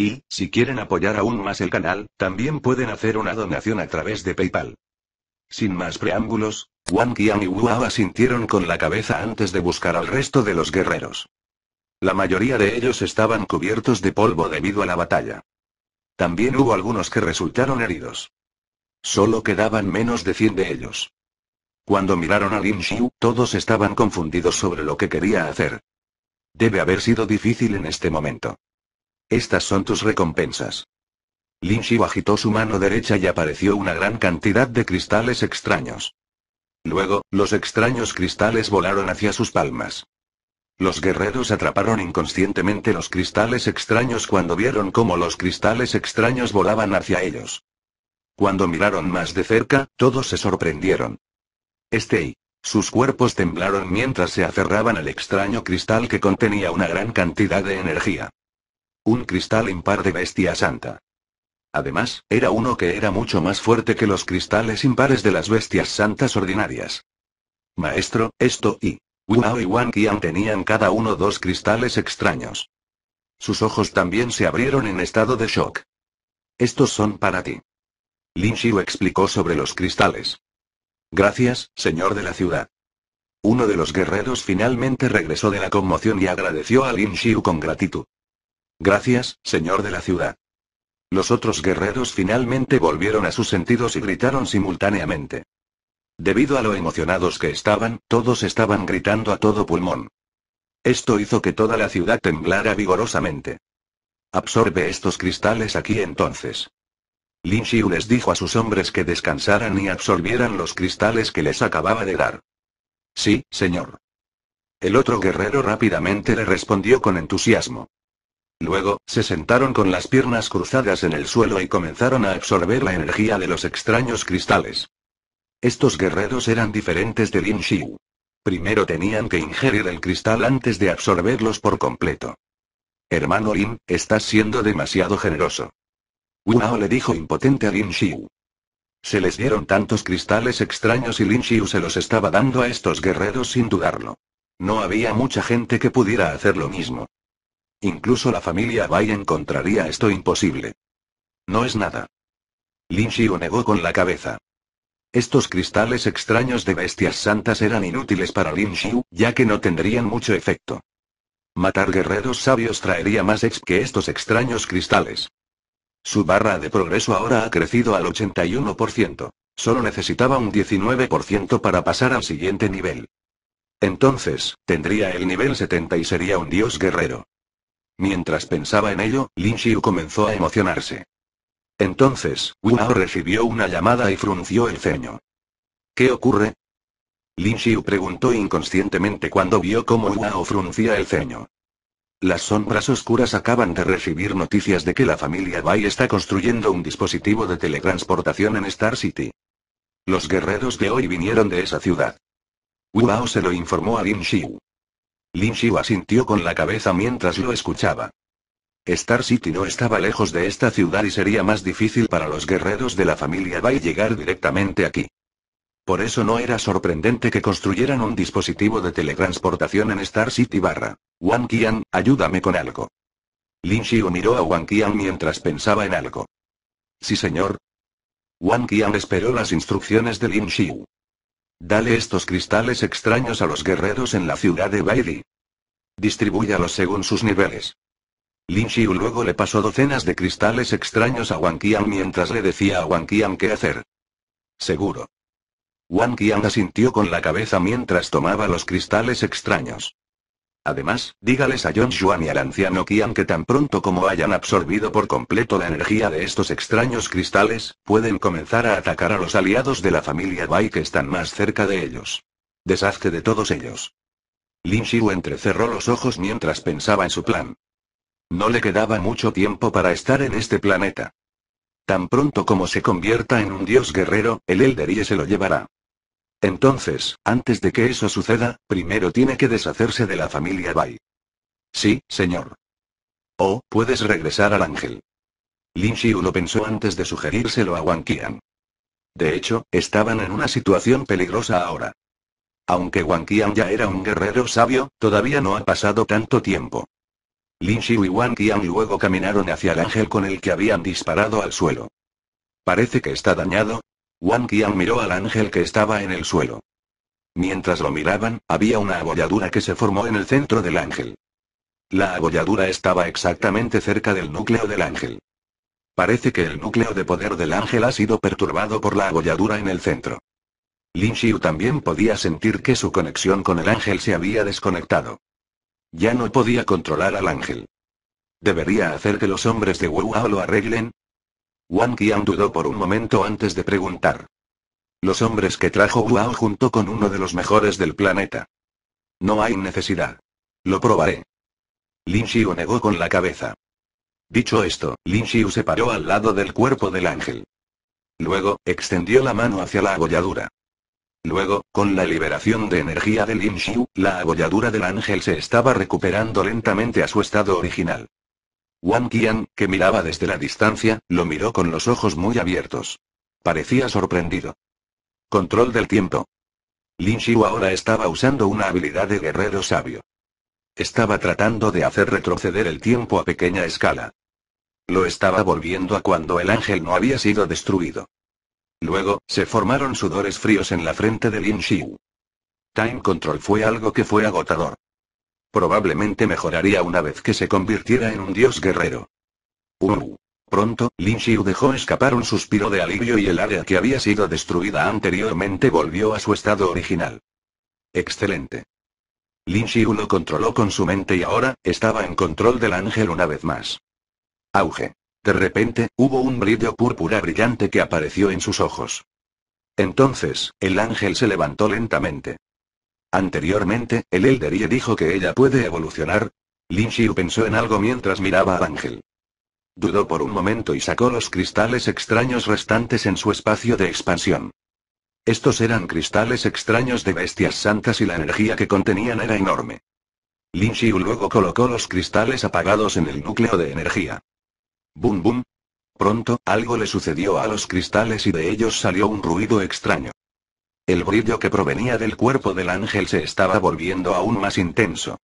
Y, si quieren apoyar aún más el canal, también pueden hacer una donación a través de PayPal. Sin más preámbulos, Wang Qian y Wu asintieron con la cabeza antes de buscar al resto de los guerreros. La mayoría de ellos estaban cubiertos de polvo debido a la batalla. También hubo algunos que resultaron heridos. Solo quedaban menos de 100 de ellos. Cuando miraron a Lin Xiu, todos estaban confundidos sobre lo que quería hacer. Debe haber sido difícil en este momento. Estas son tus recompensas. Lin Shi agitó su mano derecha y apareció una gran cantidad de cristales extraños. Luego, los extraños cristales volaron hacia sus palmas. Los guerreros atraparon inconscientemente los cristales extraños cuando vieron cómo los cristales extraños volaban hacia ellos. Cuando miraron más de cerca, todos se sorprendieron. Este y sus cuerpos temblaron mientras se aferraban al extraño cristal que contenía una gran cantidad de energía. Un cristal impar de bestia santa. Además, era uno que era mucho más fuerte que los cristales impares de las bestias santas ordinarias. Maestro, esto y... Wu y Wang Qian tenían cada uno dos cristales extraños. Sus ojos también se abrieron en estado de shock. Estos son para ti. Lin Xiu explicó sobre los cristales. Gracias, señor de la ciudad. Uno de los guerreros finalmente regresó de la conmoción y agradeció a Lin Xiu con gratitud. Gracias, señor de la ciudad. Los otros guerreros finalmente volvieron a sus sentidos y gritaron simultáneamente. Debido a lo emocionados que estaban, todos estaban gritando a todo pulmón. Esto hizo que toda la ciudad temblara vigorosamente. Absorbe estos cristales aquí entonces. Lin Xiu les dijo a sus hombres que descansaran y absorbieran los cristales que les acababa de dar. Sí, señor. El otro guerrero rápidamente le respondió con entusiasmo. Luego, se sentaron con las piernas cruzadas en el suelo y comenzaron a absorber la energía de los extraños cristales. Estos guerreros eran diferentes de Lin Xiu. Primero tenían que ingerir el cristal antes de absorberlos por completo. Hermano Lin, estás siendo demasiado generoso. Wow le dijo impotente a Lin Xiu. Se les dieron tantos cristales extraños y Lin Xiu se los estaba dando a estos guerreros sin dudarlo. No había mucha gente que pudiera hacer lo mismo. Incluso la familia Bai encontraría esto imposible. No es nada. Lin Xiu negó con la cabeza. Estos cristales extraños de bestias santas eran inútiles para Lin Xiu, ya que no tendrían mucho efecto. Matar guerreros sabios traería más ex que estos extraños cristales. Su barra de progreso ahora ha crecido al 81%. Solo necesitaba un 19% para pasar al siguiente nivel. Entonces, tendría el nivel 70 y sería un dios guerrero. Mientras pensaba en ello, Lin Xiu comenzó a emocionarse. Entonces, Wu Hao recibió una llamada y frunció el ceño. ¿Qué ocurre? Lin Xiu preguntó inconscientemente cuando vio cómo Wu Hao fruncía el ceño. Las sombras oscuras acaban de recibir noticias de que la familia Bai está construyendo un dispositivo de teletransportación en Star City. Los guerreros de hoy vinieron de esa ciudad. Wu Hao se lo informó a Lin Xiu. Lin Xiu asintió con la cabeza mientras lo escuchaba. Star City no estaba lejos de esta ciudad y sería más difícil para los guerreros de la familia Bai llegar directamente aquí. Por eso no era sorprendente que construyeran un dispositivo de teletransportación en Star City barra. Wang Qian, ayúdame con algo. Lin Xiu miró a Wang Qian mientras pensaba en algo. Sí señor. Wang Qian esperó las instrucciones de Lin Xiu. Dale estos cristales extraños a los guerreros en la ciudad de Baidi. Distribúyalos según sus niveles. Lin Xiu luego le pasó docenas de cristales extraños a Wang Qian mientras le decía a Wang Qian qué hacer. Seguro. Wang Qian asintió con la cabeza mientras tomaba los cristales extraños. Además, dígales a John Yuan y al anciano Qian que tan pronto como hayan absorbido por completo la energía de estos extraños cristales, pueden comenzar a atacar a los aliados de la familia Bai que están más cerca de ellos. Deshazte de todos ellos. Lin Xiu entrecerró los ojos mientras pensaba en su plan. No le quedaba mucho tiempo para estar en este planeta. Tan pronto como se convierta en un dios guerrero, el Elderie se lo llevará. Entonces, antes de que eso suceda, primero tiene que deshacerse de la familia Bai. Sí, señor. O, puedes regresar al ángel. Lin Xiu lo pensó antes de sugerírselo a Wang Qian. De hecho, estaban en una situación peligrosa ahora. Aunque Wang Qian ya era un guerrero sabio, todavía no ha pasado tanto tiempo. Lin Xiu y Wang Qian luego caminaron hacia el ángel con el que habían disparado al suelo. Parece que está dañado, Wang Qian miró al ángel que estaba en el suelo. Mientras lo miraban, había una abolladura que se formó en el centro del ángel. La abolladura estaba exactamente cerca del núcleo del ángel. Parece que el núcleo de poder del ángel ha sido perturbado por la abolladura en el centro. Lin Xiu también podía sentir que su conexión con el ángel se había desconectado. Ya no podía controlar al ángel. Debería hacer que los hombres de Wu lo arreglen, Wang Qian dudó por un momento antes de preguntar. Los hombres que trajo Guao junto con uno de los mejores del planeta. No hay necesidad. Lo probaré. Lin Xiu negó con la cabeza. Dicho esto, Lin Xiu se paró al lado del cuerpo del ángel. Luego, extendió la mano hacia la agolladura. Luego, con la liberación de energía de Lin Xiu, la abolladura del ángel se estaba recuperando lentamente a su estado original. Wang Qian, que miraba desde la distancia, lo miró con los ojos muy abiertos. Parecía sorprendido. Control del tiempo. Lin Xiu ahora estaba usando una habilidad de guerrero sabio. Estaba tratando de hacer retroceder el tiempo a pequeña escala. Lo estaba volviendo a cuando el ángel no había sido destruido. Luego, se formaron sudores fríos en la frente de Lin Xiu. Time Control fue algo que fue agotador. Probablemente mejoraría una vez que se convirtiera en un dios guerrero. Pronto, Lin Xiu dejó escapar un suspiro de alivio y el área que había sido destruida anteriormente volvió a su estado original. Excelente. Lin Xiu lo controló con su mente y ahora, estaba en control del ángel una vez más. Auge. De repente, hubo un brillo púrpura brillante que apareció en sus ojos. Entonces, el ángel se levantó lentamente. Anteriormente, el Elderie dijo que ella puede evolucionar. Lin Xiu pensó en algo mientras miraba a ángel. Dudó por un momento y sacó los cristales extraños restantes en su espacio de expansión. Estos eran cristales extraños de bestias santas y la energía que contenían era enorme. Lin Xiu luego colocó los cristales apagados en el núcleo de energía. Bum bum. Pronto, algo le sucedió a los cristales y de ellos salió un ruido extraño. El brillo que provenía del cuerpo del ángel se estaba volviendo aún más intenso.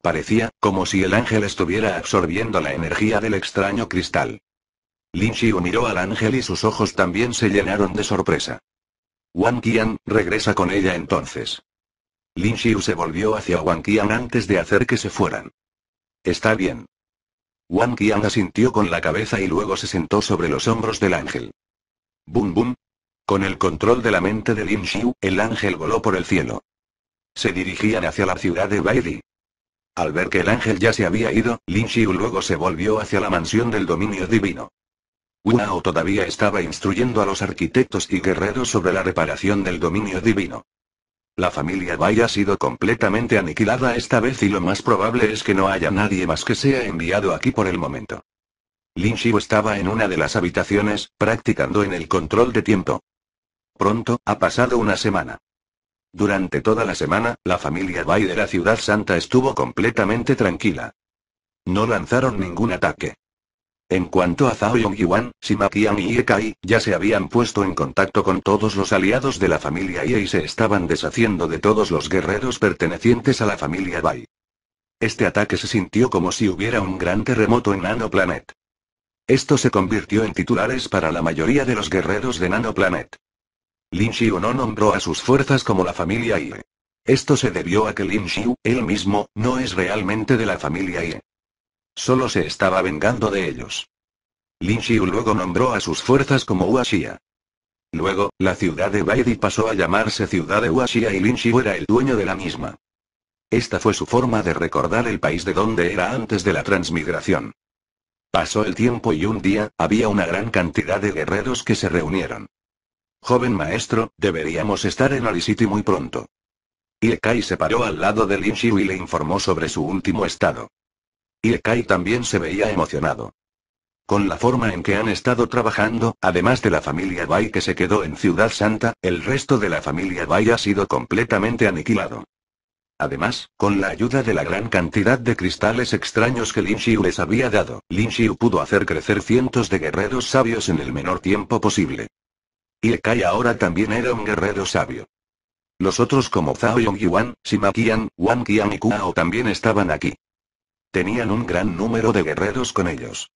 Parecía, como si el ángel estuviera absorbiendo la energía del extraño cristal. Lin Xiu miró al ángel y sus ojos también se llenaron de sorpresa. Wang Qian, regresa con ella entonces. Lin Xiu se volvió hacia Wang Qian antes de hacer que se fueran. Está bien. Wang Qian asintió con la cabeza y luego se sentó sobre los hombros del ángel. Bum bum, con el control de la mente de Lin Xiu, el ángel voló por el cielo. Se dirigían hacia la ciudad de Baidi. Al ver que el ángel ya se había ido, Lin Xiu luego se volvió hacia la mansión del dominio divino. Hao todavía estaba instruyendo a los arquitectos y guerreros sobre la reparación del dominio divino. La familia Bai ha sido completamente aniquilada esta vez y lo más probable es que no haya nadie más que sea enviado aquí por el momento. Lin Xiu estaba en una de las habitaciones, practicando en el control de tiempo. Pronto, ha pasado una semana. Durante toda la semana, la familia Bai de la Ciudad Santa estuvo completamente tranquila. No lanzaron ningún ataque. En cuanto a Zhao Yongyuan, Qian y Kai, ya se habían puesto en contacto con todos los aliados de la familia Ye y se estaban deshaciendo de todos los guerreros pertenecientes a la familia Bai. Este ataque se sintió como si hubiera un gran terremoto en Nanoplanet. Esto se convirtió en titulares para la mayoría de los guerreros de Nanoplanet. Lin Xiu no nombró a sus fuerzas como la familia Ie. Esto se debió a que Lin Xiu, él mismo, no es realmente de la familia Ie. Solo se estaba vengando de ellos. Lin Xiu luego nombró a sus fuerzas como Xia. Luego, la ciudad de Baidi pasó a llamarse ciudad de Xia y Lin Xiu era el dueño de la misma. Esta fue su forma de recordar el país de donde era antes de la transmigración. Pasó el tiempo y un día, había una gran cantidad de guerreros que se reunieron. Joven maestro, deberíamos estar en City muy pronto. Iekai se paró al lado de Lin y le informó sobre su último estado. Iekai también se veía emocionado. Con la forma en que han estado trabajando, además de la familia Bai que se quedó en Ciudad Santa, el resto de la familia Bai ha sido completamente aniquilado. Además, con la ayuda de la gran cantidad de cristales extraños que Lin Shiu les había dado, Lin Shiu pudo hacer crecer cientos de guerreros sabios en el menor tiempo posible. Y ahora también era un guerrero sabio. Los otros como Zhao Yong Yuan, Sima Qian, Wang Qian y Kuao también estaban aquí. Tenían un gran número de guerreros con ellos.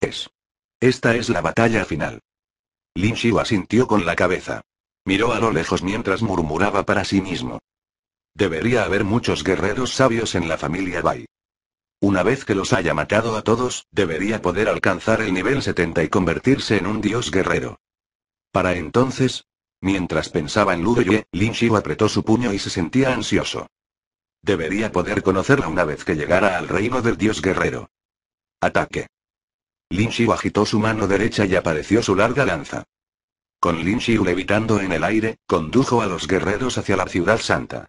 Es. Esta es la batalla final. Lin Xiu asintió con la cabeza. Miró a lo lejos mientras murmuraba para sí mismo. Debería haber muchos guerreros sabios en la familia Bai. Una vez que los haya matado a todos, debería poder alcanzar el nivel 70 y convertirse en un dios guerrero. Para entonces, mientras pensaba en Ludoye, Lin Xiu apretó su puño y se sentía ansioso. Debería poder conocerla una vez que llegara al reino del dios guerrero. Ataque. Lin Xiu agitó su mano derecha y apareció su larga lanza. Con Lin Xiu levitando en el aire, condujo a los guerreros hacia la ciudad santa.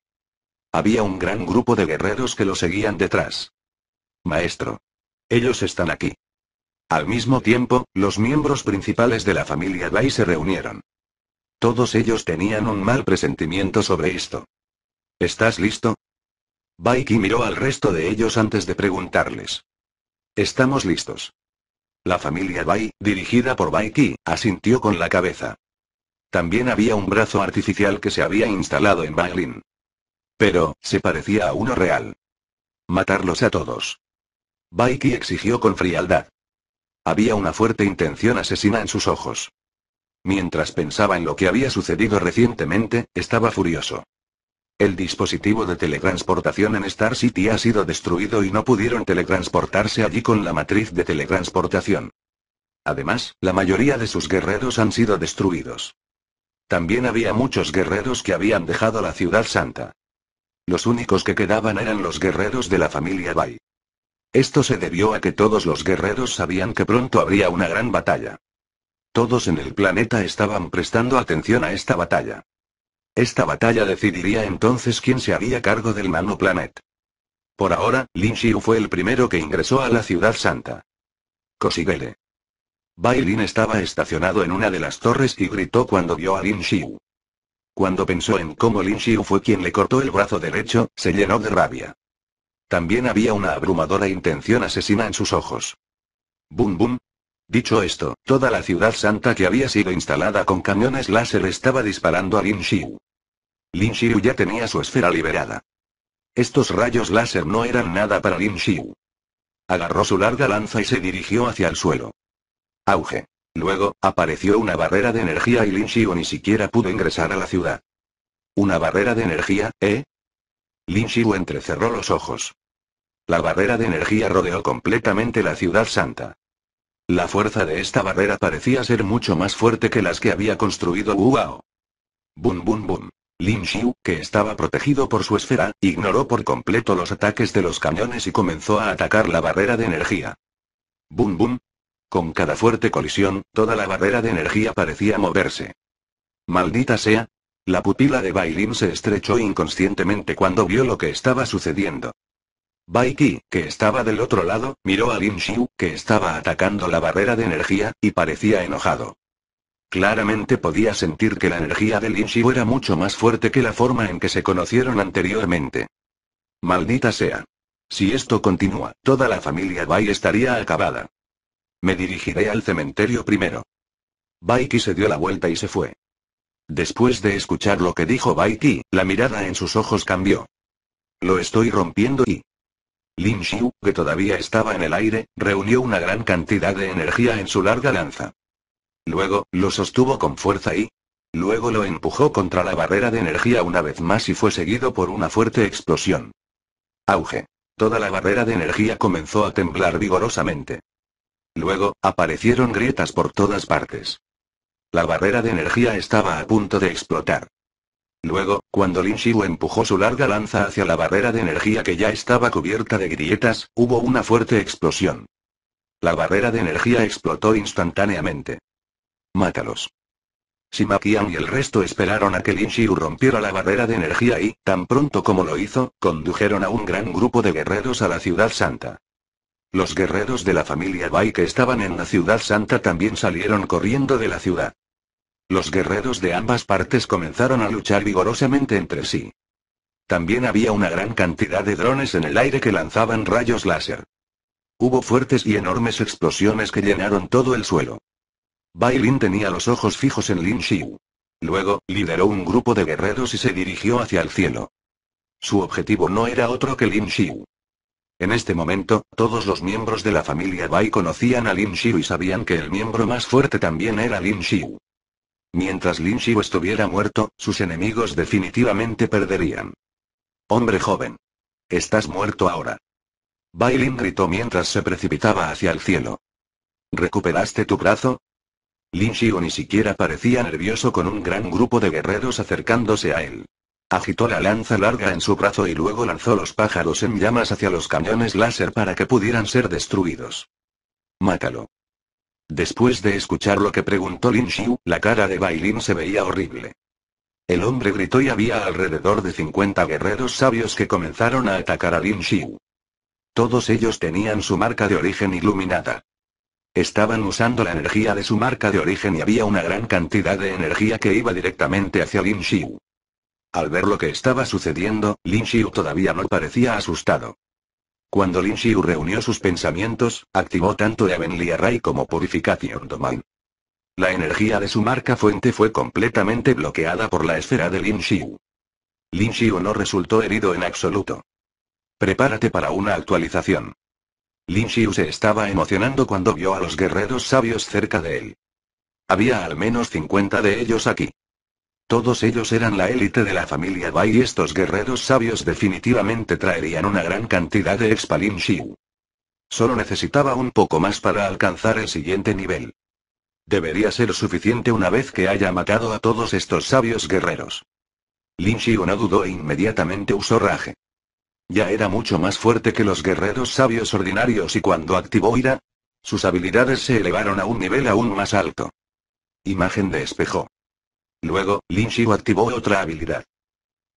Había un gran grupo de guerreros que lo seguían detrás. Maestro. Ellos están aquí. Al mismo tiempo, los miembros principales de la familia Bai se reunieron. Todos ellos tenían un mal presentimiento sobre esto. ¿Estás listo? Baiki miró al resto de ellos antes de preguntarles. Estamos listos. La familia Bai, dirigida por Baiki, asintió con la cabeza. También había un brazo artificial que se había instalado en Bailin. Pero, se parecía a uno real. Matarlos a todos. Baiki exigió con frialdad. Había una fuerte intención asesina en sus ojos. Mientras pensaba en lo que había sucedido recientemente, estaba furioso. El dispositivo de teletransportación en Star City ha sido destruido y no pudieron teletransportarse allí con la matriz de teletransportación. Además, la mayoría de sus guerreros han sido destruidos. También había muchos guerreros que habían dejado la ciudad santa. Los únicos que quedaban eran los guerreros de la familia Bai. Esto se debió a que todos los guerreros sabían que pronto habría una gran batalla. Todos en el planeta estaban prestando atención a esta batalla. Esta batalla decidiría entonces quién se haría cargo del Mano Planet. Por ahora, Lin Xiu fue el primero que ingresó a la Ciudad Santa. Cosigele. Bailin estaba estacionado en una de las torres y gritó cuando vio a Lin Xiu. Cuando pensó en cómo Lin Xiu fue quien le cortó el brazo derecho, se llenó de rabia. También había una abrumadora intención asesina en sus ojos. Bum bum. Dicho esto, toda la ciudad santa que había sido instalada con camiones láser estaba disparando a Lin Xiu. Lin Xiu ya tenía su esfera liberada. Estos rayos láser no eran nada para Lin Xiu. Agarró su larga lanza y se dirigió hacia el suelo. Auge. Luego, apareció una barrera de energía y Lin Xiu ni siquiera pudo ingresar a la ciudad. ¿Una barrera de energía, eh? Lin Xiu entrecerró los ojos. La barrera de energía rodeó completamente la ciudad santa. La fuerza de esta barrera parecía ser mucho más fuerte que las que había construido Wu Gao. Bum bum bum. Lin Xiu, que estaba protegido por su esfera, ignoró por completo los ataques de los cañones y comenzó a atacar la barrera de energía. Bum bum. Con cada fuerte colisión, toda la barrera de energía parecía moverse. Maldita sea, la pupila de Bailin se estrechó inconscientemente cuando vio lo que estaba sucediendo. Baiki, que estaba del otro lado, miró a Lin Xiu, que estaba atacando la barrera de energía, y parecía enojado. Claramente podía sentir que la energía de Lin Xiu era mucho más fuerte que la forma en que se conocieron anteriormente. Maldita sea. Si esto continúa, toda la familia Bai estaría acabada. Me dirigiré al cementerio primero. Baiki se dio la vuelta y se fue. Después de escuchar lo que dijo Baiki, la mirada en sus ojos cambió. Lo estoy rompiendo y... Lin Xiu, que todavía estaba en el aire, reunió una gran cantidad de energía en su larga lanza. Luego, lo sostuvo con fuerza y... Luego lo empujó contra la barrera de energía una vez más y fue seguido por una fuerte explosión. Auge. Toda la barrera de energía comenzó a temblar vigorosamente. Luego, aparecieron grietas por todas partes. La barrera de energía estaba a punto de explotar. Luego, cuando Lin Wu empujó su larga lanza hacia la barrera de energía que ya estaba cubierta de grietas, hubo una fuerte explosión. La barrera de energía explotó instantáneamente. Mátalos. Sima Qian y el resto esperaron a que Lin Wu rompiera la barrera de energía y, tan pronto como lo hizo, condujeron a un gran grupo de guerreros a la ciudad santa. Los guerreros de la familia Bai que estaban en la ciudad santa también salieron corriendo de la ciudad. Los guerreros de ambas partes comenzaron a luchar vigorosamente entre sí. También había una gran cantidad de drones en el aire que lanzaban rayos láser. Hubo fuertes y enormes explosiones que llenaron todo el suelo. Bai Lin tenía los ojos fijos en Lin Xiu. Luego, lideró un grupo de guerreros y se dirigió hacia el cielo. Su objetivo no era otro que Lin Xiu. En este momento, todos los miembros de la familia Bai conocían a Lin Xiu y sabían que el miembro más fuerte también era Lin Xiu. Mientras Lin Xiu estuviera muerto, sus enemigos definitivamente perderían. Hombre joven. Estás muerto ahora. Bai Lin gritó mientras se precipitaba hacia el cielo. ¿Recuperaste tu brazo? Lin Xiu ni siquiera parecía nervioso con un gran grupo de guerreros acercándose a él. Agitó la lanza larga en su brazo y luego lanzó los pájaros en llamas hacia los cañones láser para que pudieran ser destruidos. Mátalo. Después de escuchar lo que preguntó Lin Xiu, la cara de Bailin se veía horrible. El hombre gritó y había alrededor de 50 guerreros sabios que comenzaron a atacar a Lin Xiu. Todos ellos tenían su marca de origen iluminada. Estaban usando la energía de su marca de origen y había una gran cantidad de energía que iba directamente hacia Lin Xiu. Al ver lo que estaba sucediendo, Lin Xiu todavía no parecía asustado. Cuando Lin Xiu reunió sus pensamientos, activó tanto Heavenly Array como Purification Domain. La energía de su marca fuente fue completamente bloqueada por la esfera de Lin Xiu. Lin Xiu no resultó herido en absoluto. Prepárate para una actualización. Lin Xiu se estaba emocionando cuando vio a los guerreros sabios cerca de él. Había al menos 50 de ellos aquí. Todos ellos eran la élite de la familia Bai y estos guerreros sabios definitivamente traerían una gran cantidad de Lin Shiu. Solo necesitaba un poco más para alcanzar el siguiente nivel. Debería ser suficiente una vez que haya matado a todos estos sabios guerreros. Lin Xiu no dudó e inmediatamente usó Raje. Ya era mucho más fuerte que los guerreros sabios ordinarios y cuando activó Ira, sus habilidades se elevaron a un nivel aún más alto. Imagen de espejo. Luego, Lin Xiu activó otra habilidad.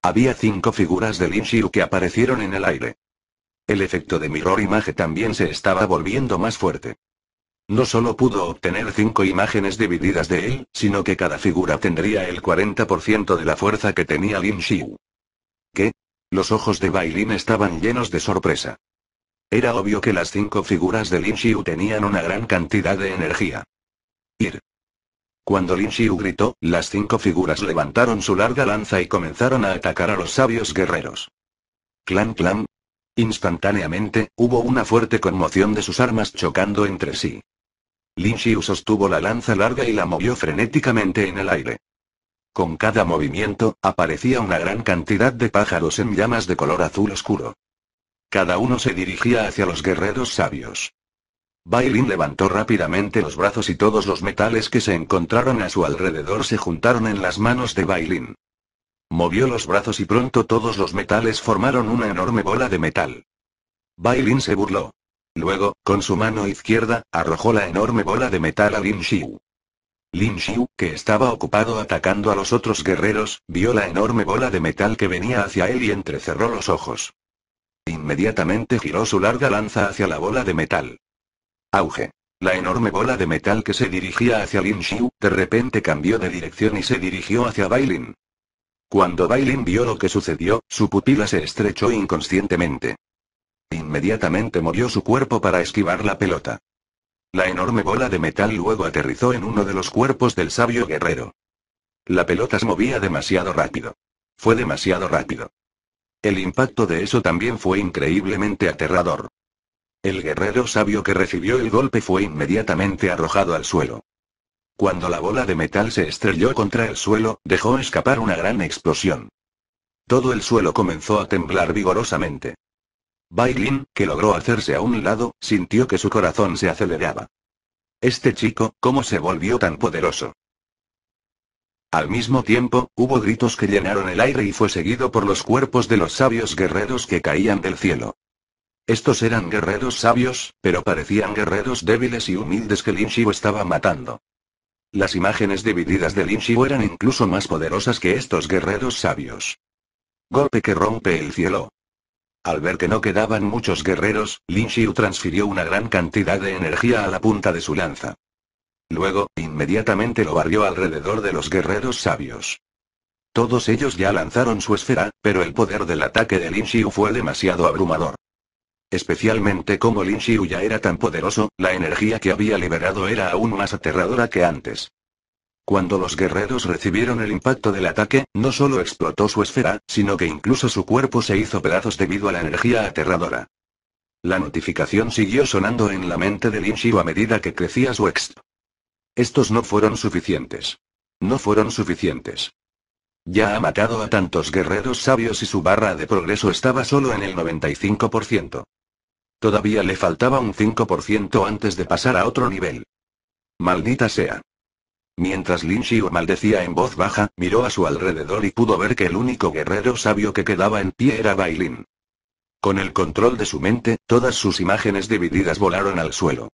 Había cinco figuras de Lin Xiu que aparecieron en el aire. El efecto de Mirror Image también se estaba volviendo más fuerte. No solo pudo obtener cinco imágenes divididas de él, sino que cada figura tendría el 40% de la fuerza que tenía Lin Xiu. ¿Qué? Los ojos de Bailin estaban llenos de sorpresa. Era obvio que las cinco figuras de Lin Xiu tenían una gran cantidad de energía. Ir. Cuando Lin Xiu gritó, las cinco figuras levantaron su larga lanza y comenzaron a atacar a los sabios guerreros. Clan clan. Instantáneamente, hubo una fuerte conmoción de sus armas chocando entre sí. Lin Xiu sostuvo la lanza larga y la movió frenéticamente en el aire. Con cada movimiento, aparecía una gran cantidad de pájaros en llamas de color azul oscuro. Cada uno se dirigía hacia los guerreros sabios. Bailin levantó rápidamente los brazos y todos los metales que se encontraron a su alrededor se juntaron en las manos de Bailin. Movió los brazos y pronto todos los metales formaron una enorme bola de metal. Bailin se burló. Luego, con su mano izquierda, arrojó la enorme bola de metal a Lin Xiu. Lin Xiu, que estaba ocupado atacando a los otros guerreros, vio la enorme bola de metal que venía hacia él y entrecerró los ojos. Inmediatamente giró su larga lanza hacia la bola de metal. Auge. La enorme bola de metal que se dirigía hacia Lin Xiu, de repente cambió de dirección y se dirigió hacia Bailin. Cuando Bailin vio lo que sucedió, su pupila se estrechó inconscientemente. Inmediatamente movió su cuerpo para esquivar la pelota. La enorme bola de metal luego aterrizó en uno de los cuerpos del sabio guerrero. La pelota se movía demasiado rápido. Fue demasiado rápido. El impacto de eso también fue increíblemente aterrador. El guerrero sabio que recibió el golpe fue inmediatamente arrojado al suelo. Cuando la bola de metal se estrelló contra el suelo, dejó escapar una gran explosión. Todo el suelo comenzó a temblar vigorosamente. Bailin, que logró hacerse a un lado, sintió que su corazón se aceleraba. Este chico, ¿cómo se volvió tan poderoso? Al mismo tiempo, hubo gritos que llenaron el aire y fue seguido por los cuerpos de los sabios guerreros que caían del cielo. Estos eran guerreros sabios, pero parecían guerreros débiles y humildes que Lin Xiu estaba matando. Las imágenes divididas de Lin Shiu eran incluso más poderosas que estos guerreros sabios. Golpe que rompe el cielo. Al ver que no quedaban muchos guerreros, Lin Shiu transfirió una gran cantidad de energía a la punta de su lanza. Luego, inmediatamente lo barrió alrededor de los guerreros sabios. Todos ellos ya lanzaron su esfera, pero el poder del ataque de Lin Shiu fue demasiado abrumador. Especialmente como Lin Xiu ya era tan poderoso, la energía que había liberado era aún más aterradora que antes. Cuando los guerreros recibieron el impacto del ataque, no solo explotó su esfera, sino que incluso su cuerpo se hizo pedazos debido a la energía aterradora. La notificación siguió sonando en la mente de Lin Xiu a medida que crecía su ex. Estos no fueron suficientes. No fueron suficientes. Ya ha matado a tantos guerreros sabios y su barra de progreso estaba solo en el 95%. Todavía le faltaba un 5% antes de pasar a otro nivel. Maldita sea. Mientras Lin Xiu maldecía en voz baja, miró a su alrededor y pudo ver que el único guerrero sabio que quedaba en pie era Bailin. Con el control de su mente, todas sus imágenes divididas volaron al suelo.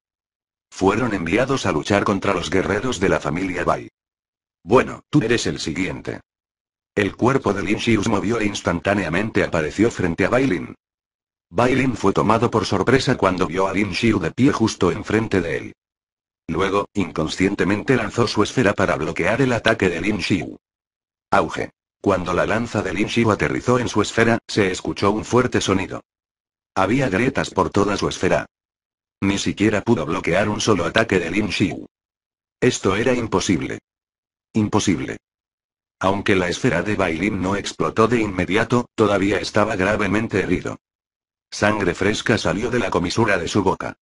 Fueron enviados a luchar contra los guerreros de la familia Bai. Bueno, tú eres el siguiente. El cuerpo de Lin Xiu movió e instantáneamente apareció frente a Bailin. Bailin fue tomado por sorpresa cuando vio a Lin Xiu de pie justo enfrente de él. Luego, inconscientemente lanzó su esfera para bloquear el ataque de Lin Xiu. Auge. Cuando la lanza de Lin Xiu aterrizó en su esfera, se escuchó un fuerte sonido. Había grietas por toda su esfera. Ni siquiera pudo bloquear un solo ataque de Lin Xiu. Esto era imposible. Imposible. Aunque la esfera de Bailin no explotó de inmediato, todavía estaba gravemente herido. Sangre fresca salió de la comisura de su boca.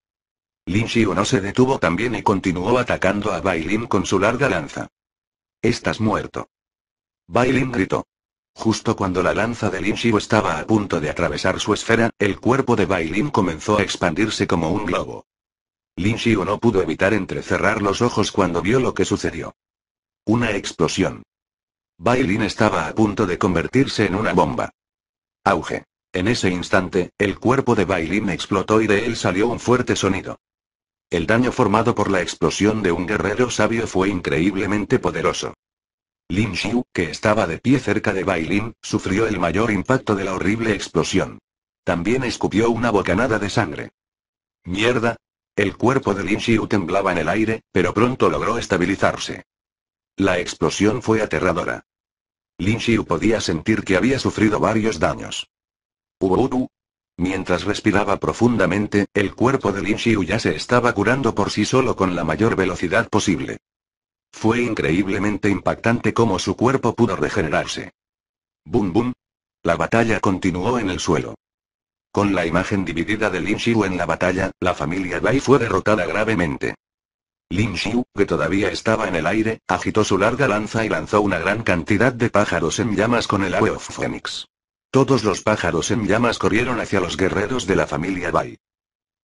Lin Xiu no se detuvo también y continuó atacando a Bailin con su larga lanza. Estás muerto. Bailin gritó. Justo cuando la lanza de Lin Xiu estaba a punto de atravesar su esfera, el cuerpo de Bailin comenzó a expandirse como un globo. Lin Xiu no pudo evitar entrecerrar los ojos cuando vio lo que sucedió. Una explosión. Bailin estaba a punto de convertirse en una bomba. Auge. En ese instante, el cuerpo de Bailin explotó y de él salió un fuerte sonido. El daño formado por la explosión de un guerrero sabio fue increíblemente poderoso. Lin Xiu, que estaba de pie cerca de Bailin, sufrió el mayor impacto de la horrible explosión. También escupió una bocanada de sangre. ¡Mierda! El cuerpo de Lin Xiu temblaba en el aire, pero pronto logró estabilizarse. La explosión fue aterradora. Lin Xiu podía sentir que había sufrido varios daños. Mientras respiraba profundamente, el cuerpo de Lin Xiu ya se estaba curando por sí solo con la mayor velocidad posible. Fue increíblemente impactante cómo su cuerpo pudo regenerarse. Bum bum. La batalla continuó en el suelo. Con la imagen dividida de Lin Xiu en la batalla, la familia Bai fue derrotada gravemente. Lin Xiu, que todavía estaba en el aire, agitó su larga lanza y lanzó una gran cantidad de pájaros en llamas con el ave of Phoenix. Todos los pájaros en llamas corrieron hacia los guerreros de la familia Bai.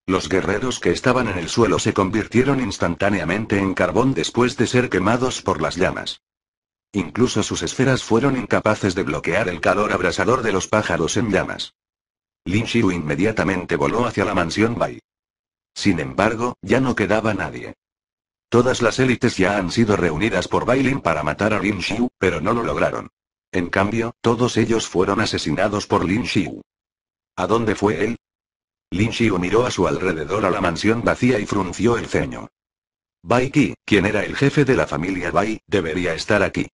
Los guerreros que estaban en el suelo se convirtieron instantáneamente en carbón después de ser quemados por las llamas. Incluso sus esferas fueron incapaces de bloquear el calor abrasador de los pájaros en llamas. Lin Xiu inmediatamente voló hacia la mansión Bai. Sin embargo, ya no quedaba nadie. Todas las élites ya han sido reunidas por Bailin para matar a Lin Xiu, pero no lo lograron. En cambio, todos ellos fueron asesinados por Lin Xiu. ¿A dónde fue él? Lin Xiu miró a su alrededor a la mansión vacía y frunció el ceño. Bai Qi, quien era el jefe de la familia Bai, debería estar aquí.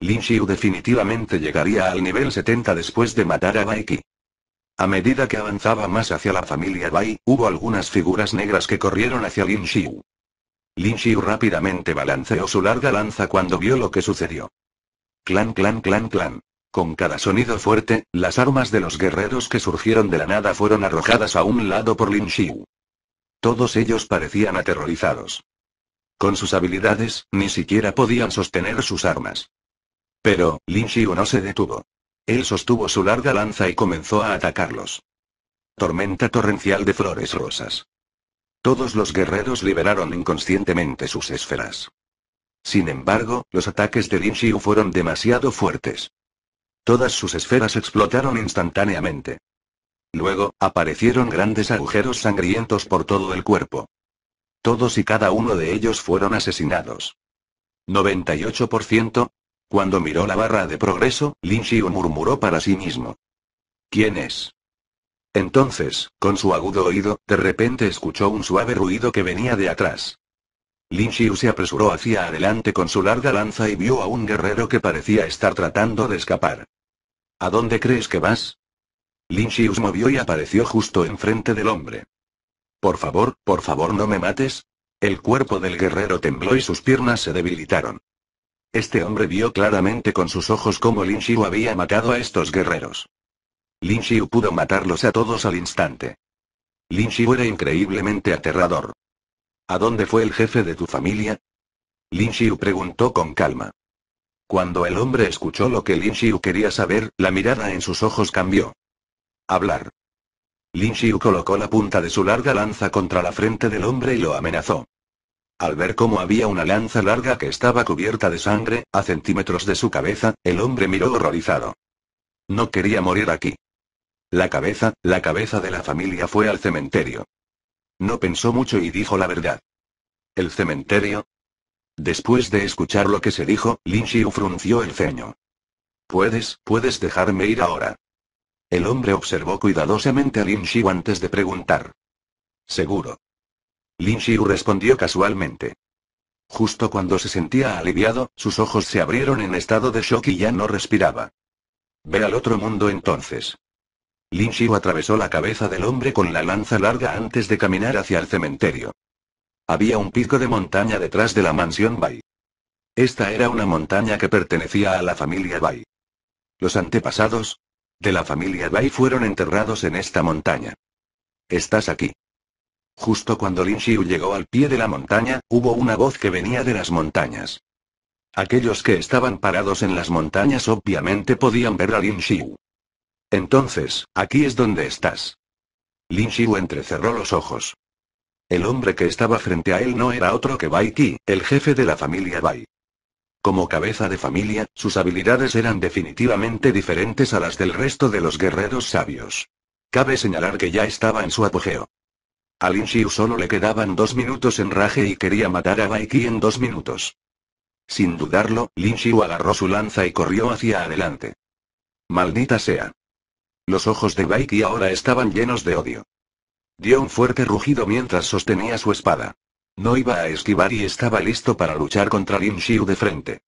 Lin Xiu definitivamente llegaría al nivel 70 después de matar a Bai Qi. A medida que avanzaba más hacia la familia Bai, hubo algunas figuras negras que corrieron hacia Lin Xiu. Lin Xiu rápidamente balanceó su larga lanza cuando vio lo que sucedió. Clan, clan, clan, clan. Con cada sonido fuerte, las armas de los guerreros que surgieron de la nada fueron arrojadas a un lado por Lin Xiu. Todos ellos parecían aterrorizados. Con sus habilidades, ni siquiera podían sostener sus armas. Pero, Lin Xiu no se detuvo. Él sostuvo su larga lanza y comenzó a atacarlos. Tormenta torrencial de flores rosas. Todos los guerreros liberaron inconscientemente sus esferas. Sin embargo, los ataques de Lin Xiu fueron demasiado fuertes. Todas sus esferas explotaron instantáneamente. Luego, aparecieron grandes agujeros sangrientos por todo el cuerpo. Todos y cada uno de ellos fueron asesinados. 98%. Cuando miró la barra de progreso, Lin Xiu murmuró para sí mismo. ¿Quién es? Entonces, con su agudo oído, de repente escuchó un suave ruido que venía de atrás. Lin Xiu se apresuró hacia adelante con su larga lanza y vio a un guerrero que parecía estar tratando de escapar. ¿A dónde crees que vas? Lin Xiu se movió y apareció justo enfrente del hombre. Por favor, por favor no me mates. El cuerpo del guerrero tembló y sus piernas se debilitaron. Este hombre vio claramente con sus ojos cómo Lin Xiu había matado a estos guerreros. Lin Xiu pudo matarlos a todos al instante. Lin Xiu era increíblemente aterrador. ¿A dónde fue el jefe de tu familia? Lin Xiu preguntó con calma. Cuando el hombre escuchó lo que Lin Xiu quería saber, la mirada en sus ojos cambió. Hablar. Lin Xiu colocó la punta de su larga lanza contra la frente del hombre y lo amenazó. Al ver cómo había una lanza larga que estaba cubierta de sangre, a centímetros de su cabeza, el hombre miró horrorizado. No quería morir aquí. La cabeza, la cabeza de la familia fue al cementerio. No pensó mucho y dijo la verdad. ¿El cementerio? Después de escuchar lo que se dijo, Lin Xiu frunció el ceño. Puedes, puedes dejarme ir ahora. El hombre observó cuidadosamente a Lin Xiu antes de preguntar. Seguro. Lin Xiu respondió casualmente. Justo cuando se sentía aliviado, sus ojos se abrieron en estado de shock y ya no respiraba. Ve al otro mundo entonces. Lin Xiu atravesó la cabeza del hombre con la lanza larga antes de caminar hacia el cementerio. Había un pico de montaña detrás de la mansión Bai. Esta era una montaña que pertenecía a la familia Bai. Los antepasados de la familia Bai fueron enterrados en esta montaña. Estás aquí. Justo cuando Lin Xiu llegó al pie de la montaña, hubo una voz que venía de las montañas. Aquellos que estaban parados en las montañas obviamente podían ver a Lin Xiu. Entonces, aquí es donde estás. Lin Xiu entrecerró los ojos. El hombre que estaba frente a él no era otro que Bai Qi, el jefe de la familia Bai. Como cabeza de familia, sus habilidades eran definitivamente diferentes a las del resto de los guerreros sabios. Cabe señalar que ya estaba en su apogeo. A Lin Xiu solo le quedaban dos minutos en raje y quería matar a Bai Qi en dos minutos. Sin dudarlo, Lin Xiu agarró su lanza y corrió hacia adelante. Maldita sea. Los ojos de Baiki ahora estaban llenos de odio. Dio un fuerte rugido mientras sostenía su espada. No iba a esquivar y estaba listo para luchar contra Lin Xiu de frente.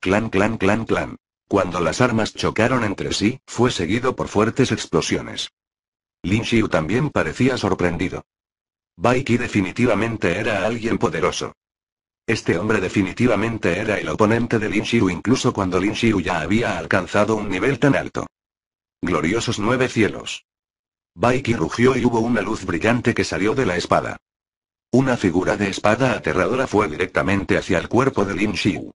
Clan, clan, clan, clan. Cuando las armas chocaron entre sí, fue seguido por fuertes explosiones. Lin Xiu también parecía sorprendido. Baiki definitivamente era alguien poderoso. Este hombre definitivamente era el oponente de Lin Xiu incluso cuando Lin Xiu ya había alcanzado un nivel tan alto. Gloriosos nueve cielos. Baiki rugió y hubo una luz brillante que salió de la espada. Una figura de espada aterradora fue directamente hacia el cuerpo de Lin Xiu.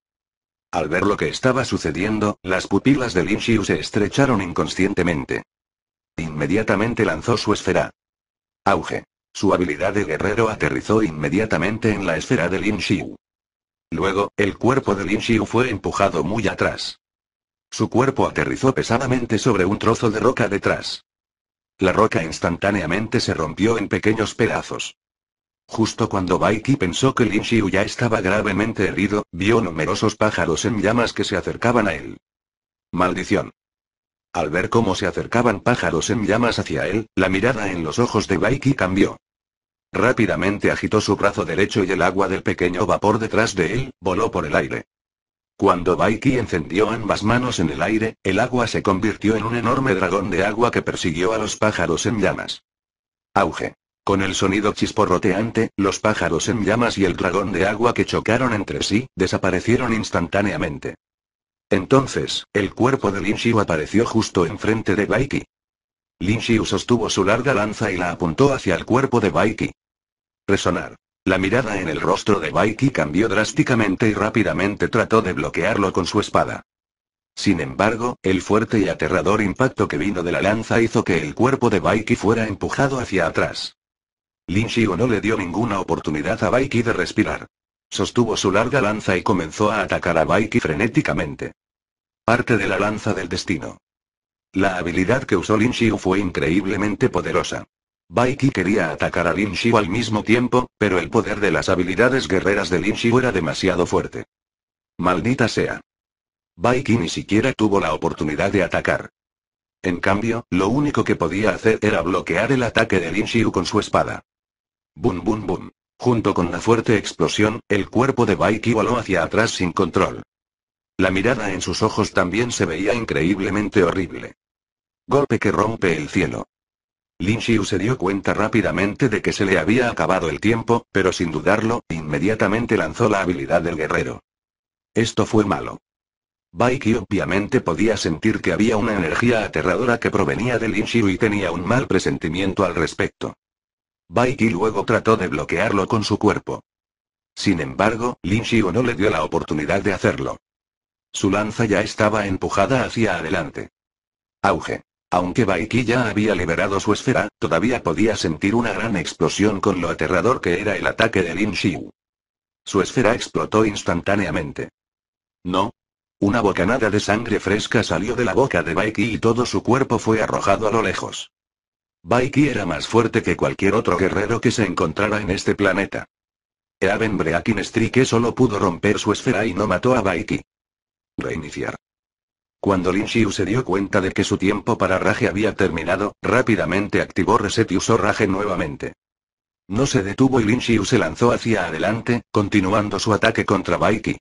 Al ver lo que estaba sucediendo, las pupilas de Lin Xiu se estrecharon inconscientemente. Inmediatamente lanzó su esfera. Auge. Su habilidad de guerrero aterrizó inmediatamente en la esfera de Lin Xiu. Luego, el cuerpo de Lin Xiu fue empujado muy atrás. Su cuerpo aterrizó pesadamente sobre un trozo de roca detrás. La roca instantáneamente se rompió en pequeños pedazos. Justo cuando Baiki pensó que Lin Xiu ya estaba gravemente herido, vio numerosos pájaros en llamas que se acercaban a él. Maldición. Al ver cómo se acercaban pájaros en llamas hacia él, la mirada en los ojos de Baiki cambió. Rápidamente agitó su brazo derecho y el agua del pequeño vapor detrás de él, voló por el aire. Cuando Baiki encendió ambas manos en el aire, el agua se convirtió en un enorme dragón de agua que persiguió a los pájaros en llamas. Auge. Con el sonido chisporroteante, los pájaros en llamas y el dragón de agua que chocaron entre sí, desaparecieron instantáneamente. Entonces, el cuerpo de Lin apareció justo enfrente de Baiki. Lin sostuvo su larga lanza y la apuntó hacia el cuerpo de Baiki. Resonar. La mirada en el rostro de Baiki cambió drásticamente y rápidamente trató de bloquearlo con su espada. Sin embargo, el fuerte y aterrador impacto que vino de la lanza hizo que el cuerpo de Baiki fuera empujado hacia atrás. Lin no le dio ninguna oportunidad a Baiki de respirar. Sostuvo su larga lanza y comenzó a atacar a Baiki frenéticamente. Parte de la lanza del destino. La habilidad que usó Lin fue increíblemente poderosa. Baiki quería atacar a Lin Xiu al mismo tiempo, pero el poder de las habilidades guerreras de Lin Xiu era demasiado fuerte. Maldita sea. Baiki ni siquiera tuvo la oportunidad de atacar. En cambio, lo único que podía hacer era bloquear el ataque de Lin Xiu con su espada. Bum bum bum. Junto con la fuerte explosión, el cuerpo de Baiki voló hacia atrás sin control. La mirada en sus ojos también se veía increíblemente horrible. Golpe que rompe el cielo. Lin Xiu se dio cuenta rápidamente de que se le había acabado el tiempo, pero sin dudarlo, inmediatamente lanzó la habilidad del guerrero. Esto fue malo. Baiki obviamente podía sentir que había una energía aterradora que provenía de Lin Xiu y tenía un mal presentimiento al respecto. Baiki luego trató de bloquearlo con su cuerpo. Sin embargo, Lin Xiu no le dio la oportunidad de hacerlo. Su lanza ya estaba empujada hacia adelante. Auge. Aunque Baiki ya había liberado su esfera, todavía podía sentir una gran explosión con lo aterrador que era el ataque de Lin Xiu. Su esfera explotó instantáneamente. No. Una bocanada de sangre fresca salió de la boca de Baiki y todo su cuerpo fue arrojado a lo lejos. Baiki era más fuerte que cualquier otro guerrero que se encontrara en este planeta. Eaven Breakin Strike solo pudo romper su esfera y no mató a Baiki. Reiniciar. Cuando Lin Xiu se dio cuenta de que su tiempo para Rage había terminado, rápidamente activó reset y usó Rage nuevamente. No se detuvo y Lin Xiu se lanzó hacia adelante, continuando su ataque contra Baiki.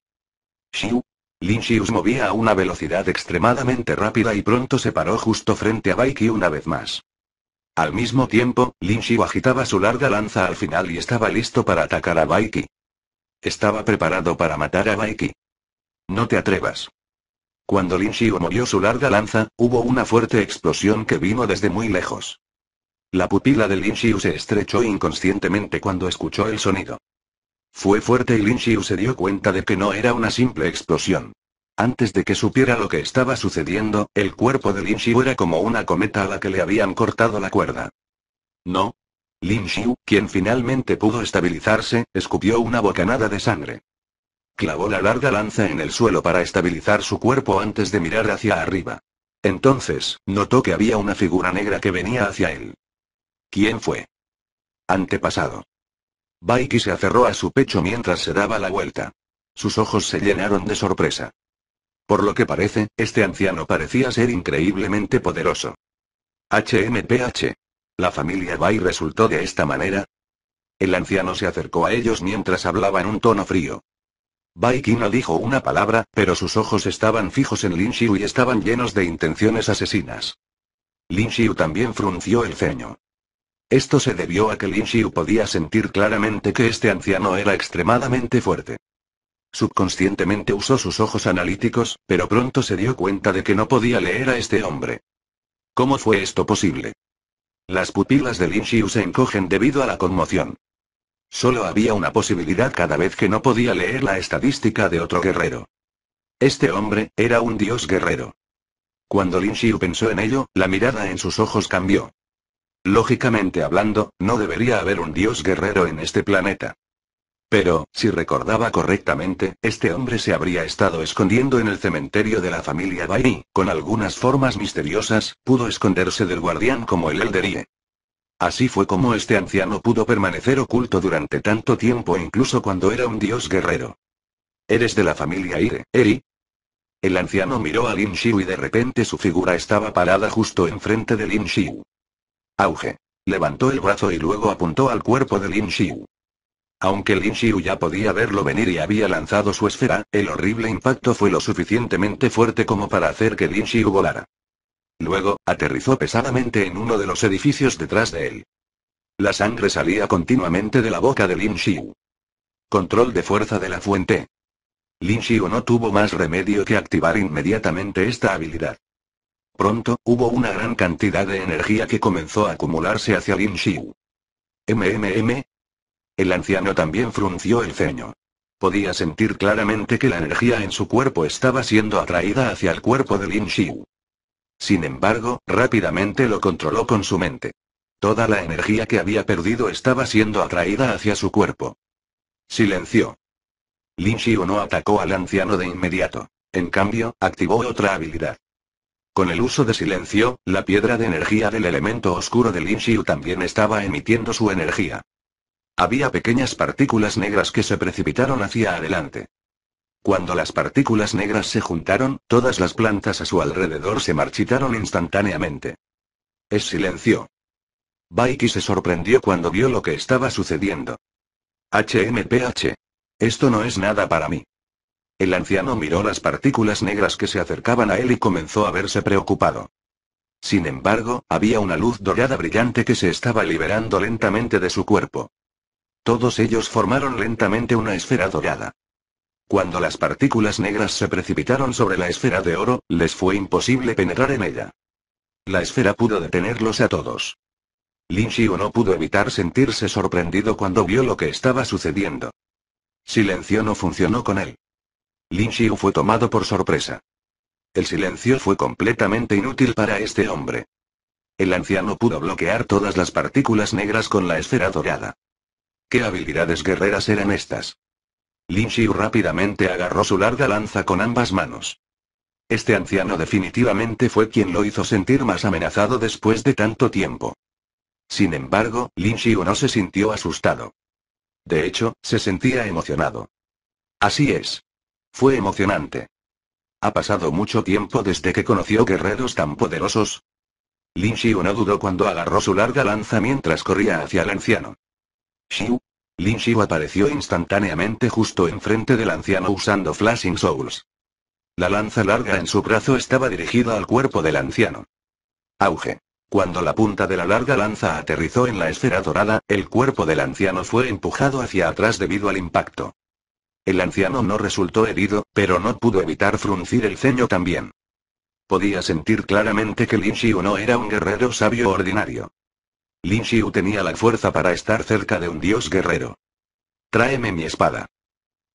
Xiu. Lin Xiu movía a una velocidad extremadamente rápida y pronto se paró justo frente a Baiki una vez más. Al mismo tiempo, Lin Xiu agitaba su larga lanza al final y estaba listo para atacar a Baiki. Estaba preparado para matar a Baiki. No te atrevas. Cuando Lin Xiu movió su larga lanza, hubo una fuerte explosión que vino desde muy lejos. La pupila de Lin Xiu se estrechó inconscientemente cuando escuchó el sonido. Fue fuerte y Lin Xiu se dio cuenta de que no era una simple explosión. Antes de que supiera lo que estaba sucediendo, el cuerpo de Lin Xiu era como una cometa a la que le habían cortado la cuerda. No. Lin Xiu, quien finalmente pudo estabilizarse, escupió una bocanada de sangre. Clavó la larga lanza en el suelo para estabilizar su cuerpo antes de mirar hacia arriba. Entonces, notó que había una figura negra que venía hacia él. ¿Quién fue? Antepasado. Baiki se aferró a su pecho mientras se daba la vuelta. Sus ojos se llenaron de sorpresa. Por lo que parece, este anciano parecía ser increíblemente poderoso. HMPH. La familia Bai resultó de esta manera. El anciano se acercó a ellos mientras hablaba en un tono frío. Baikin no dijo una palabra, pero sus ojos estaban fijos en Lin Xiu y estaban llenos de intenciones asesinas. Lin Xiu también frunció el ceño. Esto se debió a que Lin Xiu podía sentir claramente que este anciano era extremadamente fuerte. Subconscientemente usó sus ojos analíticos, pero pronto se dio cuenta de que no podía leer a este hombre. ¿Cómo fue esto posible? Las pupilas de Lin Xiu se encogen debido a la conmoción. Solo había una posibilidad cada vez que no podía leer la estadística de otro guerrero. Este hombre, era un dios guerrero. Cuando Lin Xiu pensó en ello, la mirada en sus ojos cambió. Lógicamente hablando, no debería haber un dios guerrero en este planeta. Pero, si recordaba correctamente, este hombre se habría estado escondiendo en el cementerio de la familia Bai, con algunas formas misteriosas, pudo esconderse del guardián como el Elderie. Así fue como este anciano pudo permanecer oculto durante tanto tiempo incluso cuando era un dios guerrero. ¿Eres de la familia Ire, Eri? El anciano miró a Lin Xiu y de repente su figura estaba parada justo enfrente de Lin Xiu. Auge. Levantó el brazo y luego apuntó al cuerpo de Lin Xiu. Aunque Lin Xiu ya podía verlo venir y había lanzado su esfera, el horrible impacto fue lo suficientemente fuerte como para hacer que Lin Xiu volara. Luego, aterrizó pesadamente en uno de los edificios detrás de él. La sangre salía continuamente de la boca de Lin Xiu. Control de fuerza de la fuente. Lin Xiu no tuvo más remedio que activar inmediatamente esta habilidad. Pronto, hubo una gran cantidad de energía que comenzó a acumularse hacia Lin Xiu. ¿MMM? El anciano también frunció el ceño. Podía sentir claramente que la energía en su cuerpo estaba siendo atraída hacia el cuerpo de Lin Xiu. Sin embargo, rápidamente lo controló con su mente. Toda la energía que había perdido estaba siendo atraída hacia su cuerpo. Silencio. Lin Xiu no atacó al anciano de inmediato. En cambio, activó otra habilidad. Con el uso de silencio, la piedra de energía del elemento oscuro de Lin Xiu también estaba emitiendo su energía. Había pequeñas partículas negras que se precipitaron hacia adelante. Cuando las partículas negras se juntaron, todas las plantas a su alrededor se marchitaron instantáneamente. Es silencio. Baiki se sorprendió cuando vio lo que estaba sucediendo. HMPH. Esto no es nada para mí. El anciano miró las partículas negras que se acercaban a él y comenzó a verse preocupado. Sin embargo, había una luz dorada brillante que se estaba liberando lentamente de su cuerpo. Todos ellos formaron lentamente una esfera dorada. Cuando las partículas negras se precipitaron sobre la esfera de oro, les fue imposible penetrar en ella. La esfera pudo detenerlos a todos. Lin Xiu no pudo evitar sentirse sorprendido cuando vio lo que estaba sucediendo. Silencio no funcionó con él. Lin Xiu fue tomado por sorpresa. El silencio fue completamente inútil para este hombre. El anciano pudo bloquear todas las partículas negras con la esfera dorada. ¿Qué habilidades guerreras eran estas? Lin Xiu rápidamente agarró su larga lanza con ambas manos. Este anciano definitivamente fue quien lo hizo sentir más amenazado después de tanto tiempo. Sin embargo, Lin Xiu no se sintió asustado. De hecho, se sentía emocionado. Así es. Fue emocionante. Ha pasado mucho tiempo desde que conoció guerreros tan poderosos. Lin Xiu no dudó cuando agarró su larga lanza mientras corría hacia el anciano. Xiu, Lin Shiu apareció instantáneamente justo enfrente del anciano usando Flashing Souls. La lanza larga en su brazo estaba dirigida al cuerpo del anciano. Auge. Cuando la punta de la larga lanza aterrizó en la esfera dorada, el cuerpo del anciano fue empujado hacia atrás debido al impacto. El anciano no resultó herido, pero no pudo evitar fruncir el ceño también. Podía sentir claramente que Lin Xiu no era un guerrero sabio ordinario. Lin Xiu tenía la fuerza para estar cerca de un dios guerrero. Tráeme mi espada.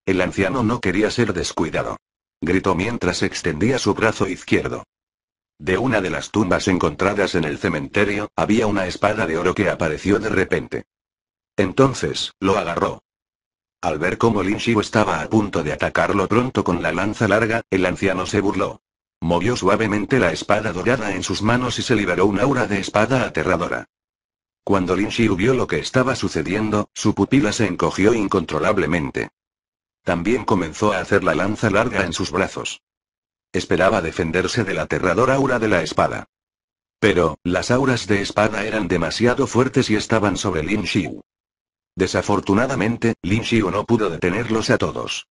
El anciano no quería ser descuidado. Gritó mientras extendía su brazo izquierdo. De una de las tumbas encontradas en el cementerio, había una espada de oro que apareció de repente. Entonces, lo agarró. Al ver cómo Lin Xiu estaba a punto de atacarlo pronto con la lanza larga, el anciano se burló. Movió suavemente la espada dorada en sus manos y se liberó un aura de espada aterradora. Cuando Lin Xiu vio lo que estaba sucediendo, su pupila se encogió incontrolablemente. También comenzó a hacer la lanza larga en sus brazos. Esperaba defenderse del aterrador aterradora aura de la espada. Pero, las auras de espada eran demasiado fuertes y estaban sobre Lin Xiu. Desafortunadamente, Lin Xiu no pudo detenerlos a todos.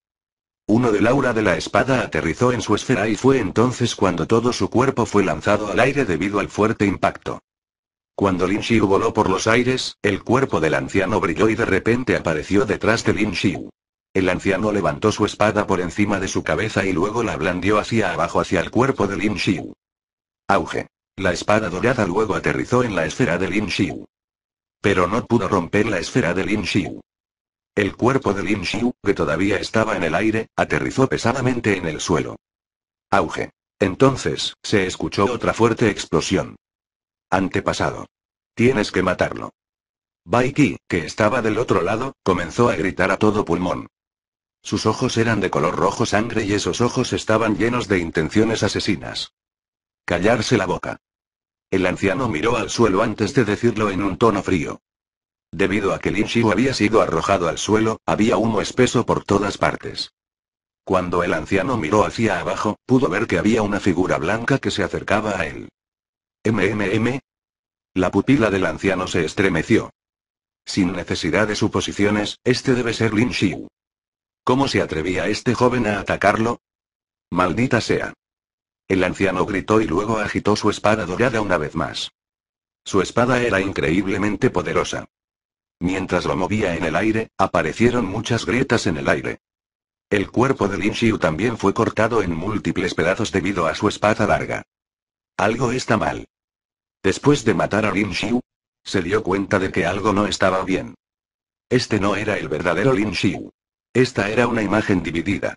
Uno del aura de la espada aterrizó en su esfera y fue entonces cuando todo su cuerpo fue lanzado al aire debido al fuerte impacto. Cuando Lin Xiu voló por los aires, el cuerpo del anciano brilló y de repente apareció detrás de Lin Xiu. El anciano levantó su espada por encima de su cabeza y luego la blandió hacia abajo hacia el cuerpo de Lin Xiu. Auge. La espada dorada luego aterrizó en la esfera de Lin Xiu. Pero no pudo romper la esfera de Lin Xiu. El cuerpo de Lin Xiu, que todavía estaba en el aire, aterrizó pesadamente en el suelo. Auge. Entonces, se escuchó otra fuerte explosión. Antepasado. Tienes que matarlo. Baiki, que estaba del otro lado, comenzó a gritar a todo pulmón. Sus ojos eran de color rojo sangre y esos ojos estaban llenos de intenciones asesinas. Callarse la boca. El anciano miró al suelo antes de decirlo en un tono frío. Debido a que Lin Shiu había sido arrojado al suelo, había humo espeso por todas partes. Cuando el anciano miró hacia abajo, pudo ver que había una figura blanca que se acercaba a él. ¿MMM? La pupila del anciano se estremeció. Sin necesidad de suposiciones, este debe ser Lin Xiu. ¿Cómo se atrevía este joven a atacarlo? Maldita sea. El anciano gritó y luego agitó su espada dorada una vez más. Su espada era increíblemente poderosa. Mientras lo movía en el aire, aparecieron muchas grietas en el aire. El cuerpo de Lin Xiu también fue cortado en múltiples pedazos debido a su espada larga. Algo está mal. Después de matar a Lin Xiu, se dio cuenta de que algo no estaba bien. Este no era el verdadero Lin Xiu. Esta era una imagen dividida.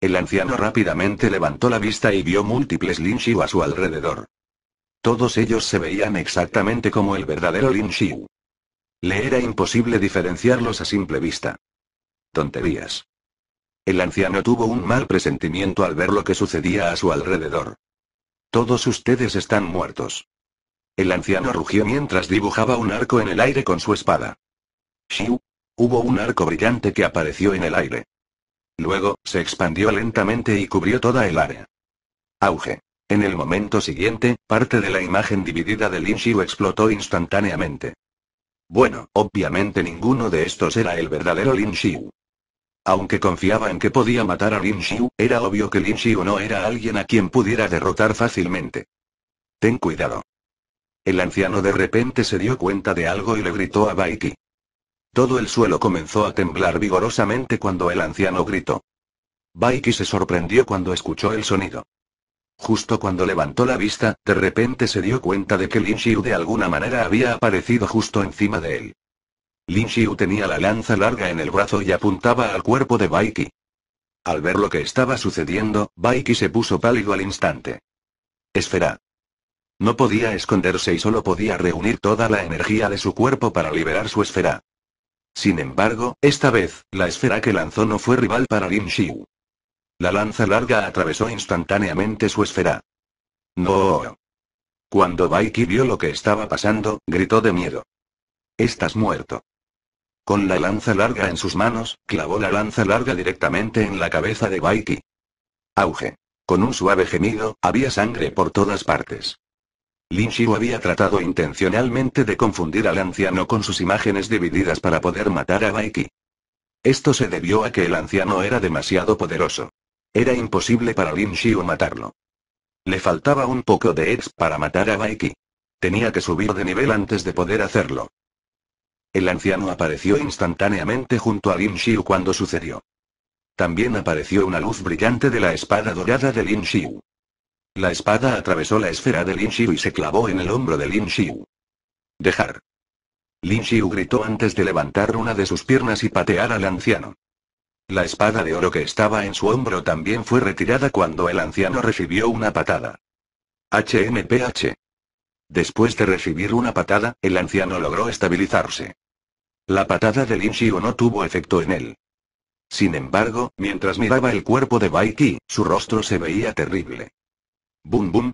El anciano rápidamente levantó la vista y vio múltiples Lin Xiu a su alrededor. Todos ellos se veían exactamente como el verdadero Lin Xiu. Le era imposible diferenciarlos a simple vista. Tonterías. El anciano tuvo un mal presentimiento al ver lo que sucedía a su alrededor. Todos ustedes están muertos. El anciano rugió mientras dibujaba un arco en el aire con su espada. ¡Shiu! Hubo un arco brillante que apareció en el aire. Luego, se expandió lentamente y cubrió toda el área. Auge. En el momento siguiente, parte de la imagen dividida de Lin Xiu explotó instantáneamente. Bueno, obviamente ninguno de estos era el verdadero Lin Xiu. Aunque confiaba en que podía matar a Lin Xiu, era obvio que Lin Xiu no era alguien a quien pudiera derrotar fácilmente. Ten cuidado. El anciano de repente se dio cuenta de algo y le gritó a Baiki. Todo el suelo comenzó a temblar vigorosamente cuando el anciano gritó. Baiki se sorprendió cuando escuchó el sonido. Justo cuando levantó la vista, de repente se dio cuenta de que Lin Xiu de alguna manera había aparecido justo encima de él. Lin Xiu tenía la lanza larga en el brazo y apuntaba al cuerpo de Baiki. Al ver lo que estaba sucediendo, Baiki se puso pálido al instante. Esfera. No podía esconderse y solo podía reunir toda la energía de su cuerpo para liberar su esfera. Sin embargo, esta vez, la esfera que lanzó no fue rival para Lin Xiu. La lanza larga atravesó instantáneamente su esfera. ¡No! Cuando Baiki vio lo que estaba pasando, gritó de miedo. Estás muerto. Con la lanza larga en sus manos, clavó la lanza larga directamente en la cabeza de Baiki. Auge. Con un suave gemido, había sangre por todas partes. Lin Xiu había tratado intencionalmente de confundir al anciano con sus imágenes divididas para poder matar a Baiki. Esto se debió a que el anciano era demasiado poderoso. Era imposible para Lin Xiu matarlo. Le faltaba un poco de ex para matar a Baiki. Tenía que subir de nivel antes de poder hacerlo. El anciano apareció instantáneamente junto a Lin Xiu cuando sucedió. También apareció una luz brillante de la espada dorada de Lin Xiu. La espada atravesó la esfera de Lin Xiu y se clavó en el hombro de Lin Xiu. Dejar. Lin Xiu gritó antes de levantar una de sus piernas y patear al anciano. La espada de oro que estaba en su hombro también fue retirada cuando el anciano recibió una patada. HMPH. Después de recibir una patada, el anciano logró estabilizarse. La patada de Lin Xiu no tuvo efecto en él. Sin embargo, mientras miraba el cuerpo de Baiki, su rostro se veía terrible. Bum bum.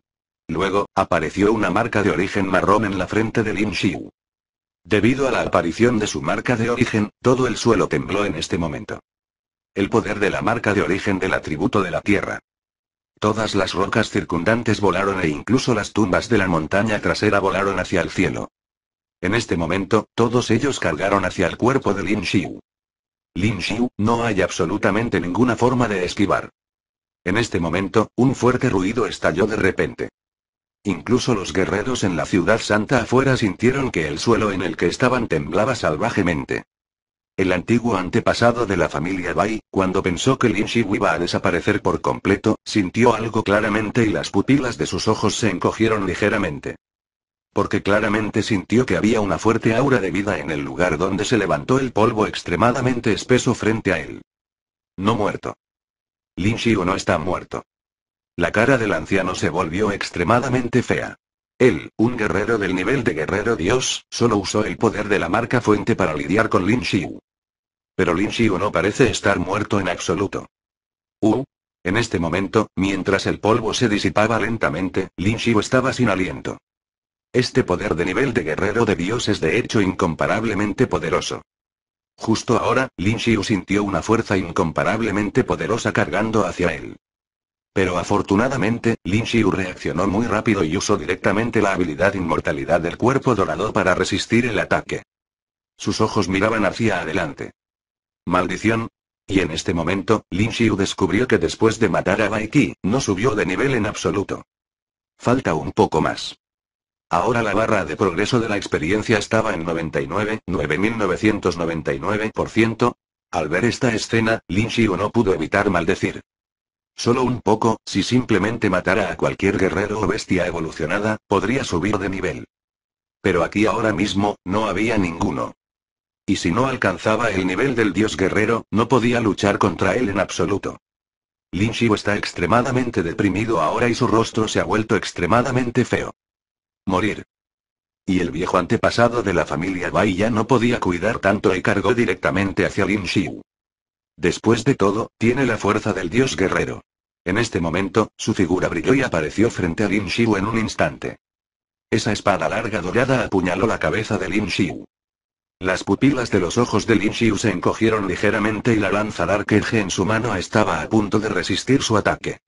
Luego, apareció una marca de origen marrón en la frente de Lin Xiu. Debido a la aparición de su marca de origen, todo el suelo tembló en este momento. El poder de la marca de origen del atributo de la tierra. Todas las rocas circundantes volaron e incluso las tumbas de la montaña trasera volaron hacia el cielo. En este momento, todos ellos cargaron hacia el cuerpo de Lin Xiu. Lin Xiu, no hay absolutamente ninguna forma de esquivar. En este momento, un fuerte ruido estalló de repente. Incluso los guerreros en la ciudad santa afuera sintieron que el suelo en el que estaban temblaba salvajemente. El antiguo antepasado de la familia Bai, cuando pensó que Lin Shi iba a desaparecer por completo, sintió algo claramente y las pupilas de sus ojos se encogieron ligeramente. Porque claramente sintió que había una fuerte aura de vida en el lugar donde se levantó el polvo extremadamente espeso frente a él. No muerto. Lin Xiu no está muerto. La cara del anciano se volvió extremadamente fea. Él, un guerrero del nivel de guerrero dios, solo usó el poder de la marca fuente para lidiar con Lin Xiu. Pero Lin Xiu no parece estar muerto en absoluto. Uh. En este momento, mientras el polvo se disipaba lentamente, Lin Xiu estaba sin aliento. Este poder de nivel de guerrero de dios es de hecho incomparablemente poderoso. Justo ahora, Lin Xiu sintió una fuerza incomparablemente poderosa cargando hacia él. Pero afortunadamente, Lin Xiu reaccionó muy rápido y usó directamente la habilidad inmortalidad del cuerpo dorado para resistir el ataque. Sus ojos miraban hacia adelante. Maldición. Y en este momento, Lin Xiu descubrió que después de matar a Baiki, no subió de nivel en absoluto. Falta un poco más. Ahora la barra de progreso de la experiencia estaba en 99, Al ver esta escena, Lin Xiu no pudo evitar maldecir. Solo un poco, si simplemente matara a cualquier guerrero o bestia evolucionada, podría subir de nivel. Pero aquí ahora mismo, no había ninguno. Y si no alcanzaba el nivel del dios guerrero, no podía luchar contra él en absoluto. Lin Xiu está extremadamente deprimido ahora y su rostro se ha vuelto extremadamente feo. Morir. Y el viejo antepasado de la familia Bai ya no podía cuidar tanto y cargó directamente hacia Lin Xiu. Después de todo, tiene la fuerza del dios guerrero. En este momento, su figura brilló y apareció frente a Lin Xiu en un instante. Esa espada larga dorada apuñaló la cabeza de Lin Xiu. Las pupilas de los ojos de Lin Xiu se encogieron ligeramente y la lanza Dark Edge en su mano estaba a punto de resistir su ataque.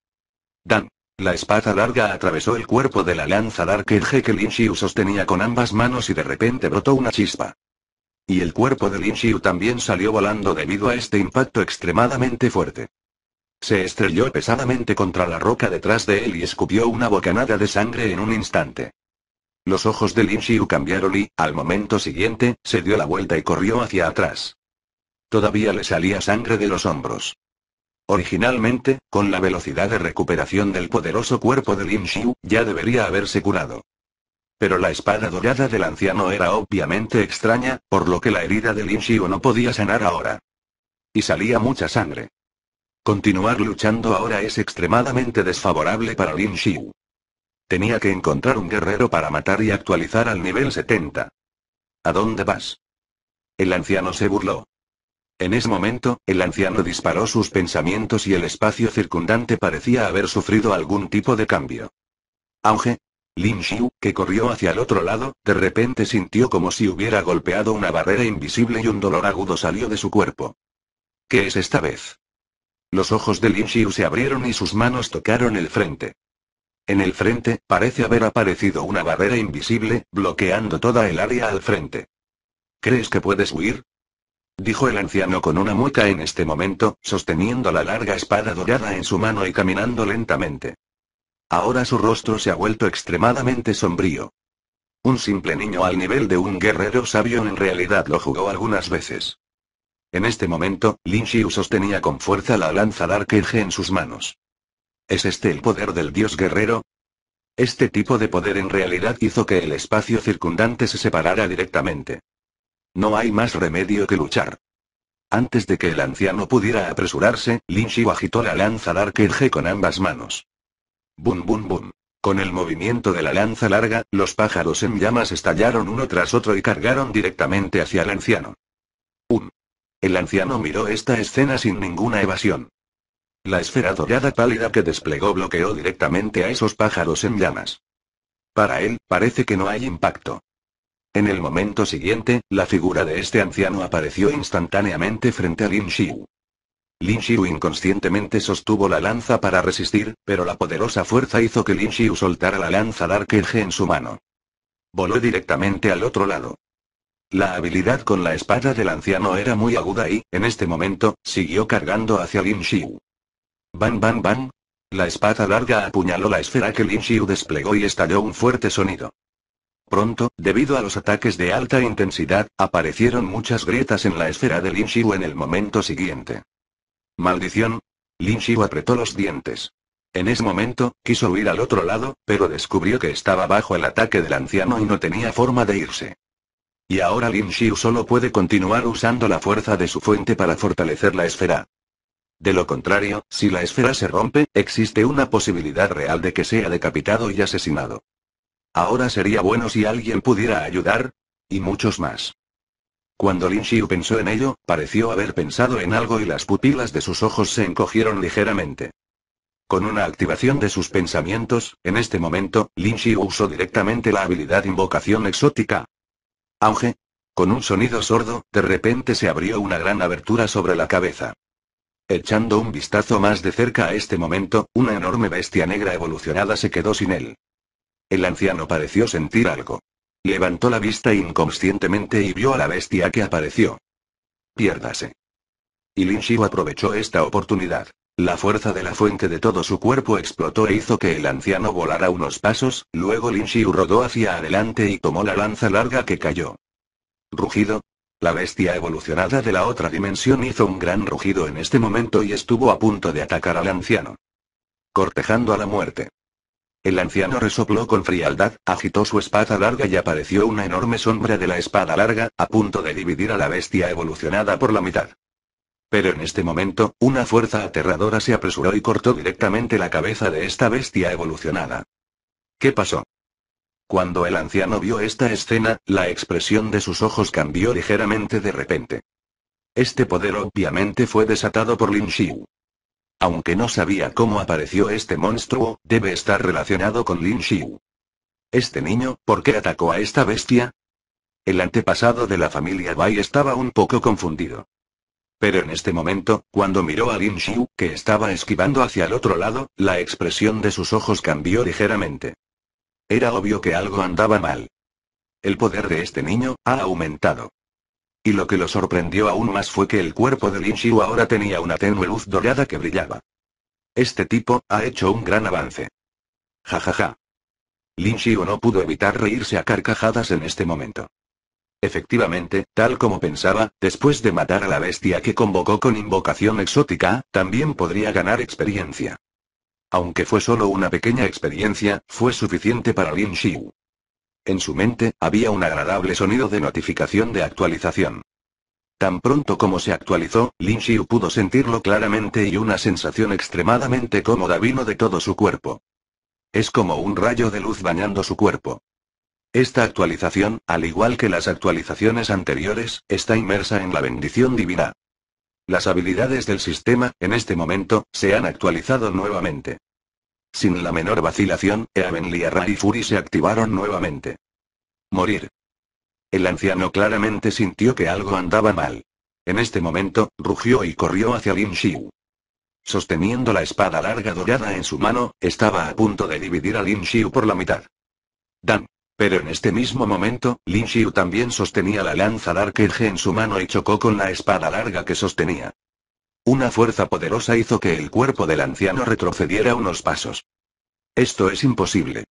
Dan. La espada larga atravesó el cuerpo de la lanza Dark Edge que Lin sostenía con ambas manos y de repente brotó una chispa. Y el cuerpo de Lin también salió volando debido a este impacto extremadamente fuerte. Se estrelló pesadamente contra la roca detrás de él y escupió una bocanada de sangre en un instante. Los ojos de Lin Xiu cambiaron y, al momento siguiente, se dio la vuelta y corrió hacia atrás. Todavía le salía sangre de los hombros. Originalmente, con la velocidad de recuperación del poderoso cuerpo de Lin Xiu, ya debería haberse curado. Pero la espada dorada del anciano era obviamente extraña, por lo que la herida de Lin Xiu no podía sanar ahora. Y salía mucha sangre. Continuar luchando ahora es extremadamente desfavorable para Lin Xiu. Tenía que encontrar un guerrero para matar y actualizar al nivel 70. ¿A dónde vas? El anciano se burló. En ese momento, el anciano disparó sus pensamientos y el espacio circundante parecía haber sufrido algún tipo de cambio. Auge. Lin Xiu, que corrió hacia el otro lado, de repente sintió como si hubiera golpeado una barrera invisible y un dolor agudo salió de su cuerpo. ¿Qué es esta vez? Los ojos de Lin Xiu se abrieron y sus manos tocaron el frente. En el frente, parece haber aparecido una barrera invisible, bloqueando toda el área al frente. ¿Crees que puedes huir? dijo el anciano con una mueca en este momento, sosteniendo la larga espada dorada en su mano y caminando lentamente. Ahora su rostro se ha vuelto extremadamente sombrío. Un simple niño al nivel de un guerrero sabio en realidad lo jugó algunas veces. En este momento, Lin Xiu sostenía con fuerza la lanza Dark Edge en sus manos. ¿Es este el poder del dios guerrero? Este tipo de poder en realidad hizo que el espacio circundante se separara directamente. No hay más remedio que luchar. Antes de que el anciano pudiera apresurarse, Lin Xiu agitó la lanza Dark G con ambas manos. Bum bum bum. Con el movimiento de la lanza larga, los pájaros en llamas estallaron uno tras otro y cargaron directamente hacia el anciano. Un. El anciano miró esta escena sin ninguna evasión. La esfera dorada pálida que desplegó bloqueó directamente a esos pájaros en llamas. Para él, parece que no hay impacto. En el momento siguiente, la figura de este anciano apareció instantáneamente frente a Lin Xiu. Lin Xiu inconscientemente sostuvo la lanza para resistir, pero la poderosa fuerza hizo que Lin Xiu soltara la lanza Dark Edge en su mano. Voló directamente al otro lado. La habilidad con la espada del anciano era muy aguda y, en este momento, siguió cargando hacia Lin Xiu. Ban ban ban. La espada larga apuñaló la esfera que Lin Xiu desplegó y estalló un fuerte sonido. Pronto, debido a los ataques de alta intensidad, aparecieron muchas grietas en la esfera de Lin Xiu en el momento siguiente. ¡Maldición! Lin Xiu apretó los dientes. En ese momento, quiso huir al otro lado, pero descubrió que estaba bajo el ataque del anciano y no tenía forma de irse. Y ahora Lin Xiu solo puede continuar usando la fuerza de su fuente para fortalecer la esfera. De lo contrario, si la esfera se rompe, existe una posibilidad real de que sea decapitado y asesinado. Ahora sería bueno si alguien pudiera ayudar. Y muchos más. Cuando Lin Xiu pensó en ello, pareció haber pensado en algo y las pupilas de sus ojos se encogieron ligeramente. Con una activación de sus pensamientos, en este momento, Lin Xiu usó directamente la habilidad Invocación Exótica. Auge. Con un sonido sordo, de repente se abrió una gran abertura sobre la cabeza. Echando un vistazo más de cerca a este momento, una enorme bestia negra evolucionada se quedó sin él. El anciano pareció sentir algo. Levantó la vista inconscientemente y vio a la bestia que apareció. Piérdase. Y Lin Xiu aprovechó esta oportunidad. La fuerza de la fuente de todo su cuerpo explotó e hizo que el anciano volara unos pasos, luego Lin Xiu rodó hacia adelante y tomó la lanza larga que cayó. Rugido. La bestia evolucionada de la otra dimensión hizo un gran rugido en este momento y estuvo a punto de atacar al anciano. Cortejando a la muerte. El anciano resopló con frialdad, agitó su espada larga y apareció una enorme sombra de la espada larga, a punto de dividir a la bestia evolucionada por la mitad. Pero en este momento, una fuerza aterradora se apresuró y cortó directamente la cabeza de esta bestia evolucionada. ¿Qué pasó? Cuando el anciano vio esta escena, la expresión de sus ojos cambió ligeramente de repente. Este poder obviamente fue desatado por Lin Xiu. Aunque no sabía cómo apareció este monstruo, debe estar relacionado con Lin Xiu. Este niño, ¿por qué atacó a esta bestia? El antepasado de la familia Bai estaba un poco confundido. Pero en este momento, cuando miró a Lin Xiu, que estaba esquivando hacia el otro lado, la expresión de sus ojos cambió ligeramente. Era obvio que algo andaba mal. El poder de este niño ha aumentado. Y lo que lo sorprendió aún más fue que el cuerpo de Lin Xiu ahora tenía una tenue luz dorada que brillaba. Este tipo, ha hecho un gran avance. Ja ja ja. Lin Xiu no pudo evitar reírse a carcajadas en este momento. Efectivamente, tal como pensaba, después de matar a la bestia que convocó con invocación exótica, también podría ganar experiencia. Aunque fue solo una pequeña experiencia, fue suficiente para Lin Xiu. En su mente, había un agradable sonido de notificación de actualización. Tan pronto como se actualizó, Lin Xiu pudo sentirlo claramente y una sensación extremadamente cómoda vino de todo su cuerpo. Es como un rayo de luz bañando su cuerpo. Esta actualización, al igual que las actualizaciones anteriores, está inmersa en la bendición divina. Las habilidades del sistema, en este momento, se han actualizado nuevamente. Sin la menor vacilación, Eavenly y Fury se activaron nuevamente. Morir. El anciano claramente sintió que algo andaba mal. En este momento, rugió y corrió hacia Lin Xiu. Sosteniendo la espada larga dorada en su mano, estaba a punto de dividir a Lin Xiu por la mitad. Dan. Pero en este mismo momento, Lin Xiu también sostenía la lanza Dark en su mano y chocó con la espada larga que sostenía. Una fuerza poderosa hizo que el cuerpo del anciano retrocediera unos pasos. Esto es imposible.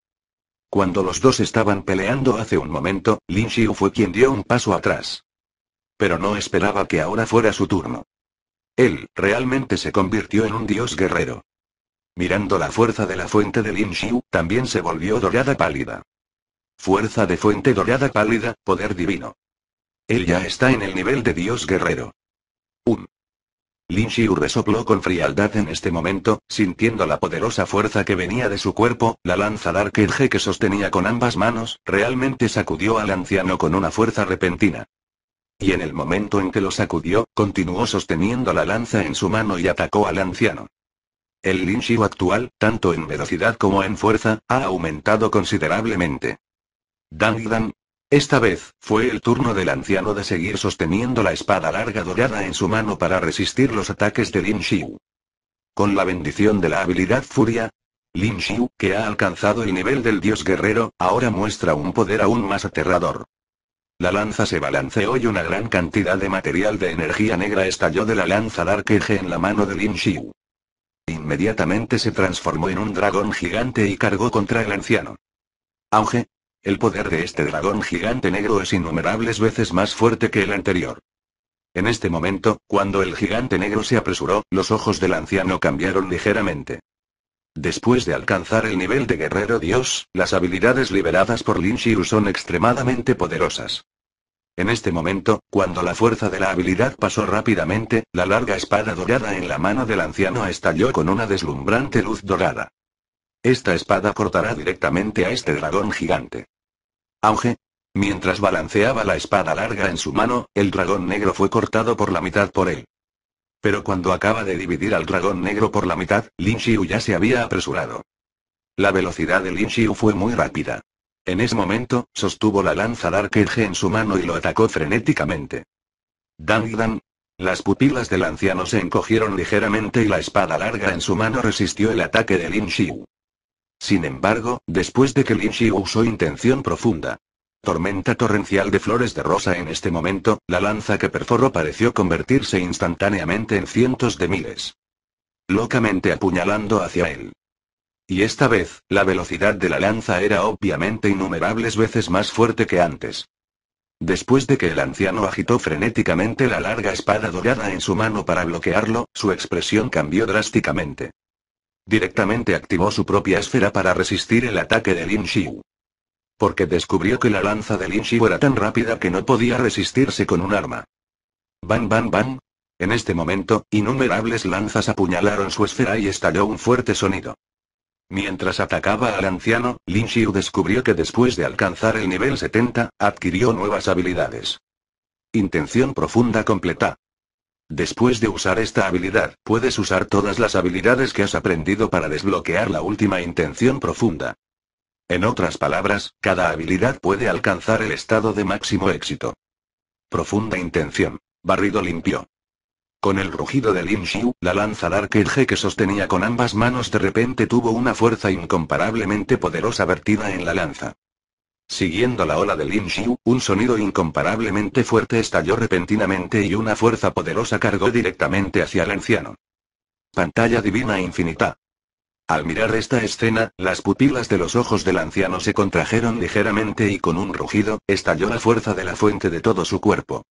Cuando los dos estaban peleando hace un momento, Lin Xiu fue quien dio un paso atrás. Pero no esperaba que ahora fuera su turno. Él, realmente se convirtió en un dios guerrero. Mirando la fuerza de la fuente de Lin Xiu, también se volvió dorada pálida. Fuerza de fuente dorada pálida, poder divino. Él ya está en el nivel de dios guerrero. Un Lin Xiu resopló con frialdad en este momento, sintiendo la poderosa fuerza que venía de su cuerpo, la lanza Dark que sostenía con ambas manos, realmente sacudió al anciano con una fuerza repentina. Y en el momento en que lo sacudió, continuó sosteniendo la lanza en su mano y atacó al anciano. El Lin Xiu actual, tanto en velocidad como en fuerza, ha aumentado considerablemente. Dan y Dan, esta vez, fue el turno del anciano de seguir sosteniendo la espada larga dorada en su mano para resistir los ataques de Lin Xiu. Con la bendición de la habilidad Furia, Lin Xiu, que ha alcanzado el nivel del dios guerrero, ahora muestra un poder aún más aterrador. La lanza se balanceó y una gran cantidad de material de energía negra estalló de la lanza Dark en la mano de Lin Xiu. Inmediatamente se transformó en un dragón gigante y cargó contra el anciano. Auge, el poder de este dragón gigante negro es innumerables veces más fuerte que el anterior. En este momento, cuando el gigante negro se apresuró, los ojos del anciano cambiaron ligeramente. Después de alcanzar el nivel de guerrero dios, las habilidades liberadas por Lin Shiru son extremadamente poderosas. En este momento, cuando la fuerza de la habilidad pasó rápidamente, la larga espada dorada en la mano del anciano estalló con una deslumbrante luz dorada. Esta espada cortará directamente a este dragón gigante. Auge. Mientras balanceaba la espada larga en su mano, el dragón negro fue cortado por la mitad por él. Pero cuando acaba de dividir al dragón negro por la mitad, Lin Xiu ya se había apresurado. La velocidad de Lin Xiu fue muy rápida. En ese momento, sostuvo la lanza Dark en su mano y lo atacó frenéticamente. Dan, dan. Las pupilas del anciano se encogieron ligeramente y la espada larga en su mano resistió el ataque de Lin Xiu. Sin embargo, después de que Lin usó intención profunda, tormenta torrencial de flores de rosa en este momento, la lanza que perforó pareció convertirse instantáneamente en cientos de miles. Locamente apuñalando hacia él. Y esta vez, la velocidad de la lanza era obviamente innumerables veces más fuerte que antes. Después de que el anciano agitó frenéticamente la larga espada dorada en su mano para bloquearlo, su expresión cambió drásticamente. Directamente activó su propia esfera para resistir el ataque de Lin Xiu. Porque descubrió que la lanza de Lin Xiu era tan rápida que no podía resistirse con un arma. Ban bam bam En este momento, innumerables lanzas apuñalaron su esfera y estalló un fuerte sonido. Mientras atacaba al anciano, Lin Xiu descubrió que después de alcanzar el nivel 70, adquirió nuevas habilidades. Intención profunda completa. Después de usar esta habilidad, puedes usar todas las habilidades que has aprendido para desbloquear la última intención profunda. En otras palabras, cada habilidad puede alcanzar el estado de máximo éxito. Profunda intención. Barrido limpio. Con el rugido de Lin Xiu, la lanza Dark Edge que sostenía con ambas manos de repente tuvo una fuerza incomparablemente poderosa vertida en la lanza. Siguiendo la ola de Lin Xiu, un sonido incomparablemente fuerte estalló repentinamente y una fuerza poderosa cargó directamente hacia el anciano. Pantalla divina infinita. Al mirar esta escena, las pupilas de los ojos del anciano se contrajeron ligeramente y con un rugido, estalló la fuerza de la fuente de todo su cuerpo.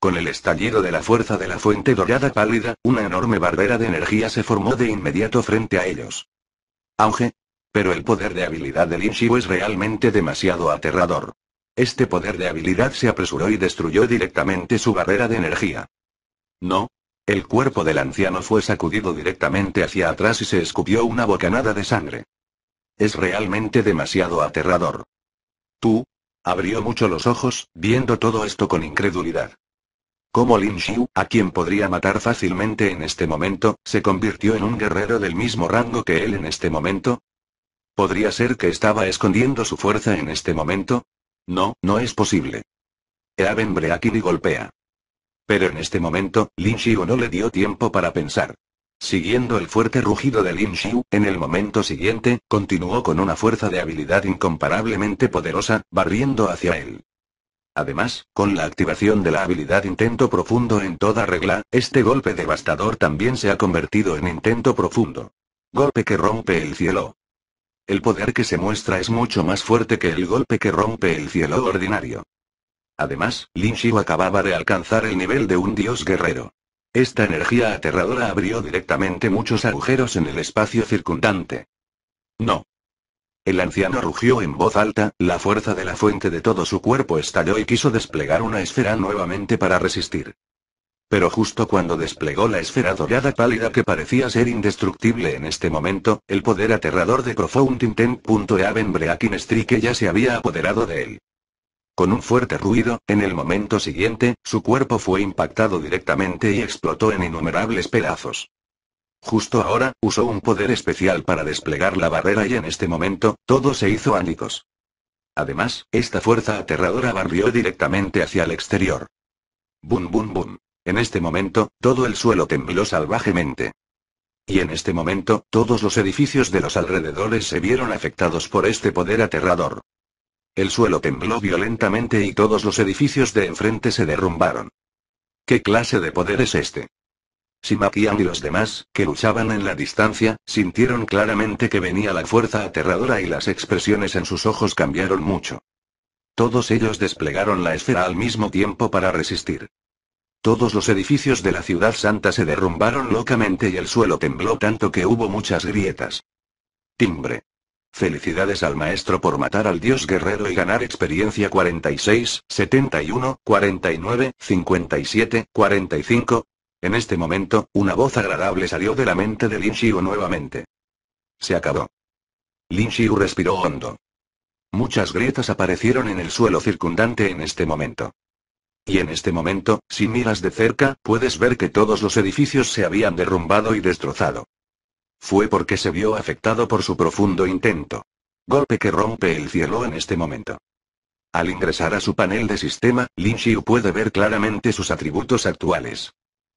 Con el estallido de la fuerza de la fuente dorada pálida, una enorme barbera de energía se formó de inmediato frente a ellos. Auge, pero el poder de habilidad Lin Xiu es realmente demasiado aterrador. Este poder de habilidad se apresuró y destruyó directamente su barrera de energía. No. El cuerpo del anciano fue sacudido directamente hacia atrás y se escupió una bocanada de sangre. Es realmente demasiado aterrador. Tú. Abrió mucho los ojos, viendo todo esto con incredulidad. ¿Cómo Lin Xiu, a quien podría matar fácilmente en este momento, se convirtió en un guerrero del mismo rango que él en este momento, ¿Podría ser que estaba escondiendo su fuerza en este momento? No, no es posible. Eaven golpea. Pero en este momento, Lin Xiu no le dio tiempo para pensar. Siguiendo el fuerte rugido de Lin Xiu, en el momento siguiente, continuó con una fuerza de habilidad incomparablemente poderosa, barriendo hacia él. Además, con la activación de la habilidad intento profundo en toda regla, este golpe devastador también se ha convertido en intento profundo. Golpe que rompe el cielo. El poder que se muestra es mucho más fuerte que el golpe que rompe el cielo ordinario. Además, Lin Xiu acababa de alcanzar el nivel de un dios guerrero. Esta energía aterradora abrió directamente muchos agujeros en el espacio circundante. No. El anciano rugió en voz alta, la fuerza de la fuente de todo su cuerpo estalló y quiso desplegar una esfera nuevamente para resistir. Pero justo cuando desplegó la esfera dorada pálida que parecía ser indestructible en este momento, el poder aterrador de Profound Intent.eaven Breaking que ya se había apoderado de él. Con un fuerte ruido, en el momento siguiente, su cuerpo fue impactado directamente y explotó en innumerables pedazos. Justo ahora, usó un poder especial para desplegar la barrera y en este momento, todo se hizo ánicos. Además, esta fuerza aterradora barrió directamente hacia el exterior. Bum bum bum. En este momento, todo el suelo tembló salvajemente. Y en este momento, todos los edificios de los alrededores se vieron afectados por este poder aterrador. El suelo tembló violentamente y todos los edificios de enfrente se derrumbaron. ¿Qué clase de poder es este? Simakian y los demás, que luchaban en la distancia, sintieron claramente que venía la fuerza aterradora y las expresiones en sus ojos cambiaron mucho. Todos ellos desplegaron la esfera al mismo tiempo para resistir. Todos los edificios de la ciudad santa se derrumbaron locamente y el suelo tembló tanto que hubo muchas grietas. Timbre. Felicidades al maestro por matar al dios guerrero y ganar experiencia 46, 71, 49, 57, 45. En este momento, una voz agradable salió de la mente de Lin Xiu nuevamente. Se acabó. Lin Xiu respiró hondo. Muchas grietas aparecieron en el suelo circundante en este momento. Y en este momento, si miras de cerca, puedes ver que todos los edificios se habían derrumbado y destrozado. Fue porque se vio afectado por su profundo intento. Golpe que rompe el cielo en este momento. Al ingresar a su panel de sistema, Lin Xiu puede ver claramente sus atributos actuales.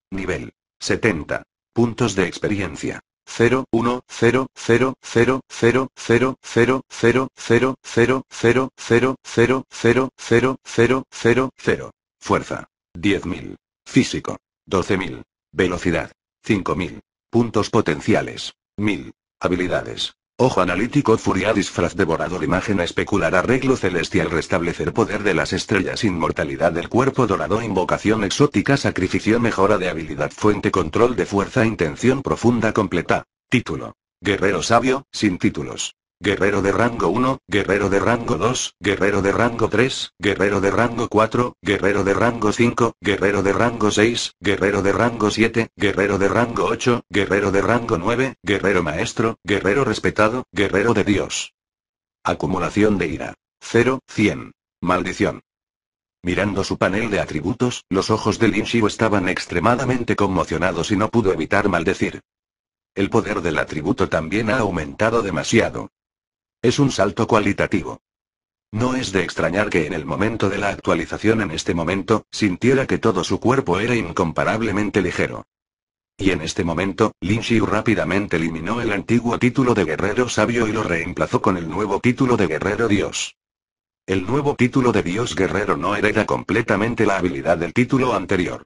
Nivel 70. Puntos de experiencia. 0, 1, 0, 0, 0, 0, 0, 0, 0, 0, 0, 0, 0, 0, 0, 0, 0, 0, 0. Fuerza. 10.000. Físico. 12.000. Velocidad. 5.000. Puntos potenciales. 1.000. Habilidades. Ojo analítico, furia, disfraz, devorador, imagen, especular, arreglo celestial, restablecer poder de las estrellas, inmortalidad del cuerpo dorado, invocación exótica, sacrificio, mejora de habilidad, fuente, control de fuerza, intención profunda, completa. Título. Guerrero sabio, sin títulos. Guerrero de rango 1, guerrero de rango 2, guerrero de rango 3, guerrero de rango 4, guerrero de rango 5, guerrero de rango 6, guerrero de rango 7, guerrero de rango 8, guerrero de rango 9, guerrero maestro, guerrero respetado, guerrero de Dios. Acumulación de ira. 0, 100. Maldición. Mirando su panel de atributos, los ojos de Lin estaban extremadamente conmocionados y no pudo evitar maldecir. El poder del atributo también ha aumentado demasiado. Es un salto cualitativo. No es de extrañar que en el momento de la actualización en este momento, sintiera que todo su cuerpo era incomparablemente ligero. Y en este momento, Lin Xiu rápidamente eliminó el antiguo título de guerrero sabio y lo reemplazó con el nuevo título de guerrero dios. El nuevo título de dios guerrero no hereda completamente la habilidad del título anterior.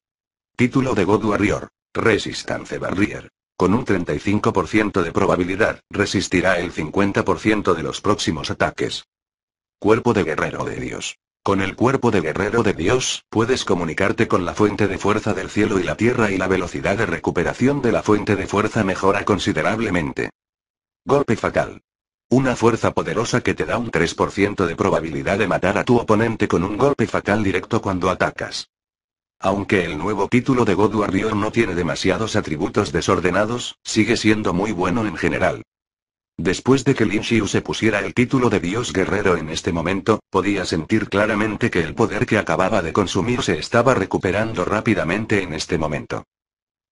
Título de God Warrior. Resistance Barrier. Con un 35% de probabilidad, resistirá el 50% de los próximos ataques. Cuerpo de guerrero de Dios. Con el cuerpo de guerrero de Dios, puedes comunicarte con la fuente de fuerza del cielo y la tierra y la velocidad de recuperación de la fuente de fuerza mejora considerablemente. Golpe fatal. Una fuerza poderosa que te da un 3% de probabilidad de matar a tu oponente con un golpe fatal directo cuando atacas. Aunque el nuevo título de God Warrior no tiene demasiados atributos desordenados, sigue siendo muy bueno en general. Después de que Lin Xiu se pusiera el título de Dios Guerrero en este momento, podía sentir claramente que el poder que acababa de consumir se estaba recuperando rápidamente en este momento.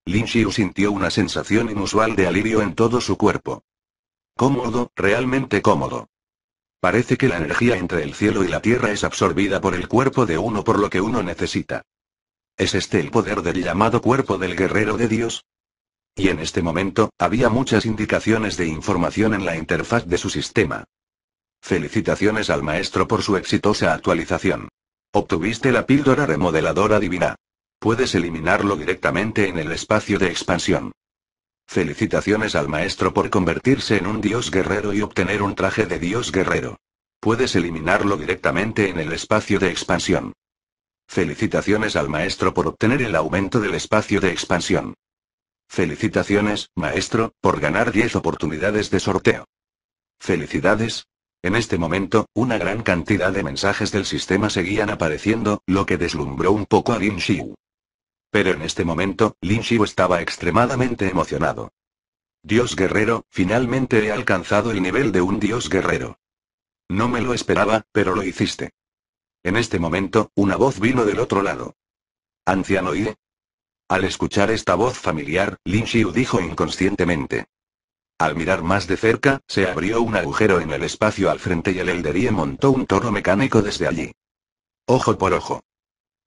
Lin Xiu sintió una sensación inusual de alivio en todo su cuerpo. Cómodo, realmente cómodo. Parece que la energía entre el cielo y la tierra es absorbida por el cuerpo de uno por lo que uno necesita. ¿Es este el poder del llamado cuerpo del guerrero de Dios? Y en este momento, había muchas indicaciones de información en la interfaz de su sistema. Felicitaciones al maestro por su exitosa actualización. Obtuviste la píldora remodeladora divina. Puedes eliminarlo directamente en el espacio de expansión. Felicitaciones al maestro por convertirse en un dios guerrero y obtener un traje de dios guerrero. Puedes eliminarlo directamente en el espacio de expansión. Felicitaciones al maestro por obtener el aumento del espacio de expansión. Felicitaciones, maestro, por ganar 10 oportunidades de sorteo. Felicidades. En este momento, una gran cantidad de mensajes del sistema seguían apareciendo, lo que deslumbró un poco a Lin Xiu. Pero en este momento, Lin Xiu estaba extremadamente emocionado. Dios guerrero, finalmente he alcanzado el nivel de un dios guerrero. No me lo esperaba, pero lo hiciste. En este momento, una voz vino del otro lado. ¿Ancianoide? Al escuchar esta voz familiar, Lin Xiu dijo inconscientemente. Al mirar más de cerca, se abrió un agujero en el espacio al frente y el Elderie montó un toro mecánico desde allí. Ojo por ojo.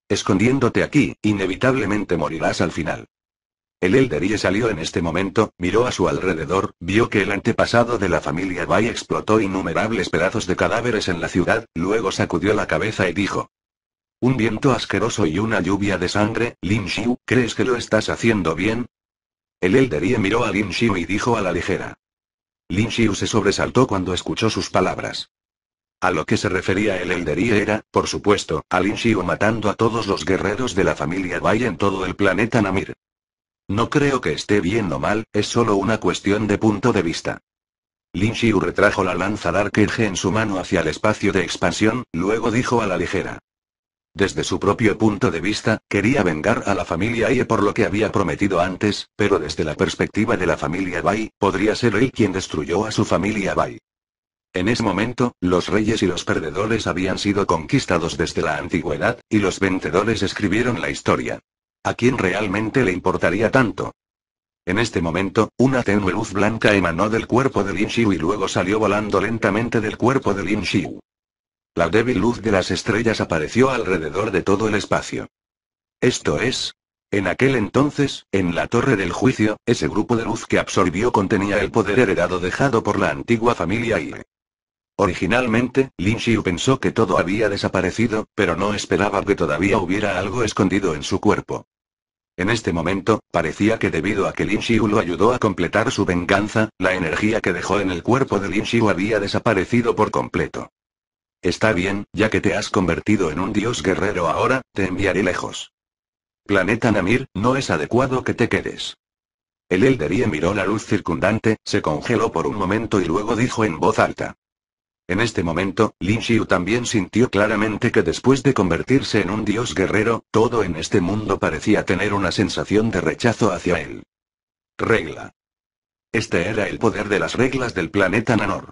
Escondiéndote aquí, inevitablemente morirás al final. El Elderie salió en este momento, miró a su alrededor, vio que el antepasado de la familia Bai explotó innumerables pedazos de cadáveres en la ciudad, luego sacudió la cabeza y dijo. Un viento asqueroso y una lluvia de sangre, Lin Xiu, ¿crees que lo estás haciendo bien? El Elderie miró a Lin Xiu y dijo a la ligera. Lin Xiu se sobresaltó cuando escuchó sus palabras. A lo que se refería el Elderie era, por supuesto, a Lin Xiu matando a todos los guerreros de la familia Bai en todo el planeta Namir. No creo que esté bien o mal, es solo una cuestión de punto de vista. Lin Xiu retrajo la lanza Dark Edge en su mano hacia el espacio de expansión, luego dijo a la ligera. Desde su propio punto de vista, quería vengar a la familia Ye por lo que había prometido antes, pero desde la perspectiva de la familia Bai, podría ser él quien destruyó a su familia Bai. En ese momento, los reyes y los perdedores habían sido conquistados desde la antigüedad, y los vencedores escribieron la historia. ¿A quién realmente le importaría tanto? En este momento, una tenue luz blanca emanó del cuerpo de Lin Xiu y luego salió volando lentamente del cuerpo de Lin Xiu. La débil luz de las estrellas apareció alrededor de todo el espacio. Esto es, en aquel entonces, en la Torre del Juicio, ese grupo de luz que absorbió contenía el poder heredado dejado por la antigua familia Ie. Originalmente, Lin Xiu pensó que todo había desaparecido, pero no esperaba que todavía hubiera algo escondido en su cuerpo. En este momento, parecía que debido a que Lin Xiu lo ayudó a completar su venganza, la energía que dejó en el cuerpo de Lin Xiu había desaparecido por completo. Está bien, ya que te has convertido en un dios guerrero ahora, te enviaré lejos. Planeta Namir, no es adecuado que te quedes. El Elderie miró la luz circundante, se congeló por un momento y luego dijo en voz alta. En este momento, Lin Xiu también sintió claramente que después de convertirse en un dios guerrero, todo en este mundo parecía tener una sensación de rechazo hacia él. Regla. Este era el poder de las reglas del planeta Nanor.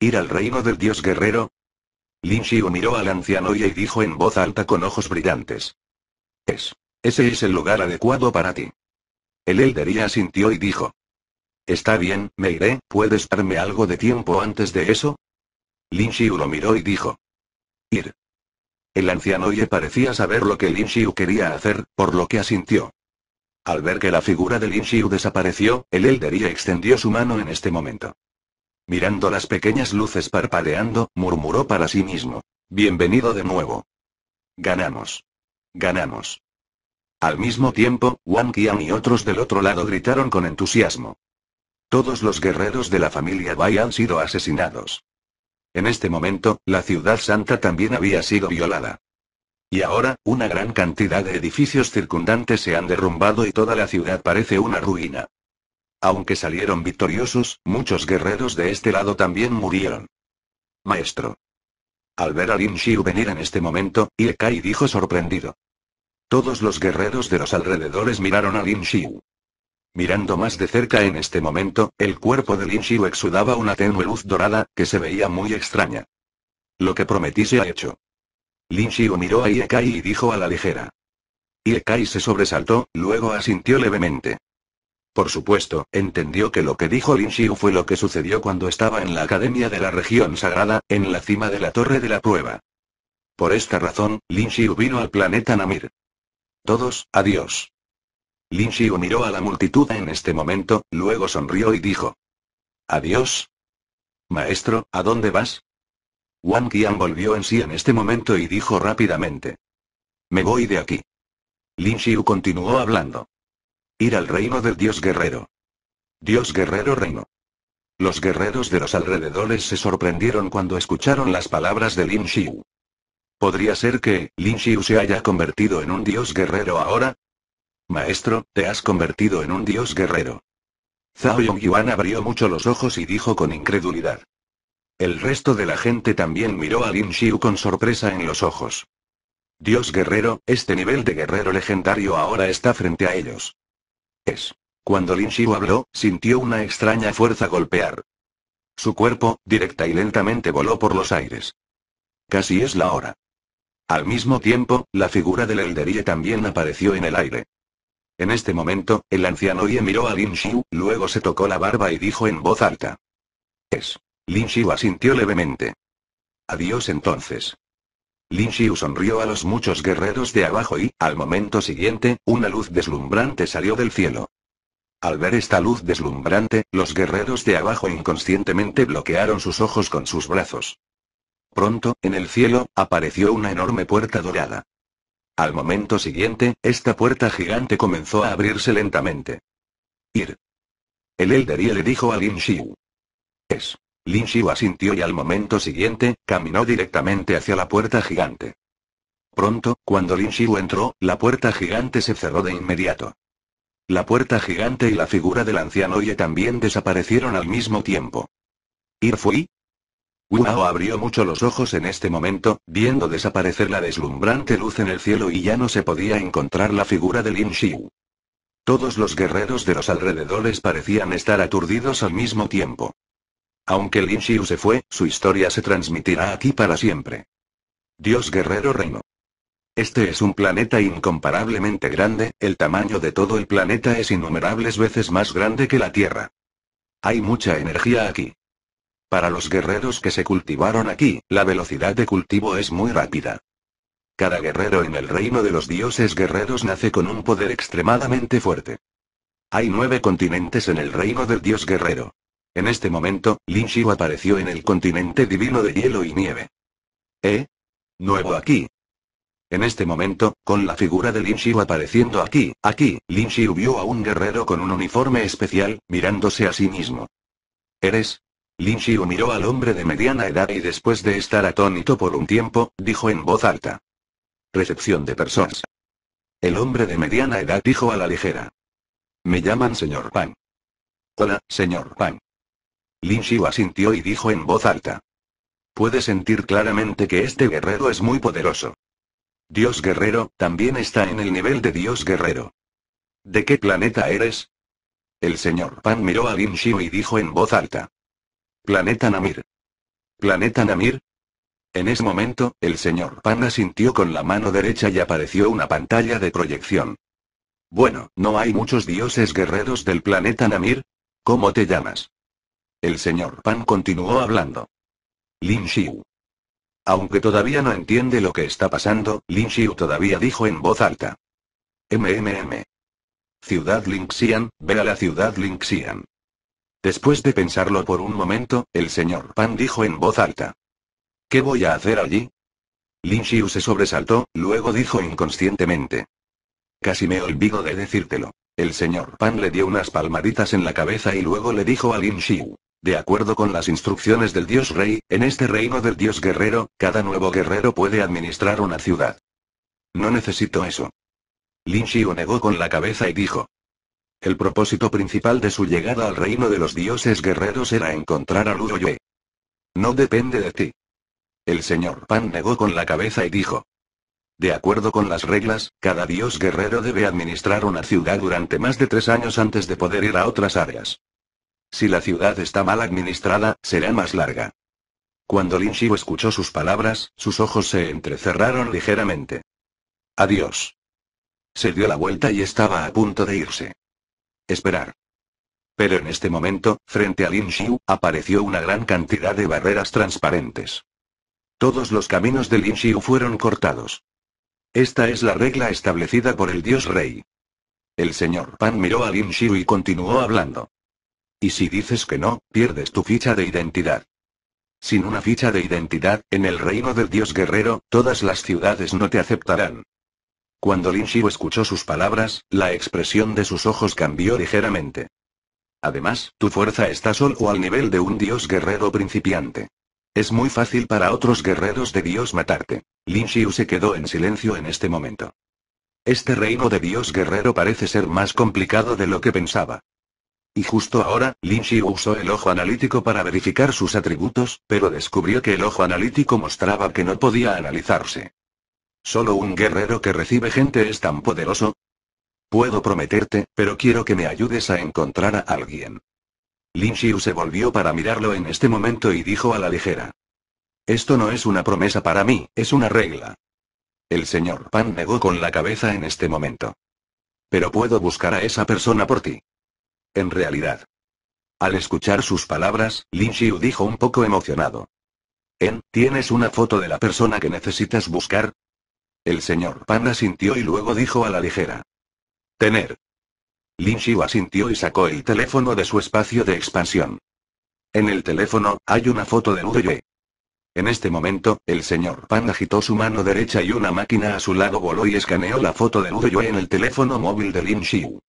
¿Ir al reino del dios guerrero? Lin Xiu miró al anciano y dijo en voz alta con ojos brillantes. Es. Ese es el lugar adecuado para ti. El Eldería sintió y dijo. Está bien, me iré, ¿puedes darme algo de tiempo antes de eso? Lin Xiu lo miró y dijo. Ir. El anciano Ye parecía saber lo que Lin Xiu quería hacer, por lo que asintió. Al ver que la figura de Lin Xiu desapareció, el Elder Ye extendió su mano en este momento. Mirando las pequeñas luces parpadeando, murmuró para sí mismo. Bienvenido de nuevo. Ganamos. Ganamos. Al mismo tiempo, Wang Qian y otros del otro lado gritaron con entusiasmo. Todos los guerreros de la familia Bai han sido asesinados. En este momento, la ciudad santa también había sido violada. Y ahora, una gran cantidad de edificios circundantes se han derrumbado y toda la ciudad parece una ruina. Aunque salieron victoriosos, muchos guerreros de este lado también murieron. Maestro. Al ver a Lin Xiu venir en este momento, Kai dijo sorprendido. Todos los guerreros de los alrededores miraron a Lin Xiu. Mirando más de cerca en este momento, el cuerpo de Lin Xiu exudaba una tenue luz dorada, que se veía muy extraña. Lo que prometí se ha hecho. Lin Xiu miró a Iekai y dijo a la ligera. Iekai se sobresaltó, luego asintió levemente. Por supuesto, entendió que lo que dijo Lin Xiu fue lo que sucedió cuando estaba en la Academia de la Región Sagrada, en la cima de la Torre de la Prueba. Por esta razón, Lin Xiu vino al planeta Namir. Todos, adiós. Lin Xiu miró a la multitud en este momento, luego sonrió y dijo. Adiós. Maestro, ¿a dónde vas? Wang Qian volvió en sí en este momento y dijo rápidamente. Me voy de aquí. Lin Xiu continuó hablando. Ir al reino del dios guerrero. Dios guerrero reino. Los guerreros de los alrededores se sorprendieron cuando escucharon las palabras de Lin Xiu. ¿Podría ser que, Lin Xiu se haya convertido en un dios guerrero ahora? Maestro, te has convertido en un dios guerrero. Zhao Yongyuan abrió mucho los ojos y dijo con incredulidad. El resto de la gente también miró a Lin Xiu con sorpresa en los ojos. Dios guerrero, este nivel de guerrero legendario ahora está frente a ellos. Es. Cuando Lin Xiu habló, sintió una extraña fuerza golpear. Su cuerpo, directa y lentamente voló por los aires. Casi es la hora. Al mismo tiempo, la figura del Elderie también apareció en el aire. En este momento, el anciano Ye miró a Lin Xiu, luego se tocó la barba y dijo en voz alta. Es. Lin Xiu asintió levemente. Adiós entonces. Lin Xiu sonrió a los muchos guerreros de abajo y, al momento siguiente, una luz deslumbrante salió del cielo. Al ver esta luz deslumbrante, los guerreros de abajo inconscientemente bloquearon sus ojos con sus brazos. Pronto, en el cielo, apareció una enorme puerta dorada. Al momento siguiente, esta puerta gigante comenzó a abrirse lentamente. Ir. El Elderie le dijo a Lin Xiu. Es. Lin Xiu asintió y al momento siguiente, caminó directamente hacia la puerta gigante. Pronto, cuando Lin Xiu entró, la puerta gigante se cerró de inmediato. La puerta gigante y la figura del anciano Ye también desaparecieron al mismo tiempo. Ir fui, Hao abrió mucho los ojos en este momento, viendo desaparecer la deslumbrante luz en el cielo y ya no se podía encontrar la figura de Lin Xiu. Todos los guerreros de los alrededores parecían estar aturdidos al mismo tiempo. Aunque Lin Xiu se fue, su historia se transmitirá aquí para siempre. Dios guerrero reino. Este es un planeta incomparablemente grande, el tamaño de todo el planeta es innumerables veces más grande que la Tierra. Hay mucha energía aquí. Para los guerreros que se cultivaron aquí, la velocidad de cultivo es muy rápida. Cada guerrero en el reino de los dioses guerreros nace con un poder extremadamente fuerte. Hay nueve continentes en el reino del dios guerrero. En este momento, Lin Xiu apareció en el continente divino de hielo y nieve. ¿Eh? Nuevo aquí. En este momento, con la figura de Lin Xiu apareciendo aquí, aquí, Lin Xiu vio a un guerrero con un uniforme especial, mirándose a sí mismo. ¿Eres? Lin Xiu miró al hombre de mediana edad y después de estar atónito por un tiempo, dijo en voz alta. Recepción de personas. El hombre de mediana edad dijo a la ligera. Me llaman señor Pan. Hola, señor Pan. Lin Xiu asintió y dijo en voz alta. Puede sentir claramente que este guerrero es muy poderoso. Dios guerrero, también está en el nivel de Dios guerrero. ¿De qué planeta eres? El señor Pan miró a Lin Xiu y dijo en voz alta. Planeta Namir. Planeta Namir. En ese momento, el señor Pan sintió con la mano derecha y apareció una pantalla de proyección. Bueno, ¿no hay muchos dioses guerreros del planeta Namir? ¿Cómo te llamas? El señor Pan continuó hablando. Lin Xiu. Aunque todavía no entiende lo que está pasando, Lin Xiu todavía dijo en voz alta. MMM. Ciudad Linxian, ve a la ciudad Linxian. Después de pensarlo por un momento, el señor Pan dijo en voz alta. ¿Qué voy a hacer allí? Lin Xiu se sobresaltó, luego dijo inconscientemente. Casi me olvido de decírtelo. El señor Pan le dio unas palmaditas en la cabeza y luego le dijo a Lin Xiu. De acuerdo con las instrucciones del dios rey, en este reino del dios guerrero, cada nuevo guerrero puede administrar una ciudad. No necesito eso. Lin Xiu negó con la cabeza y dijo, el propósito principal de su llegada al reino de los dioses guerreros era encontrar a Luoyue. No depende de ti. El señor Pan negó con la cabeza y dijo. De acuerdo con las reglas, cada dios guerrero debe administrar una ciudad durante más de tres años antes de poder ir a otras áreas. Si la ciudad está mal administrada, será más larga. Cuando Lin escuchó sus palabras, sus ojos se entrecerraron ligeramente. Adiós. Se dio la vuelta y estaba a punto de irse. Esperar. Pero en este momento, frente a Lin Xiu, apareció una gran cantidad de barreras transparentes. Todos los caminos de Lin Xiu fueron cortados. Esta es la regla establecida por el dios rey. El señor Pan miró a Lin Xiu y continuó hablando. Y si dices que no, pierdes tu ficha de identidad. Sin una ficha de identidad, en el reino del dios guerrero, todas las ciudades no te aceptarán. Cuando Lin Xiu escuchó sus palabras, la expresión de sus ojos cambió ligeramente. Además, tu fuerza está solo al nivel de un dios guerrero principiante. Es muy fácil para otros guerreros de dios matarte. Lin Xiu se quedó en silencio en este momento. Este reino de dios guerrero parece ser más complicado de lo que pensaba. Y justo ahora, Lin Xiu usó el ojo analítico para verificar sus atributos, pero descubrió que el ojo analítico mostraba que no podía analizarse. ¿Solo un guerrero que recibe gente es tan poderoso? Puedo prometerte, pero quiero que me ayudes a encontrar a alguien. Lin Xiu se volvió para mirarlo en este momento y dijo a la ligera. Esto no es una promesa para mí, es una regla. El señor Pan negó con la cabeza en este momento. Pero puedo buscar a esa persona por ti. En realidad. Al escuchar sus palabras, Lin Xiu dijo un poco emocionado. En, ¿tienes una foto de la persona que necesitas buscar? El señor Pan asintió y luego dijo a la ligera. Tener. Lin Xiu asintió y sacó el teléfono de su espacio de expansión. En el teléfono, hay una foto de Yue. En este momento, el señor Pan agitó su mano derecha y una máquina a su lado voló y escaneó la foto de Yue en el teléfono móvil de Lin Xiu.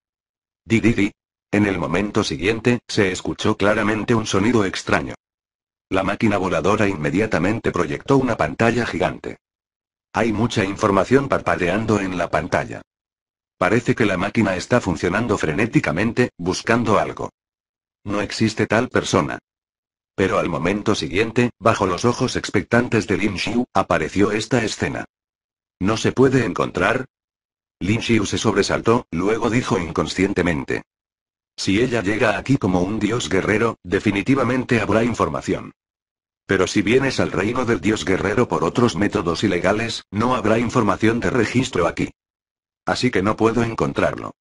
Di, di, di. En el momento siguiente, se escuchó claramente un sonido extraño. La máquina voladora inmediatamente proyectó una pantalla gigante. Hay mucha información parpadeando en la pantalla. Parece que la máquina está funcionando frenéticamente, buscando algo. No existe tal persona. Pero al momento siguiente, bajo los ojos expectantes de Lin Xiu, apareció esta escena. ¿No se puede encontrar? Lin Xiu se sobresaltó, luego dijo inconscientemente. Si ella llega aquí como un dios guerrero, definitivamente habrá información. Pero si vienes al reino del dios guerrero por otros métodos ilegales, no habrá información de registro aquí. Así que no puedo encontrarlo.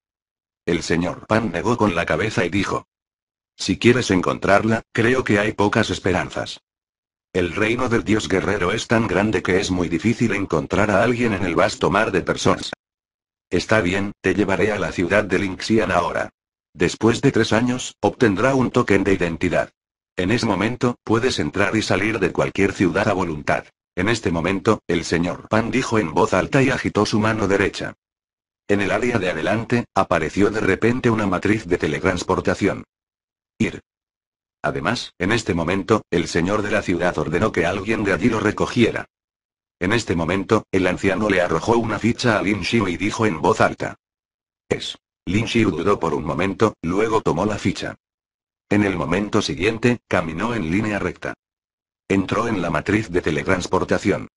El señor Pan negó con la cabeza y dijo. Si quieres encontrarla, creo que hay pocas esperanzas. El reino del dios guerrero es tan grande que es muy difícil encontrar a alguien en el vasto mar de personas. Está bien, te llevaré a la ciudad de Linxian ahora. Después de tres años, obtendrá un token de identidad. En ese momento, puedes entrar y salir de cualquier ciudad a voluntad. En este momento, el señor Pan dijo en voz alta y agitó su mano derecha. En el área de adelante, apareció de repente una matriz de teletransportación. Ir. Además, en este momento, el señor de la ciudad ordenó que alguien de allí lo recogiera. En este momento, el anciano le arrojó una ficha a Lin Xiu y dijo en voz alta. Es. Lin Xiu dudó por un momento, luego tomó la ficha. En el momento siguiente, caminó en línea recta. Entró en la matriz de teletransportación.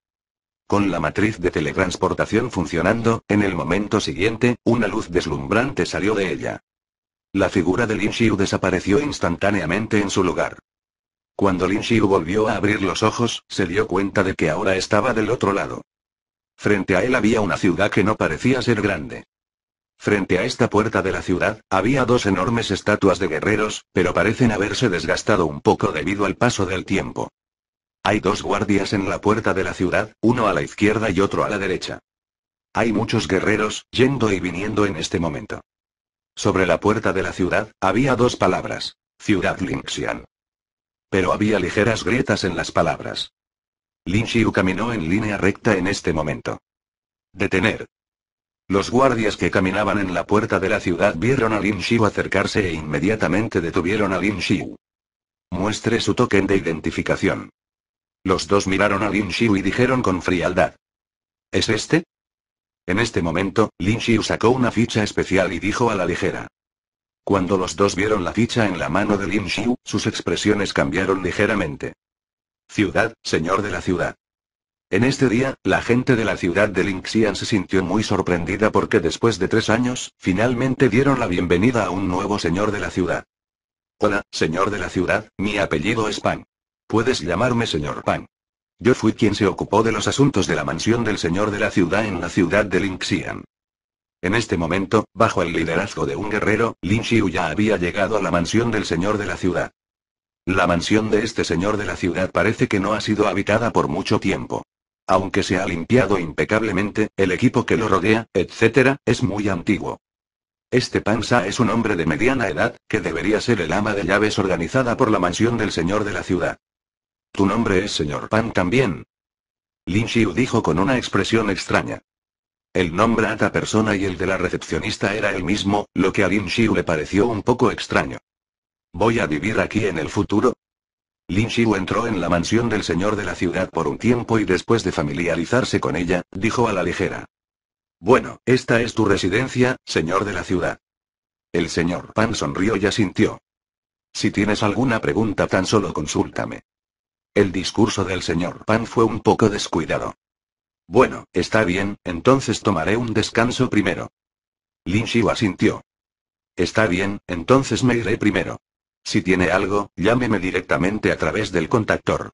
Con la matriz de teletransportación funcionando, en el momento siguiente, una luz deslumbrante salió de ella. La figura de Lin Xiu desapareció instantáneamente en su lugar. Cuando Lin Xiu volvió a abrir los ojos, se dio cuenta de que ahora estaba del otro lado. Frente a él había una ciudad que no parecía ser grande. Frente a esta puerta de la ciudad, había dos enormes estatuas de guerreros, pero parecen haberse desgastado un poco debido al paso del tiempo. Hay dos guardias en la puerta de la ciudad, uno a la izquierda y otro a la derecha. Hay muchos guerreros, yendo y viniendo en este momento. Sobre la puerta de la ciudad, había dos palabras. Ciudad Linxian. Pero había ligeras grietas en las palabras. Lin caminó en línea recta en este momento. Detener. Los guardias que caminaban en la puerta de la ciudad vieron a Lin Xiu acercarse e inmediatamente detuvieron a Lin Xiu. Muestre su token de identificación. Los dos miraron a Lin Xiu y dijeron con frialdad. ¿Es este? En este momento, Lin Xiu sacó una ficha especial y dijo a la ligera. Cuando los dos vieron la ficha en la mano de Lin Xiu, sus expresiones cambiaron ligeramente. Ciudad, señor de la ciudad. En este día, la gente de la ciudad de Linxian se sintió muy sorprendida porque después de tres años, finalmente dieron la bienvenida a un nuevo señor de la ciudad. Hola, señor de la ciudad, mi apellido es Pan. Puedes llamarme señor Pan. Yo fui quien se ocupó de los asuntos de la mansión del señor de la ciudad en la ciudad de Linxian. En este momento, bajo el liderazgo de un guerrero, Lin Xiu ya había llegado a la mansión del señor de la ciudad. La mansión de este señor de la ciudad parece que no ha sido habitada por mucho tiempo. Aunque se ha limpiado impecablemente, el equipo que lo rodea, etc., es muy antiguo. Este Panza es un hombre de mediana edad, que debería ser el ama de llaves organizada por la mansión del señor de la ciudad. Tu nombre es señor Pan también. Lin Xiu dijo con una expresión extraña. El nombre a persona y el de la recepcionista era el mismo, lo que a Lin Xiu le pareció un poco extraño. ¿Voy a vivir aquí en el futuro? Lin Xiu entró en la mansión del señor de la ciudad por un tiempo y después de familiarizarse con ella, dijo a la ligera. Bueno, esta es tu residencia, señor de la ciudad. El señor Pan sonrió y asintió. Si tienes alguna pregunta tan solo consúltame. El discurso del señor Pan fue un poco descuidado. Bueno, está bien, entonces tomaré un descanso primero. Lin Xiu asintió. Está bien, entonces me iré primero. Si tiene algo, llámeme directamente a través del contactor.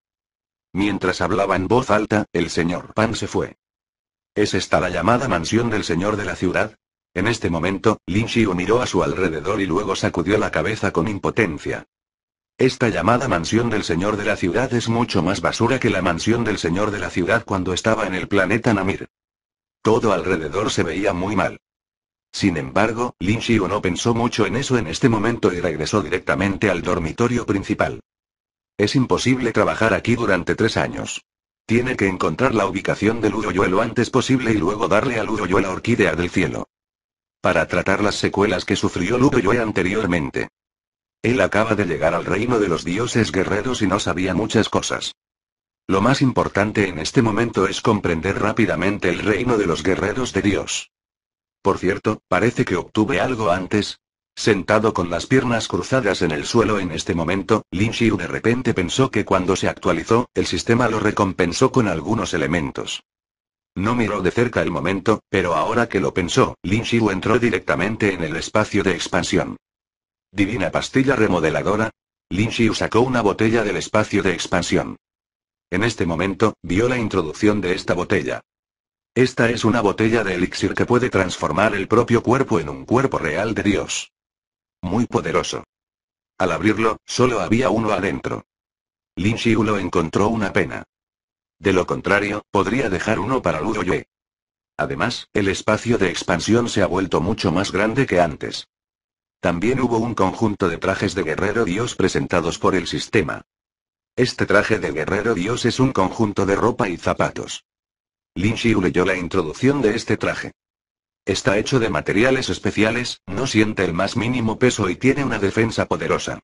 Mientras hablaba en voz alta, el señor Pan se fue. ¿Es esta la llamada mansión del señor de la ciudad? En este momento, Lin Xiu miró a su alrededor y luego sacudió la cabeza con impotencia. Esta llamada mansión del señor de la ciudad es mucho más basura que la mansión del señor de la ciudad cuando estaba en el planeta Namir. Todo alrededor se veía muy mal. Sin embargo, Lin Xiu no pensó mucho en eso en este momento y regresó directamente al dormitorio principal. Es imposible trabajar aquí durante tres años. Tiene que encontrar la ubicación de Luroyue lo antes posible y luego darle a Luoyue la orquídea del cielo. Para tratar las secuelas que sufrió Luoyue anteriormente. Él acaba de llegar al reino de los dioses guerreros y no sabía muchas cosas. Lo más importante en este momento es comprender rápidamente el reino de los guerreros de Dios. Por cierto, parece que obtuve algo antes. Sentado con las piernas cruzadas en el suelo en este momento, Lin Xiu de repente pensó que cuando se actualizó, el sistema lo recompensó con algunos elementos. No miró de cerca el momento, pero ahora que lo pensó, Lin Xiu entró directamente en el espacio de expansión. Divina pastilla remodeladora. Lin Xiu sacó una botella del espacio de expansión. En este momento, vio la introducción de esta botella. Esta es una botella de elixir que puede transformar el propio cuerpo en un cuerpo real de Dios. Muy poderoso. Al abrirlo, solo había uno adentro. Lin lo encontró una pena. De lo contrario, podría dejar uno para Luo Yue. Además, el espacio de expansión se ha vuelto mucho más grande que antes. También hubo un conjunto de trajes de guerrero dios presentados por el sistema. Este traje de guerrero dios es un conjunto de ropa y zapatos. Lin Xiu leyó la introducción de este traje. Está hecho de materiales especiales, no siente el más mínimo peso y tiene una defensa poderosa.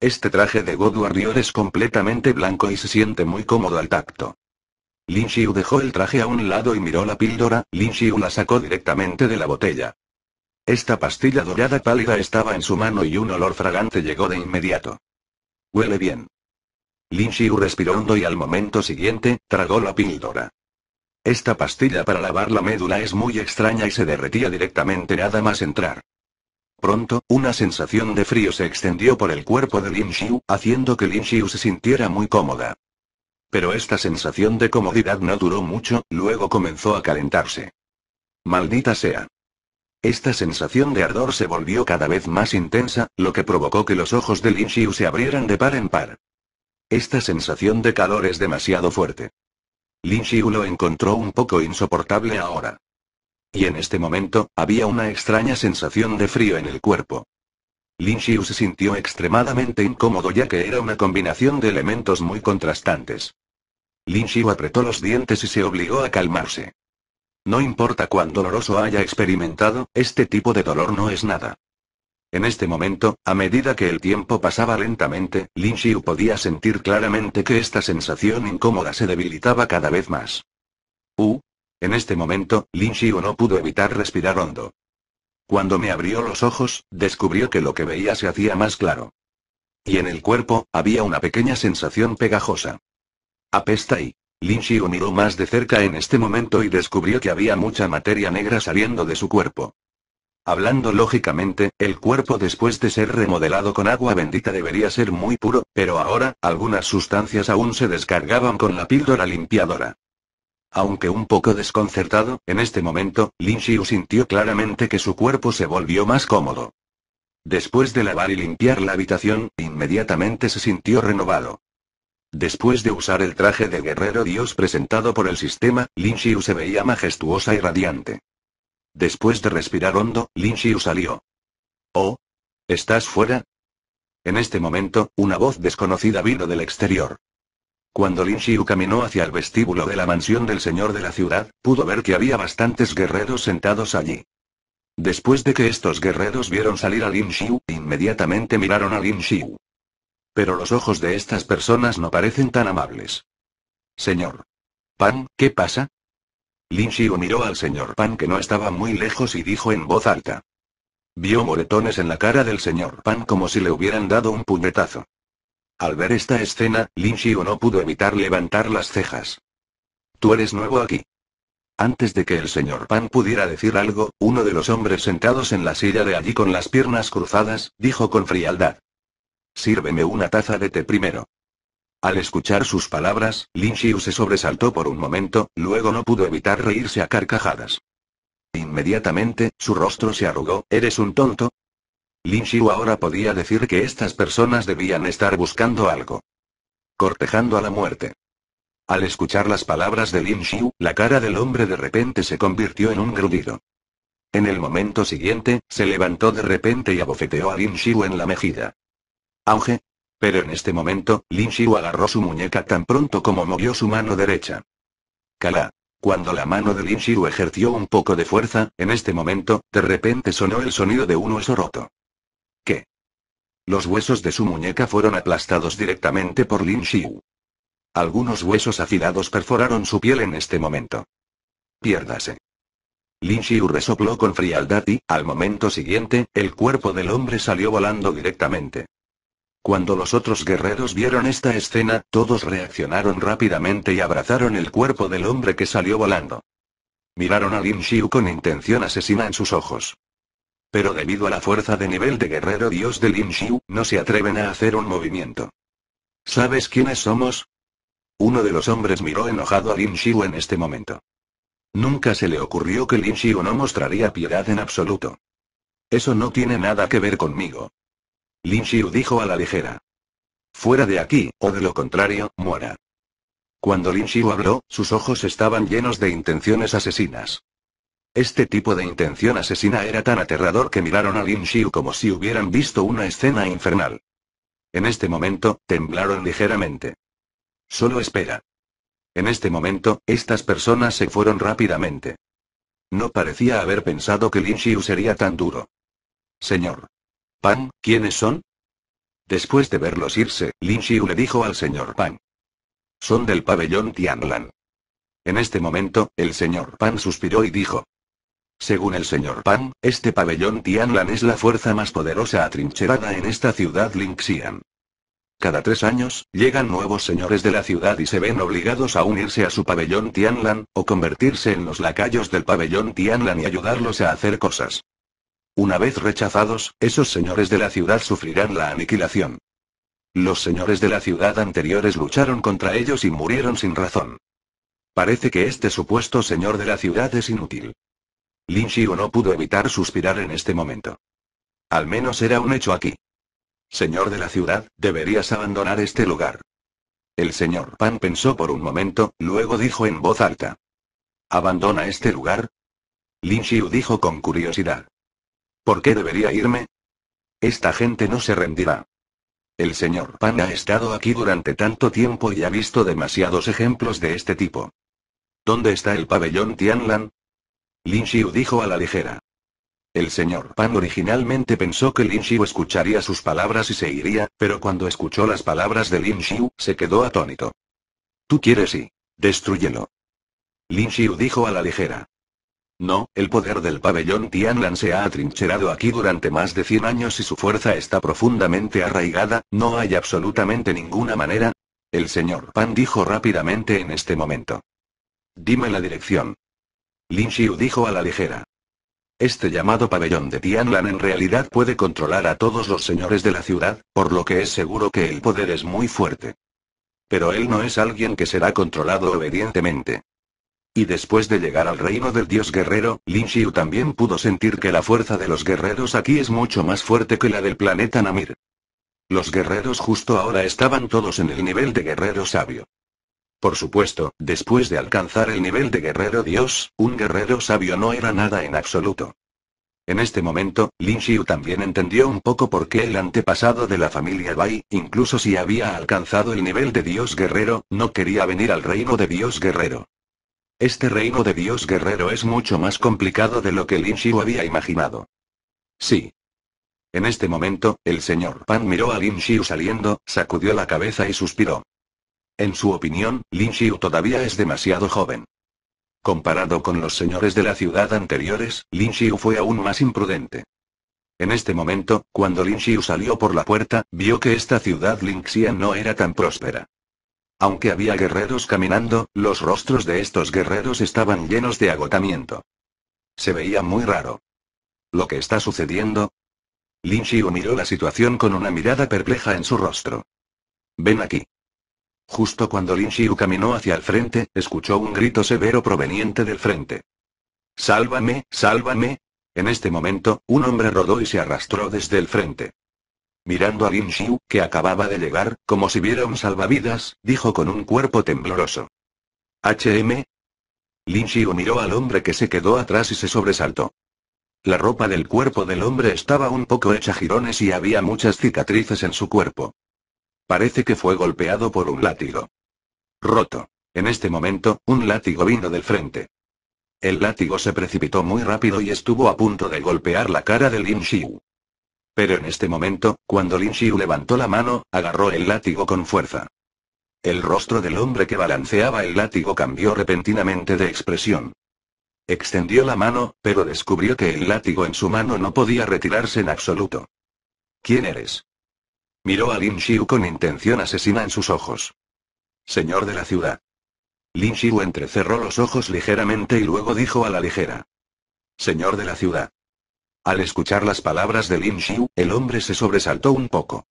Este traje de God Warrior es completamente blanco y se siente muy cómodo al tacto. Lin Xiu dejó el traje a un lado y miró la píldora, Lin Xiu la sacó directamente de la botella. Esta pastilla dorada pálida estaba en su mano y un olor fragante llegó de inmediato. Huele bien. Lin Xiu respiró hondo y al momento siguiente, tragó la píldora. Esta pastilla para lavar la médula es muy extraña y se derretía directamente nada más entrar. Pronto, una sensación de frío se extendió por el cuerpo de Lin Xiu, haciendo que Lin Xiu se sintiera muy cómoda. Pero esta sensación de comodidad no duró mucho, luego comenzó a calentarse. Maldita sea. Esta sensación de ardor se volvió cada vez más intensa, lo que provocó que los ojos de Lin Xiu se abrieran de par en par. Esta sensación de calor es demasiado fuerte. Lin Xiu lo encontró un poco insoportable ahora. Y en este momento, había una extraña sensación de frío en el cuerpo. Lin Xiu se sintió extremadamente incómodo ya que era una combinación de elementos muy contrastantes. Lin Xiu apretó los dientes y se obligó a calmarse. No importa cuán doloroso haya experimentado, este tipo de dolor no es nada. En este momento, a medida que el tiempo pasaba lentamente, Lin Xiu podía sentir claramente que esta sensación incómoda se debilitaba cada vez más. Uh. En este momento, Lin Xiu no pudo evitar respirar hondo. Cuando me abrió los ojos, descubrió que lo que veía se hacía más claro. Y en el cuerpo, había una pequeña sensación pegajosa. Apesta y. Lin Xiu miró más de cerca en este momento y descubrió que había mucha materia negra saliendo de su cuerpo. Hablando lógicamente, el cuerpo después de ser remodelado con agua bendita debería ser muy puro, pero ahora, algunas sustancias aún se descargaban con la píldora limpiadora. Aunque un poco desconcertado, en este momento, Lin Xiu sintió claramente que su cuerpo se volvió más cómodo. Después de lavar y limpiar la habitación, inmediatamente se sintió renovado. Después de usar el traje de guerrero dios presentado por el sistema, Lin Xiu se veía majestuosa y radiante. Después de respirar hondo, Lin Xiu salió. Oh. ¿Estás fuera? En este momento, una voz desconocida vino del exterior. Cuando Lin Xiu caminó hacia el vestíbulo de la mansión del señor de la ciudad, pudo ver que había bastantes guerreros sentados allí. Después de que estos guerreros vieron salir a Lin Xiu, inmediatamente miraron a Lin Xiu. Pero los ojos de estas personas no parecen tan amables. Señor. Pan, ¿qué pasa? Lin Xiu miró al señor Pan que no estaba muy lejos y dijo en voz alta. Vio moretones en la cara del señor Pan como si le hubieran dado un puñetazo. Al ver esta escena, Lin Xiu no pudo evitar levantar las cejas. Tú eres nuevo aquí. Antes de que el señor Pan pudiera decir algo, uno de los hombres sentados en la silla de allí con las piernas cruzadas, dijo con frialdad. Sírveme una taza de té primero. Al escuchar sus palabras, Lin Xiu se sobresaltó por un momento, luego no pudo evitar reírse a carcajadas. Inmediatamente, su rostro se arrugó, ¿eres un tonto? Lin Xiu ahora podía decir que estas personas debían estar buscando algo. Cortejando a la muerte. Al escuchar las palabras de Lin Xiu, la cara del hombre de repente se convirtió en un grudido. En el momento siguiente, se levantó de repente y abofeteó a Lin Xiu en la mejilla. Auge, pero en este momento, Lin Xiu agarró su muñeca tan pronto como movió su mano derecha. Calá. Cuando la mano de Lin Xiu ejerció un poco de fuerza, en este momento, de repente sonó el sonido de un hueso roto. ¿Qué? Los huesos de su muñeca fueron aplastados directamente por Lin Xiu. Algunos huesos afilados perforaron su piel en este momento. Piérdase. Lin Xiu resopló con frialdad y, al momento siguiente, el cuerpo del hombre salió volando directamente. Cuando los otros guerreros vieron esta escena, todos reaccionaron rápidamente y abrazaron el cuerpo del hombre que salió volando. Miraron a Lin Xiu con intención asesina en sus ojos. Pero debido a la fuerza de nivel de guerrero dios de Lin Xiu, no se atreven a hacer un movimiento. ¿Sabes quiénes somos? Uno de los hombres miró enojado a Lin Xiu en este momento. Nunca se le ocurrió que Lin Xiu no mostraría piedad en absoluto. Eso no tiene nada que ver conmigo. Lin Xiu dijo a la ligera. Fuera de aquí, o de lo contrario, muera. Cuando Lin Xiu habló, sus ojos estaban llenos de intenciones asesinas. Este tipo de intención asesina era tan aterrador que miraron a Lin Xiu como si hubieran visto una escena infernal. En este momento, temblaron ligeramente. Solo espera. En este momento, estas personas se fueron rápidamente. No parecía haber pensado que Lin Xiu sería tan duro. Señor. Pan, ¿quiénes son? Después de verlos irse, Lin Xiu le dijo al señor Pan. Son del pabellón Tianlan. En este momento, el señor Pan suspiró y dijo. Según el señor Pan, este pabellón Tianlan es la fuerza más poderosa atrincherada en esta ciudad Linxian. Cada tres años, llegan nuevos señores de la ciudad y se ven obligados a unirse a su pabellón Tianlan, o convertirse en los lacayos del pabellón Tianlan y ayudarlos a hacer cosas. Una vez rechazados, esos señores de la ciudad sufrirán la aniquilación. Los señores de la ciudad anteriores lucharon contra ellos y murieron sin razón. Parece que este supuesto señor de la ciudad es inútil. Lin Xiu no pudo evitar suspirar en este momento. Al menos era un hecho aquí. Señor de la ciudad, deberías abandonar este lugar. El señor Pan pensó por un momento, luego dijo en voz alta. ¿Abandona este lugar? Lin Xiu dijo con curiosidad. ¿Por qué debería irme? Esta gente no se rendirá. El señor Pan ha estado aquí durante tanto tiempo y ha visto demasiados ejemplos de este tipo. ¿Dónde está el pabellón Tianlan? Lin Xiu dijo a la ligera. El señor Pan originalmente pensó que Lin Xiu escucharía sus palabras y se iría, pero cuando escuchó las palabras de Lin Xiu, se quedó atónito. Tú quieres y... destruyelo. Lin Xiu dijo a la ligera. No, el poder del pabellón Tianlan se ha atrincherado aquí durante más de 100 años y su fuerza está profundamente arraigada, no hay absolutamente ninguna manera. El señor Pan dijo rápidamente en este momento. Dime la dirección. Lin Xiu dijo a la ligera. Este llamado pabellón de Tianlan en realidad puede controlar a todos los señores de la ciudad, por lo que es seguro que el poder es muy fuerte. Pero él no es alguien que será controlado obedientemente. Y después de llegar al reino del dios guerrero, Lin Xiu también pudo sentir que la fuerza de los guerreros aquí es mucho más fuerte que la del planeta Namir. Los guerreros justo ahora estaban todos en el nivel de guerrero sabio. Por supuesto, después de alcanzar el nivel de guerrero dios, un guerrero sabio no era nada en absoluto. En este momento, Lin Xiu también entendió un poco por qué el antepasado de la familia Bai, incluso si había alcanzado el nivel de dios guerrero, no quería venir al reino de dios guerrero. Este reino de Dios guerrero es mucho más complicado de lo que Lin Xiu había imaginado. Sí. En este momento, el señor Pan miró a Lin Xiu saliendo, sacudió la cabeza y suspiró. En su opinión, Lin Xiu todavía es demasiado joven. Comparado con los señores de la ciudad anteriores, Lin Xiu fue aún más imprudente. En este momento, cuando Lin Xiu salió por la puerta, vio que esta ciudad Lingxian no era tan próspera. Aunque había guerreros caminando, los rostros de estos guerreros estaban llenos de agotamiento. Se veía muy raro. ¿Lo que está sucediendo? Lin Xiu miró la situación con una mirada perpleja en su rostro. Ven aquí. Justo cuando Lin Xiu caminó hacia el frente, escuchó un grito severo proveniente del frente. ¡Sálvame, sálvame! En este momento, un hombre rodó y se arrastró desde el frente. Mirando a Lin Xiu, que acababa de llegar, como si viera un salvavidas, dijo con un cuerpo tembloroso. ¿HM? Lin Xiu miró al hombre que se quedó atrás y se sobresaltó. La ropa del cuerpo del hombre estaba un poco hecha jirones y había muchas cicatrices en su cuerpo. Parece que fue golpeado por un látigo. Roto. En este momento, un látigo vino del frente. El látigo se precipitó muy rápido y estuvo a punto de golpear la cara de Lin Xiu. Pero en este momento, cuando Lin Xiu levantó la mano, agarró el látigo con fuerza. El rostro del hombre que balanceaba el látigo cambió repentinamente de expresión. Extendió la mano, pero descubrió que el látigo en su mano no podía retirarse en absoluto. ¿Quién eres? Miró a Lin Xiu con intención asesina en sus ojos. Señor de la ciudad. Lin Xiu entrecerró los ojos ligeramente y luego dijo a la ligera. Señor de la ciudad. Al escuchar las palabras de Lin Xiu, el hombre se sobresaltó un poco.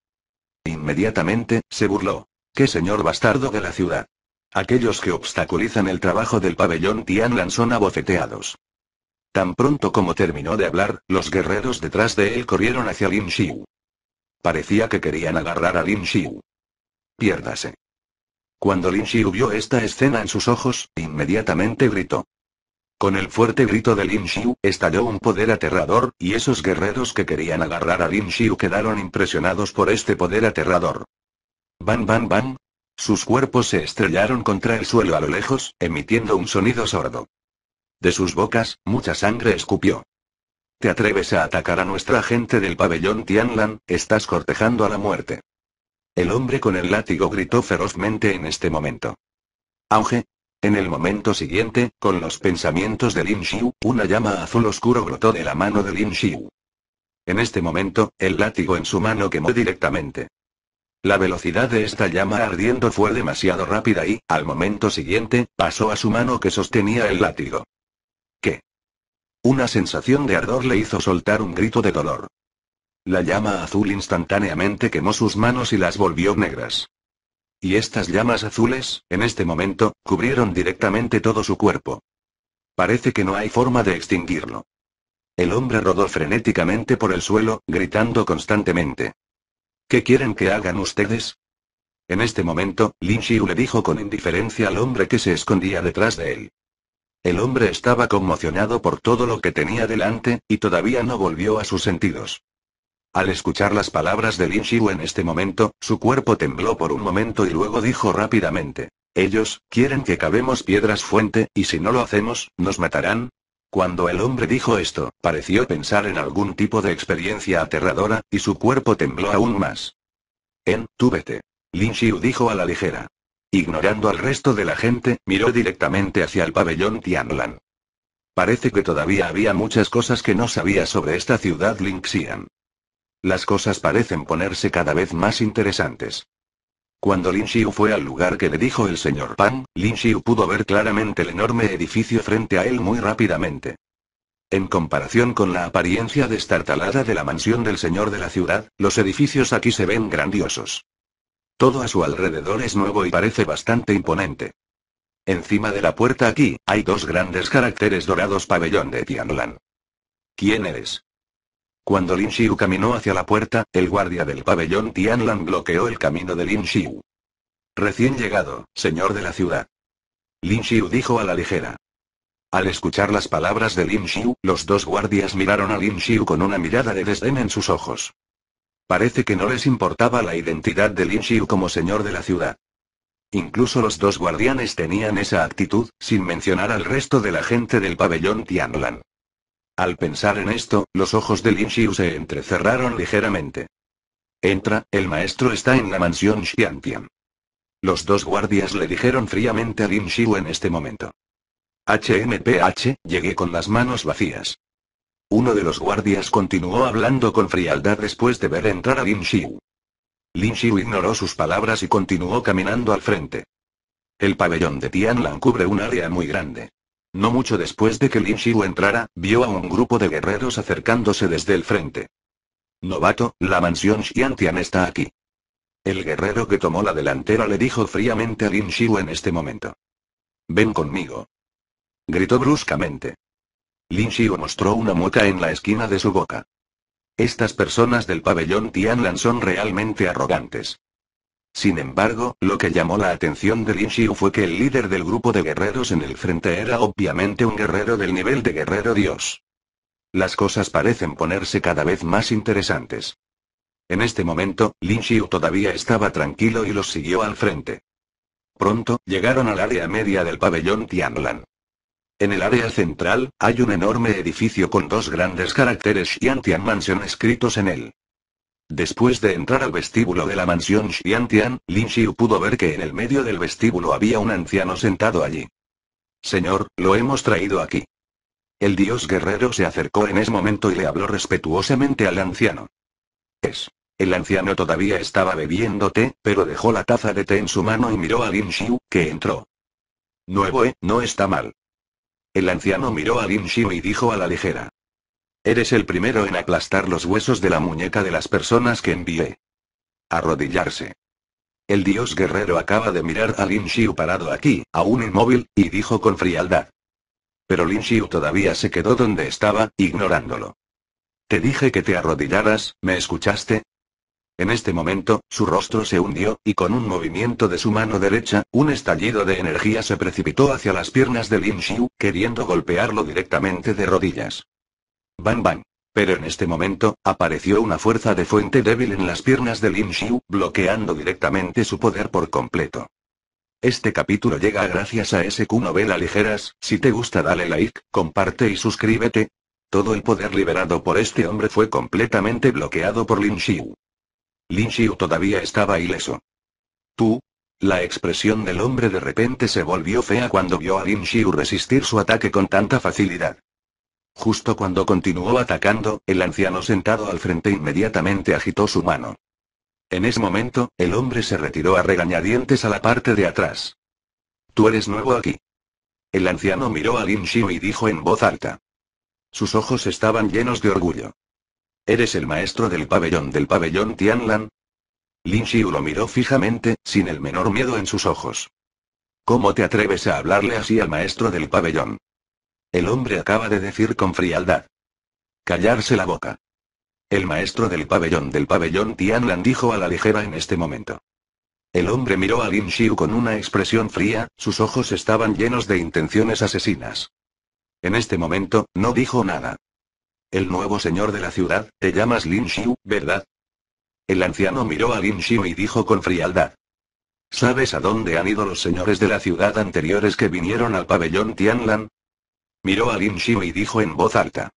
Inmediatamente, se burló. ¡Qué señor bastardo de la ciudad! Aquellos que obstaculizan el trabajo del pabellón Tianlan son abofeteados. Tan pronto como terminó de hablar, los guerreros detrás de él corrieron hacia Lin Xiu. Parecía que querían agarrar a Lin Xiu. Piérdase. Cuando Lin Xiu vio esta escena en sus ojos, inmediatamente gritó. Con el fuerte grito de Lin Xiu, estalló un poder aterrador, y esos guerreros que querían agarrar a Lin Xiu quedaron impresionados por este poder aterrador. Van, van, van. Sus cuerpos se estrellaron contra el suelo a lo lejos, emitiendo un sonido sordo. De sus bocas, mucha sangre escupió. ¿Te atreves a atacar a nuestra gente del pabellón Tianlan? Estás cortejando a la muerte. El hombre con el látigo gritó ferozmente en este momento. Auge, en el momento siguiente, con los pensamientos de Lin Xiu, una llama azul oscuro brotó de la mano de Lin Xiu. En este momento, el látigo en su mano quemó directamente. La velocidad de esta llama ardiendo fue demasiado rápida y, al momento siguiente, pasó a su mano que sostenía el látigo. ¿Qué? Una sensación de ardor le hizo soltar un grito de dolor. La llama azul instantáneamente quemó sus manos y las volvió negras. Y estas llamas azules, en este momento, cubrieron directamente todo su cuerpo. Parece que no hay forma de extinguirlo. El hombre rodó frenéticamente por el suelo, gritando constantemente. ¿Qué quieren que hagan ustedes? En este momento, Lin Xiu le dijo con indiferencia al hombre que se escondía detrás de él. El hombre estaba conmocionado por todo lo que tenía delante, y todavía no volvió a sus sentidos. Al escuchar las palabras de Lin Xiu en este momento, su cuerpo tembló por un momento y luego dijo rápidamente. Ellos, quieren que cavemos piedras fuente, y si no lo hacemos, nos matarán. Cuando el hombre dijo esto, pareció pensar en algún tipo de experiencia aterradora, y su cuerpo tembló aún más. En, tú vete. Lin Xiu dijo a la ligera. Ignorando al resto de la gente, miró directamente hacia el pabellón Tianlan. Parece que todavía había muchas cosas que no sabía sobre esta ciudad Xian. Las cosas parecen ponerse cada vez más interesantes. Cuando Lin Xiu fue al lugar que le dijo el señor Pan, Lin Xiu pudo ver claramente el enorme edificio frente a él muy rápidamente. En comparación con la apariencia destartalada de la mansión del señor de la ciudad, los edificios aquí se ven grandiosos. Todo a su alrededor es nuevo y parece bastante imponente. Encima de la puerta aquí, hay dos grandes caracteres dorados pabellón de Tianlan. ¿Quién eres? Cuando Lin Xiu caminó hacia la puerta, el guardia del pabellón Tianlan bloqueó el camino de Lin Xiu. Recién llegado, señor de la ciudad. Lin Xiu dijo a la ligera. Al escuchar las palabras de Lin Xiu, los dos guardias miraron a Lin Xiu con una mirada de desdén en sus ojos. Parece que no les importaba la identidad de Lin Xiu como señor de la ciudad. Incluso los dos guardianes tenían esa actitud, sin mencionar al resto de la gente del pabellón Tianlan. Al pensar en esto, los ojos de Lin Xiu se entrecerraron ligeramente. Entra, el maestro está en la mansión Xiantian. Los dos guardias le dijeron fríamente a Lin Xiu en este momento. HMPH, llegué con las manos vacías. Uno de los guardias continuó hablando con frialdad después de ver entrar a Lin Xiu. Lin Xiu ignoró sus palabras y continuó caminando al frente. El pabellón de Tianlan cubre un área muy grande. No mucho después de que Lin Xiu entrara, vio a un grupo de guerreros acercándose desde el frente. Novato, la mansión Xiantian está aquí. El guerrero que tomó la delantera le dijo fríamente a Lin Xiu en este momento. Ven conmigo. Gritó bruscamente. Lin Xiu mostró una mueca en la esquina de su boca. Estas personas del pabellón Tianlan son realmente arrogantes. Sin embargo, lo que llamó la atención de Lin Xiu fue que el líder del grupo de guerreros en el frente era obviamente un guerrero del nivel de guerrero dios. Las cosas parecen ponerse cada vez más interesantes. En este momento, Lin Xiu todavía estaba tranquilo y los siguió al frente. Pronto, llegaron al área media del pabellón Tianlan. En el área central, hay un enorme edificio con dos grandes caracteres Tian Mansion escritos en él. Después de entrar al vestíbulo de la mansión Xiantian, Lin Xiu pudo ver que en el medio del vestíbulo había un anciano sentado allí. Señor, lo hemos traído aquí. El dios guerrero se acercó en ese momento y le habló respetuosamente al anciano. Es. El anciano todavía estaba bebiendo té, pero dejó la taza de té en su mano y miró a Lin Xiu, que entró. Nuevo, eh, no está mal. El anciano miró a Lin Xiu y dijo a la ligera. Eres el primero en aplastar los huesos de la muñeca de las personas que envié. Arrodillarse. El dios guerrero acaba de mirar a Lin Xiu parado aquí, aún inmóvil, y dijo con frialdad. Pero Lin Xiu todavía se quedó donde estaba, ignorándolo. Te dije que te arrodillaras, ¿me escuchaste? En este momento, su rostro se hundió, y con un movimiento de su mano derecha, un estallido de energía se precipitó hacia las piernas de Lin Xiu, queriendo golpearlo directamente de rodillas. Bang bang. Pero en este momento, apareció una fuerza de fuente débil en las piernas de Lin Xiu, bloqueando directamente su poder por completo. Este capítulo llega gracias a SQ Novela Ligeras, si te gusta dale like, comparte y suscríbete. Todo el poder liberado por este hombre fue completamente bloqueado por Lin Xiu. Lin Xiu todavía estaba ileso. ¿Tú? La expresión del hombre de repente se volvió fea cuando vio a Lin Xiu resistir su ataque con tanta facilidad. Justo cuando continuó atacando, el anciano sentado al frente inmediatamente agitó su mano. En ese momento, el hombre se retiró a regañadientes a la parte de atrás. Tú eres nuevo aquí. El anciano miró a Lin Xiu y dijo en voz alta. Sus ojos estaban llenos de orgullo. ¿Eres el maestro del pabellón del pabellón Tianlan? Lin Xiu lo miró fijamente, sin el menor miedo en sus ojos. ¿Cómo te atreves a hablarle así al maestro del pabellón? El hombre acaba de decir con frialdad. Callarse la boca. El maestro del pabellón del pabellón Tianlan dijo a la ligera en este momento. El hombre miró a Lin Xiu con una expresión fría, sus ojos estaban llenos de intenciones asesinas. En este momento, no dijo nada. El nuevo señor de la ciudad, te llamas Lin Xiu, ¿verdad? El anciano miró a Lin Xiu y dijo con frialdad. ¿Sabes a dónde han ido los señores de la ciudad anteriores que vinieron al pabellón Tianlan? Miró a Lin Xiu y dijo en voz alta.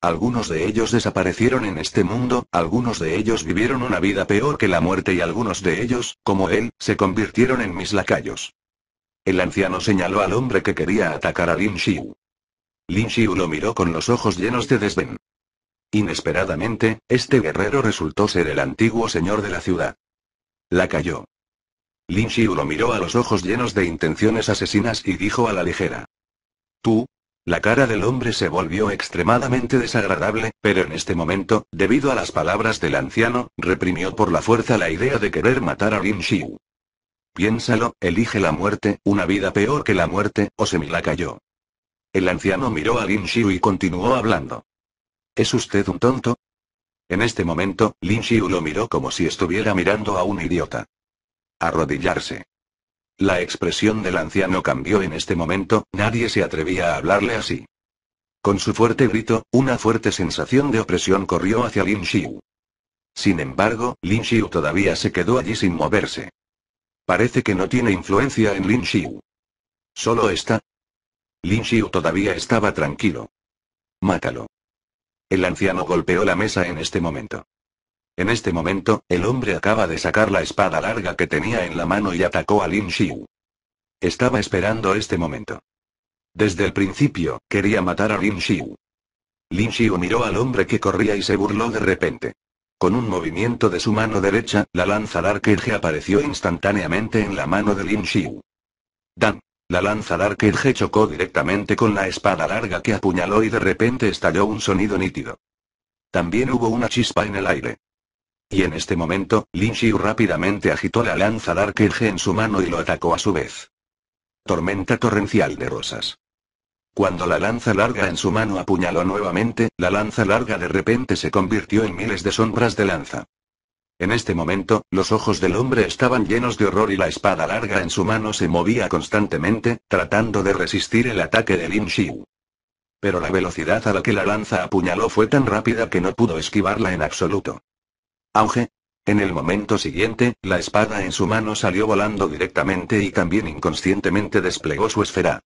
Algunos de ellos desaparecieron en este mundo, algunos de ellos vivieron una vida peor que la muerte y algunos de ellos, como él, se convirtieron en mis lacayos. El anciano señaló al hombre que quería atacar a Lin Xiu. Lin Xiu lo miró con los ojos llenos de desdén. Inesperadamente, este guerrero resultó ser el antiguo señor de la ciudad. La cayó. Lin Xiu lo miró a los ojos llenos de intenciones asesinas y dijo a la ligera. Tú, la cara del hombre se volvió extremadamente desagradable, pero en este momento, debido a las palabras del anciano, reprimió por la fuerza la idea de querer matar a Lin Xiu. Piénsalo, elige la muerte, una vida peor que la muerte, o se cayó. El anciano miró a Lin Xiu y continuó hablando. ¿Es usted un tonto? En este momento, Lin Xiu lo miró como si estuviera mirando a un idiota. Arrodillarse. La expresión del anciano cambió en este momento, nadie se atrevía a hablarle así. Con su fuerte grito, una fuerte sensación de opresión corrió hacia Lin Xiu. Sin embargo, Lin Xiu todavía se quedó allí sin moverse. Parece que no tiene influencia en Lin Xiu. Solo está. Lin Xiu todavía estaba tranquilo. Mátalo. El anciano golpeó la mesa en este momento. En este momento, el hombre acaba de sacar la espada larga que tenía en la mano y atacó a Lin Xiu. Estaba esperando este momento. Desde el principio, quería matar a Lin Xiu. Lin Xiu miró al hombre que corría y se burló de repente. Con un movimiento de su mano derecha, la lanza Dark apareció instantáneamente en la mano de Lin Xiu. Dan. La lanza Dark chocó directamente con la espada larga que apuñaló y de repente estalló un sonido nítido. También hubo una chispa en el aire. Y en este momento, Lin Xiu rápidamente agitó la lanza Dark en su mano y lo atacó a su vez. Tormenta torrencial de rosas. Cuando la lanza larga en su mano apuñaló nuevamente, la lanza larga de repente se convirtió en miles de sombras de lanza. En este momento, los ojos del hombre estaban llenos de horror y la espada larga en su mano se movía constantemente, tratando de resistir el ataque de Lin Xiu. Pero la velocidad a la que la lanza apuñaló fue tan rápida que no pudo esquivarla en absoluto. Auge. En el momento siguiente, la espada en su mano salió volando directamente y también inconscientemente desplegó su esfera.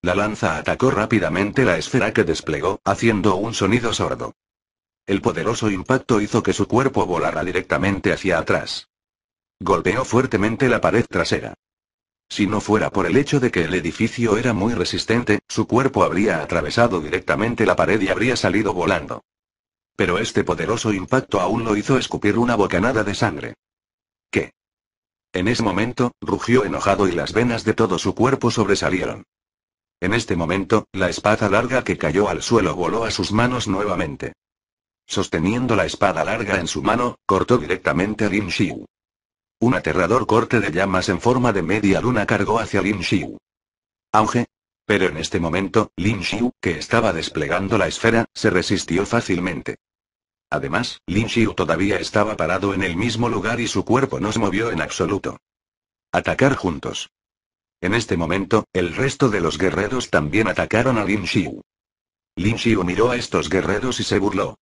La lanza atacó rápidamente la esfera que desplegó, haciendo un sonido sordo. El poderoso impacto hizo que su cuerpo volara directamente hacia atrás. Golpeó fuertemente la pared trasera. Si no fuera por el hecho de que el edificio era muy resistente, su cuerpo habría atravesado directamente la pared y habría salido volando. Pero este poderoso impacto aún lo hizo escupir una bocanada de sangre. ¿Qué? En ese momento, rugió enojado y las venas de todo su cuerpo sobresalieron. En este momento, la espada larga que cayó al suelo voló a sus manos nuevamente. Sosteniendo la espada larga en su mano, cortó directamente a Lin Xiu. Un aterrador corte de llamas en forma de media luna cargó hacia Lin Xiu. Auge, pero en este momento, Lin Xiu, que estaba desplegando la esfera, se resistió fácilmente. Además, Lin Xiu todavía estaba parado en el mismo lugar y su cuerpo no se movió en absoluto. Atacar juntos. En este momento, el resto de los guerreros también atacaron a Lin Xiu. Lin Xiu miró a estos guerreros y se burló.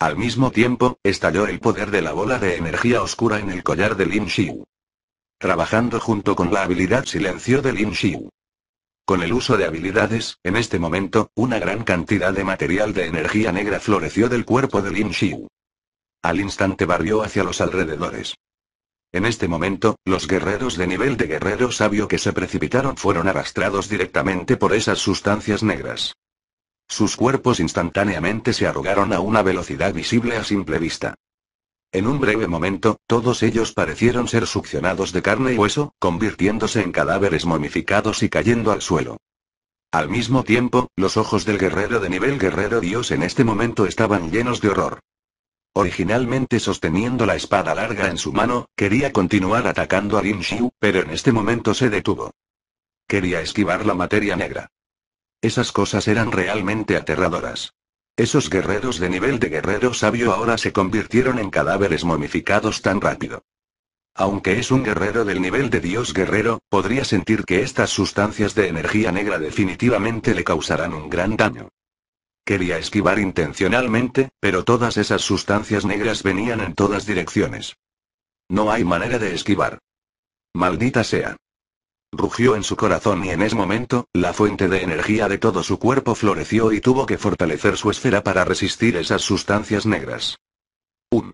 Al mismo tiempo, estalló el poder de la bola de energía oscura en el collar de Lin Xiu. Trabajando junto con la habilidad silencio de Lin Xiu. Con el uso de habilidades, en este momento, una gran cantidad de material de energía negra floreció del cuerpo de Lin Xiu. Al instante barrió hacia los alrededores. En este momento, los guerreros de nivel de guerrero sabio que se precipitaron fueron arrastrados directamente por esas sustancias negras. Sus cuerpos instantáneamente se arrugaron a una velocidad visible a simple vista. En un breve momento, todos ellos parecieron ser succionados de carne y hueso, convirtiéndose en cadáveres momificados y cayendo al suelo. Al mismo tiempo, los ojos del guerrero de nivel guerrero dios en este momento estaban llenos de horror. Originalmente sosteniendo la espada larga en su mano, quería continuar atacando a Lin pero en este momento se detuvo. Quería esquivar la materia negra. Esas cosas eran realmente aterradoras. Esos guerreros de nivel de guerrero sabio ahora se convirtieron en cadáveres momificados tan rápido. Aunque es un guerrero del nivel de dios guerrero, podría sentir que estas sustancias de energía negra definitivamente le causarán un gran daño. Quería esquivar intencionalmente, pero todas esas sustancias negras venían en todas direcciones. No hay manera de esquivar. Maldita sea rugió en su corazón y en ese momento, la fuente de energía de todo su cuerpo floreció y tuvo que fortalecer su esfera para resistir esas sustancias negras. 1.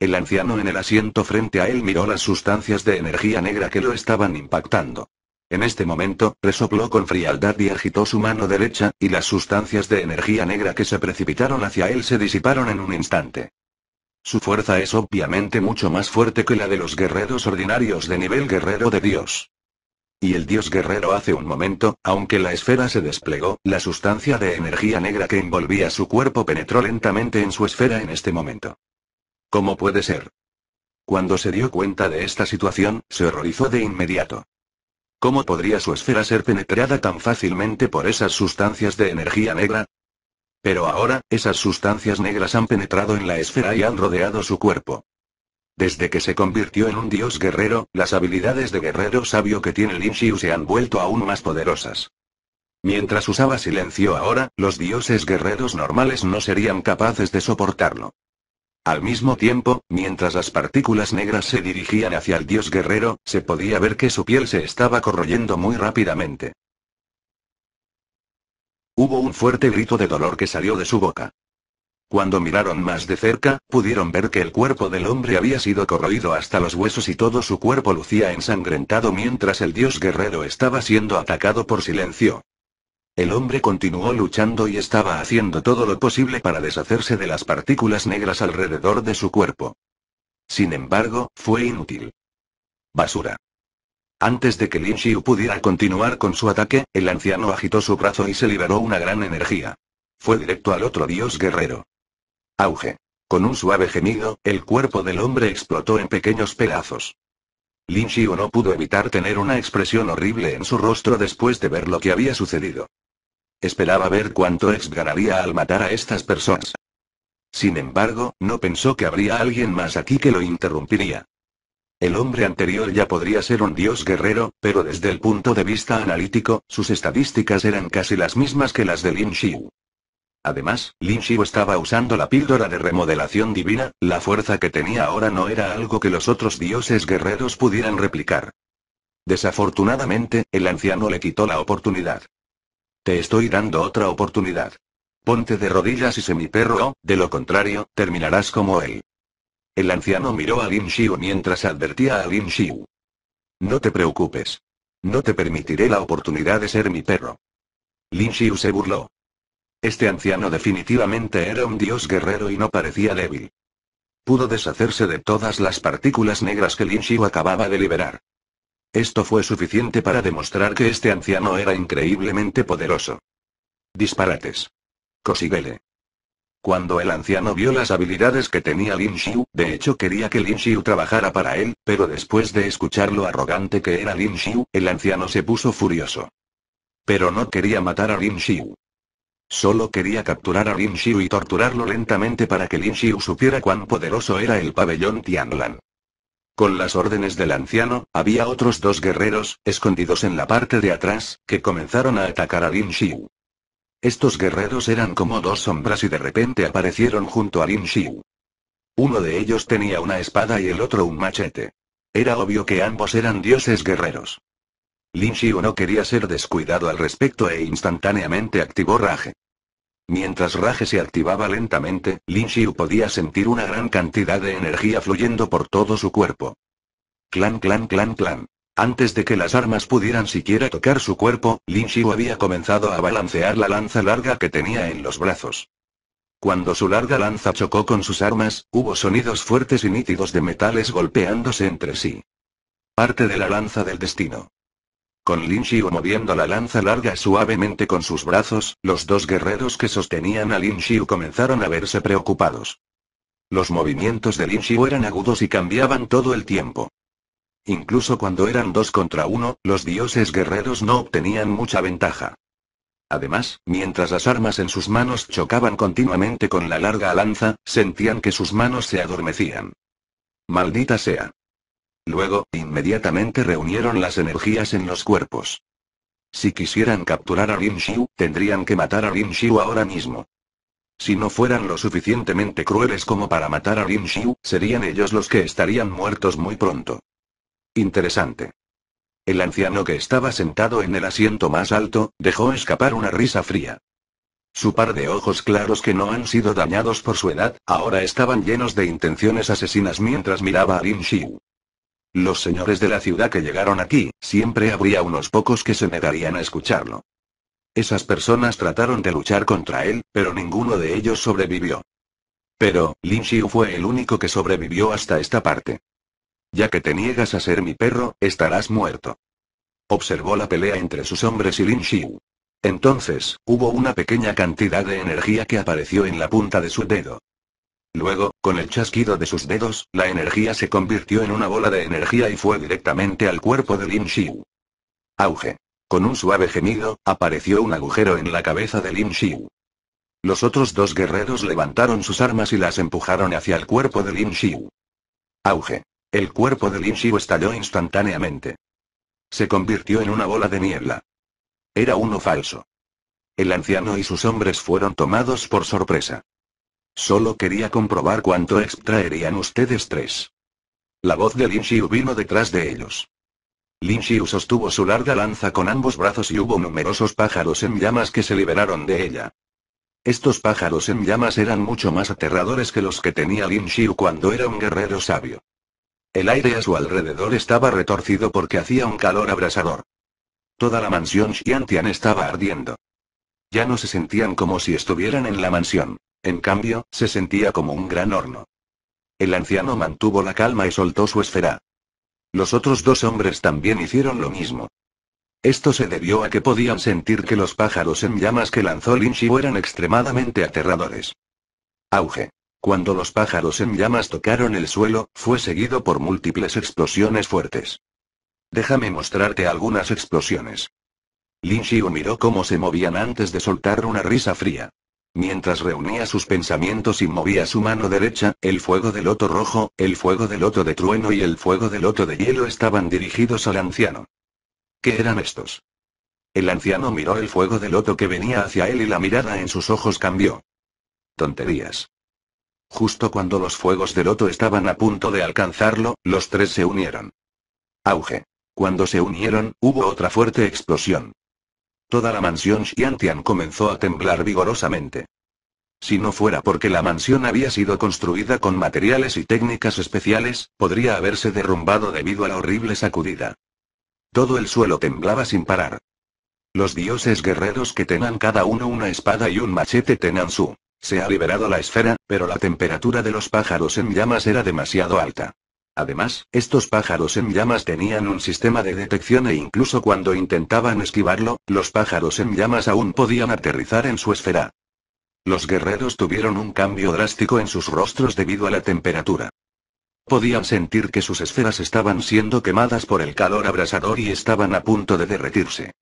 El anciano en el asiento frente a él miró las sustancias de energía negra que lo estaban impactando. En este momento, resopló con frialdad y agitó su mano derecha, y las sustancias de energía negra que se precipitaron hacia él se disiparon en un instante. Su fuerza es obviamente mucho más fuerte que la de los guerreros ordinarios de nivel guerrero de Dios. Y el dios guerrero hace un momento, aunque la esfera se desplegó, la sustancia de energía negra que envolvía su cuerpo penetró lentamente en su esfera en este momento. ¿Cómo puede ser? Cuando se dio cuenta de esta situación, se horrorizó de inmediato. ¿Cómo podría su esfera ser penetrada tan fácilmente por esas sustancias de energía negra? Pero ahora, esas sustancias negras han penetrado en la esfera y han rodeado su cuerpo. Desde que se convirtió en un dios guerrero, las habilidades de guerrero sabio que tiene Lin se han vuelto aún más poderosas. Mientras usaba silencio ahora, los dioses guerreros normales no serían capaces de soportarlo. Al mismo tiempo, mientras las partículas negras se dirigían hacia el dios guerrero, se podía ver que su piel se estaba corroyendo muy rápidamente. Hubo un fuerte grito de dolor que salió de su boca. Cuando miraron más de cerca, pudieron ver que el cuerpo del hombre había sido corroído hasta los huesos y todo su cuerpo lucía ensangrentado mientras el dios guerrero estaba siendo atacado por silencio. El hombre continuó luchando y estaba haciendo todo lo posible para deshacerse de las partículas negras alrededor de su cuerpo. Sin embargo, fue inútil. Basura. Antes de que Lin Xiu pudiera continuar con su ataque, el anciano agitó su brazo y se liberó una gran energía. Fue directo al otro dios guerrero. Auge. Con un suave gemido, el cuerpo del hombre explotó en pequeños pedazos. Lin Xiu no pudo evitar tener una expresión horrible en su rostro después de ver lo que había sucedido. Esperaba ver cuánto ex ganaría al matar a estas personas. Sin embargo, no pensó que habría alguien más aquí que lo interrumpiría. El hombre anterior ya podría ser un dios guerrero, pero desde el punto de vista analítico, sus estadísticas eran casi las mismas que las de Lin Xiu. Además, Lin Xiu estaba usando la píldora de remodelación divina, la fuerza que tenía ahora no era algo que los otros dioses guerreros pudieran replicar. Desafortunadamente, el anciano le quitó la oportunidad. Te estoy dando otra oportunidad. Ponte de rodillas y sé mi perro o, de lo contrario, terminarás como él. El anciano miró a Lin Xiu mientras advertía a Lin Xiu. No te preocupes. No te permitiré la oportunidad de ser mi perro. Lin Xiu se burló. Este anciano definitivamente era un dios guerrero y no parecía débil. Pudo deshacerse de todas las partículas negras que Lin Xiu acababa de liberar. Esto fue suficiente para demostrar que este anciano era increíblemente poderoso. Disparates. Cosiguele. Cuando el anciano vio las habilidades que tenía Lin Xiu, de hecho quería que Lin Xiu trabajara para él, pero después de escuchar lo arrogante que era Lin Xiu, el anciano se puso furioso. Pero no quería matar a Lin Xiu. Solo quería capturar a Lin Xiu y torturarlo lentamente para que Lin Xiu supiera cuán poderoso era el pabellón Tianlan. Con las órdenes del anciano, había otros dos guerreros, escondidos en la parte de atrás, que comenzaron a atacar a Lin Xiu. Estos guerreros eran como dos sombras y de repente aparecieron junto a Lin Xiu. Uno de ellos tenía una espada y el otro un machete. Era obvio que ambos eran dioses guerreros. Lin Xiu no quería ser descuidado al respecto e instantáneamente activó Rage. Mientras Rage se activaba lentamente, Lin Xiu podía sentir una gran cantidad de energía fluyendo por todo su cuerpo. Clan, clan, clan, clan. Antes de que las armas pudieran siquiera tocar su cuerpo, Lin Xiu había comenzado a balancear la lanza larga que tenía en los brazos. Cuando su larga lanza chocó con sus armas, hubo sonidos fuertes y nítidos de metales golpeándose entre sí. Parte de la lanza del destino con Lin Xiu moviendo la lanza larga suavemente con sus brazos, los dos guerreros que sostenían a Lin Xiu comenzaron a verse preocupados. Los movimientos de Lin Xiu eran agudos y cambiaban todo el tiempo. Incluso cuando eran dos contra uno, los dioses guerreros no obtenían mucha ventaja. Además, mientras las armas en sus manos chocaban continuamente con la larga lanza, sentían que sus manos se adormecían. Maldita sea. Luego, inmediatamente reunieron las energías en los cuerpos. Si quisieran capturar a Lin Xiu, tendrían que matar a Lin Xiu ahora mismo. Si no fueran lo suficientemente crueles como para matar a Lin Xiu, serían ellos los que estarían muertos muy pronto. Interesante. El anciano que estaba sentado en el asiento más alto, dejó escapar una risa fría. Su par de ojos claros que no han sido dañados por su edad, ahora estaban llenos de intenciones asesinas mientras miraba a Lin Xiu. Los señores de la ciudad que llegaron aquí, siempre habría unos pocos que se negarían a escucharlo. Esas personas trataron de luchar contra él, pero ninguno de ellos sobrevivió. Pero, Lin Xiu fue el único que sobrevivió hasta esta parte. Ya que te niegas a ser mi perro, estarás muerto. Observó la pelea entre sus hombres y Lin Xiu. Entonces, hubo una pequeña cantidad de energía que apareció en la punta de su dedo. Luego, con el chasquido de sus dedos, la energía se convirtió en una bola de energía y fue directamente al cuerpo de Lin Xiu. Auge. Con un suave gemido, apareció un agujero en la cabeza de Lin Xiu. Los otros dos guerreros levantaron sus armas y las empujaron hacia el cuerpo de Lin Xiu. Auge. El cuerpo de Lin Xiu estalló instantáneamente. Se convirtió en una bola de niebla. Era uno falso. El anciano y sus hombres fueron tomados por sorpresa. Solo quería comprobar cuánto extraerían ustedes tres. La voz de Lin Xiu vino detrás de ellos. Lin Xiu sostuvo su larga lanza con ambos brazos y hubo numerosos pájaros en llamas que se liberaron de ella. Estos pájaros en llamas eran mucho más aterradores que los que tenía Lin Xiu cuando era un guerrero sabio. El aire a su alrededor estaba retorcido porque hacía un calor abrasador. Toda la mansión Xiantian estaba ardiendo. Ya no se sentían como si estuvieran en la mansión. En cambio, se sentía como un gran horno. El anciano mantuvo la calma y soltó su esfera. Los otros dos hombres también hicieron lo mismo. Esto se debió a que podían sentir que los pájaros en llamas que lanzó Lin Shibu eran extremadamente aterradores. Auge. Cuando los pájaros en llamas tocaron el suelo, fue seguido por múltiples explosiones fuertes. Déjame mostrarte algunas explosiones. Lin Xiu miró cómo se movían antes de soltar una risa fría. Mientras reunía sus pensamientos y movía su mano derecha, el fuego del loto rojo, el fuego del loto de trueno y el fuego del loto de hielo estaban dirigidos al anciano. ¿Qué eran estos? El anciano miró el fuego del loto que venía hacia él y la mirada en sus ojos cambió. Tonterías. Justo cuando los fuegos del loto estaban a punto de alcanzarlo, los tres se unieron. Auge. Cuando se unieron, hubo otra fuerte explosión. Toda la mansión Xiantian comenzó a temblar vigorosamente. Si no fuera porque la mansión había sido construida con materiales y técnicas especiales, podría haberse derrumbado debido a la horrible sacudida. Todo el suelo temblaba sin parar. Los dioses guerreros que tengan cada uno una espada y un machete tenan su. Se ha liberado la esfera, pero la temperatura de los pájaros en llamas era demasiado alta. Además, estos pájaros en llamas tenían un sistema de detección e incluso cuando intentaban esquivarlo, los pájaros en llamas aún podían aterrizar en su esfera. Los guerreros tuvieron un cambio drástico en sus rostros debido a la temperatura. Podían sentir que sus esferas estaban siendo quemadas por el calor abrasador y estaban a punto de derretirse.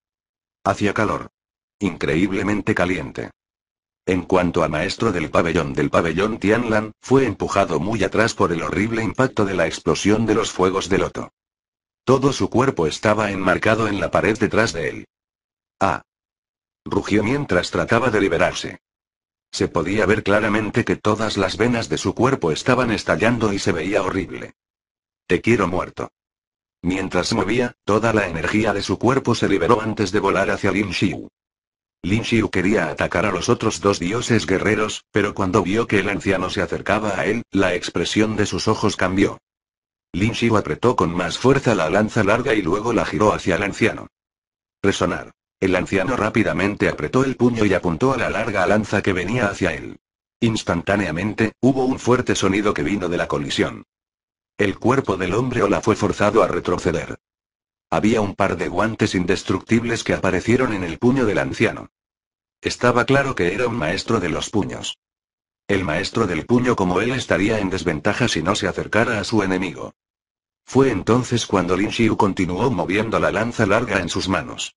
Hacía calor. Increíblemente caliente. En cuanto a maestro del pabellón del pabellón Tianlan, fue empujado muy atrás por el horrible impacto de la explosión de los fuegos de loto. Todo su cuerpo estaba enmarcado en la pared detrás de él. Ah. Rugió mientras trataba de liberarse. Se podía ver claramente que todas las venas de su cuerpo estaban estallando y se veía horrible. Te quiero muerto. Mientras movía, toda la energía de su cuerpo se liberó antes de volar hacia Lin Xiu. Lin Xiu quería atacar a los otros dos dioses guerreros, pero cuando vio que el anciano se acercaba a él, la expresión de sus ojos cambió. Lin Xiu apretó con más fuerza la lanza larga y luego la giró hacia el anciano. Resonar. El anciano rápidamente apretó el puño y apuntó a la larga lanza que venía hacia él. Instantáneamente, hubo un fuerte sonido que vino de la colisión. El cuerpo del hombre ola fue forzado a retroceder. Había un par de guantes indestructibles que aparecieron en el puño del anciano. Estaba claro que era un maestro de los puños. El maestro del puño como él estaría en desventaja si no se acercara a su enemigo. Fue entonces cuando Lin Xiu continuó moviendo la lanza larga en sus manos.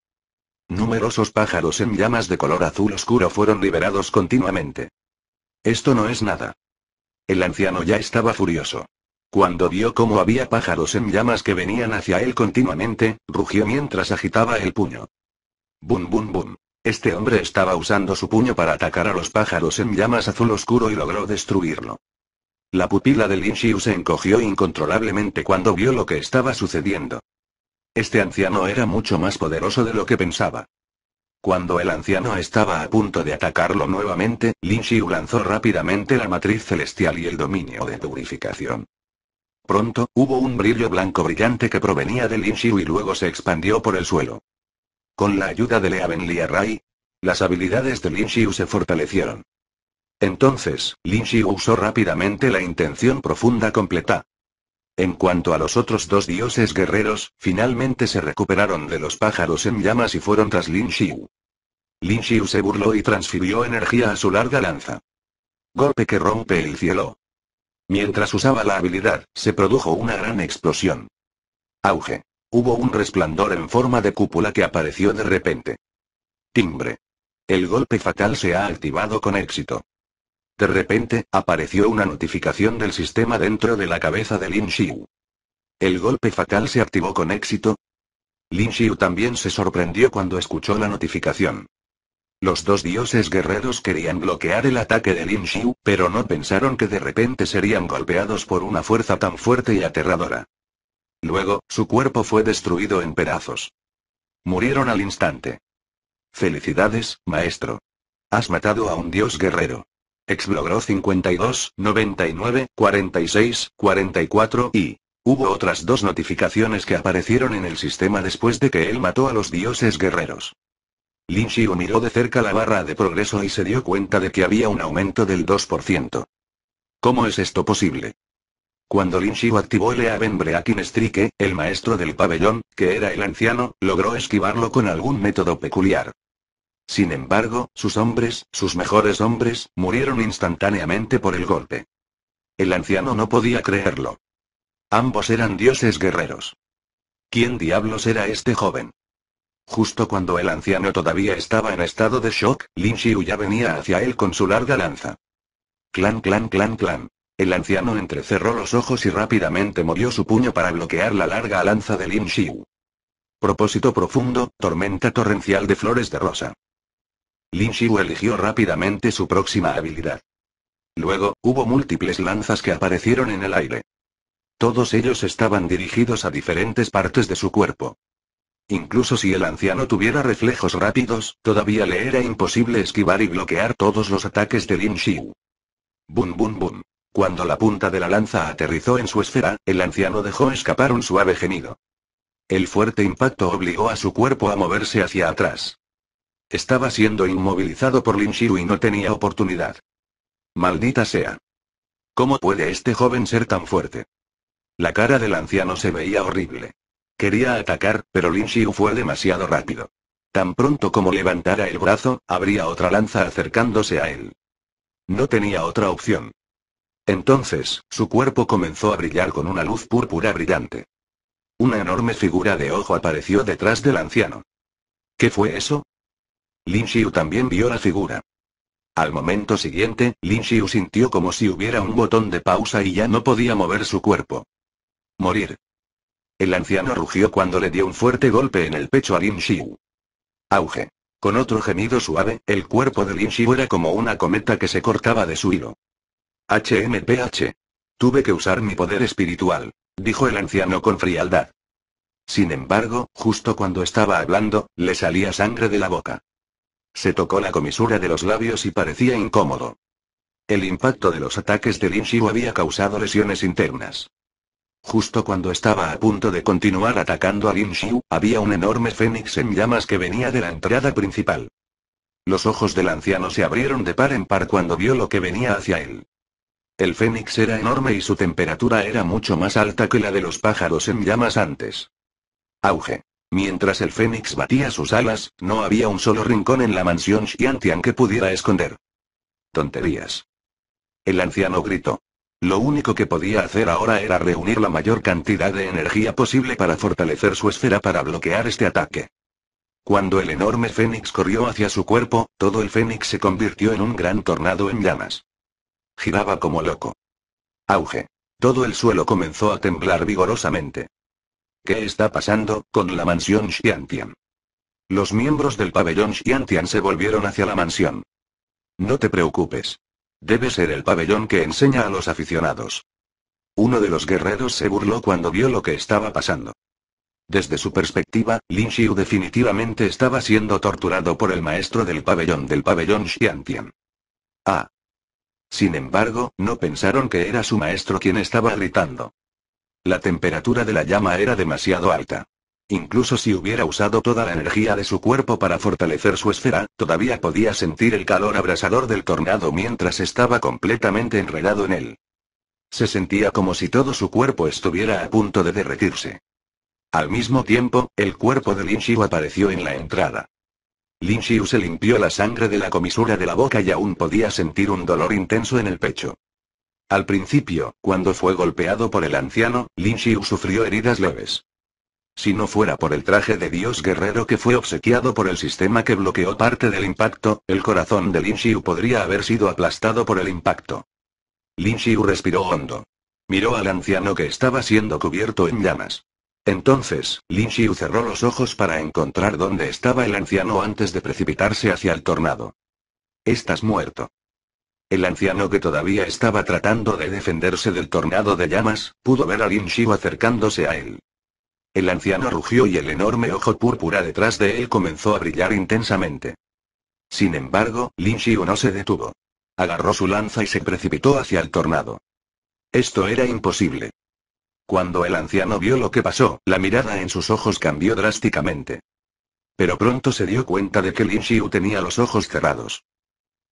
Numerosos pájaros en llamas de color azul oscuro fueron liberados continuamente. Esto no es nada. El anciano ya estaba furioso. Cuando vio cómo había pájaros en llamas que venían hacia él continuamente, rugió mientras agitaba el puño. Bum bum bum. Este hombre estaba usando su puño para atacar a los pájaros en llamas azul oscuro y logró destruirlo. La pupila de Lin Xiu se encogió incontrolablemente cuando vio lo que estaba sucediendo. Este anciano era mucho más poderoso de lo que pensaba. Cuando el anciano estaba a punto de atacarlo nuevamente, Lin Xiu lanzó rápidamente la matriz celestial y el dominio de purificación. Pronto, hubo un brillo blanco brillante que provenía de Lin Xiu y luego se expandió por el suelo. Con la ayuda de Leaven Liarai, las habilidades de Lin Xiu se fortalecieron. Entonces, Lin Xiu usó rápidamente la intención profunda completa. En cuanto a los otros dos dioses guerreros, finalmente se recuperaron de los pájaros en llamas y fueron tras Lin Xiu. Lin Xiu se burló y transfirió energía a su larga lanza. Golpe que rompe el cielo. Mientras usaba la habilidad, se produjo una gran explosión. Auge. Hubo un resplandor en forma de cúpula que apareció de repente. Timbre. El golpe fatal se ha activado con éxito. De repente, apareció una notificación del sistema dentro de la cabeza de Lin Xiu. ¿El golpe fatal se activó con éxito? Lin Xiu también se sorprendió cuando escuchó la notificación. Los dos dioses guerreros querían bloquear el ataque de Lin Xiu, pero no pensaron que de repente serían golpeados por una fuerza tan fuerte y aterradora. Luego, su cuerpo fue destruido en pedazos. Murieron al instante. Felicidades, maestro. Has matado a un dios guerrero. Ex 52, 99, 46, 44 y... Hubo otras dos notificaciones que aparecieron en el sistema después de que él mató a los dioses guerreros. Lin Xiu miró de cerca la barra de progreso y se dio cuenta de que había un aumento del 2%. ¿Cómo es esto posible? Cuando Lin Xiu activó el Eaven Breaking Strike, el maestro del pabellón, que era el anciano, logró esquivarlo con algún método peculiar. Sin embargo, sus hombres, sus mejores hombres, murieron instantáneamente por el golpe. El anciano no podía creerlo. Ambos eran dioses guerreros. ¿Quién diablos era este joven? Justo cuando el anciano todavía estaba en estado de shock, Lin Xiu ya venía hacia él con su larga lanza. Clan, clan, clan, clan. El anciano entrecerró los ojos y rápidamente movió su puño para bloquear la larga lanza de Lin Xiu. Propósito profundo, tormenta torrencial de flores de rosa. Lin Xiu eligió rápidamente su próxima habilidad. Luego, hubo múltiples lanzas que aparecieron en el aire. Todos ellos estaban dirigidos a diferentes partes de su cuerpo. Incluso si el anciano tuviera reflejos rápidos, todavía le era imposible esquivar y bloquear todos los ataques de Lin Xiu. Bum bum bum. Cuando la punta de la lanza aterrizó en su esfera, el anciano dejó escapar un suave gemido. El fuerte impacto obligó a su cuerpo a moverse hacia atrás. Estaba siendo inmovilizado por Lin Xiu y no tenía oportunidad. Maldita sea. ¿Cómo puede este joven ser tan fuerte? La cara del anciano se veía horrible. Quería atacar, pero Lin Xiu fue demasiado rápido. Tan pronto como levantara el brazo, habría otra lanza acercándose a él. No tenía otra opción. Entonces, su cuerpo comenzó a brillar con una luz púrpura brillante. Una enorme figura de ojo apareció detrás del anciano. ¿Qué fue eso? Lin Xiu también vio la figura. Al momento siguiente, Lin Xiu sintió como si hubiera un botón de pausa y ya no podía mover su cuerpo. Morir. El anciano rugió cuando le dio un fuerte golpe en el pecho a Lin Xiu. Auge. Con otro gemido suave, el cuerpo de Lin Xiu era como una cometa que se cortaba de su hilo. HMPH. Tuve que usar mi poder espiritual, dijo el anciano con frialdad. Sin embargo, justo cuando estaba hablando, le salía sangre de la boca. Se tocó la comisura de los labios y parecía incómodo. El impacto de los ataques de Lin Xiu había causado lesiones internas. Justo cuando estaba a punto de continuar atacando a Lin Xiu, había un enorme fénix en llamas que venía de la entrada principal. Los ojos del anciano se abrieron de par en par cuando vio lo que venía hacia él. El fénix era enorme y su temperatura era mucho más alta que la de los pájaros en llamas antes. Auge. Mientras el fénix batía sus alas, no había un solo rincón en la mansión Xiantian que pudiera esconder. Tonterías. El anciano gritó. Lo único que podía hacer ahora era reunir la mayor cantidad de energía posible para fortalecer su esfera para bloquear este ataque. Cuando el enorme fénix corrió hacia su cuerpo, todo el fénix se convirtió en un gran tornado en llamas. Giraba como loco. Auge. Todo el suelo comenzó a temblar vigorosamente. ¿Qué está pasando con la mansión Xiantian? Los miembros del pabellón Xiantian se volvieron hacia la mansión. No te preocupes. Debe ser el pabellón que enseña a los aficionados. Uno de los guerreros se burló cuando vio lo que estaba pasando. Desde su perspectiva, Lin Xiu definitivamente estaba siendo torturado por el maestro del pabellón del pabellón Xiantian. Ah. Sin embargo, no pensaron que era su maestro quien estaba gritando. La temperatura de la llama era demasiado alta. Incluso si hubiera usado toda la energía de su cuerpo para fortalecer su esfera, todavía podía sentir el calor abrasador del tornado mientras estaba completamente enredado en él. Se sentía como si todo su cuerpo estuviera a punto de derretirse. Al mismo tiempo, el cuerpo de Lin Xiu apareció en la entrada. Lin Xiu se limpió la sangre de la comisura de la boca y aún podía sentir un dolor intenso en el pecho. Al principio, cuando fue golpeado por el anciano, Lin Xiu sufrió heridas leves. Si no fuera por el traje de dios guerrero que fue obsequiado por el sistema que bloqueó parte del impacto, el corazón de Lin Xiu podría haber sido aplastado por el impacto. Lin Xiu respiró hondo. Miró al anciano que estaba siendo cubierto en llamas. Entonces, Lin Xiu cerró los ojos para encontrar dónde estaba el anciano antes de precipitarse hacia el tornado. Estás muerto. El anciano que todavía estaba tratando de defenderse del tornado de llamas, pudo ver a Lin Xiu acercándose a él. El anciano rugió y el enorme ojo púrpura detrás de él comenzó a brillar intensamente. Sin embargo, Lin Xiu no se detuvo. Agarró su lanza y se precipitó hacia el tornado. Esto era imposible. Cuando el anciano vio lo que pasó, la mirada en sus ojos cambió drásticamente. Pero pronto se dio cuenta de que Lin Xiu tenía los ojos cerrados.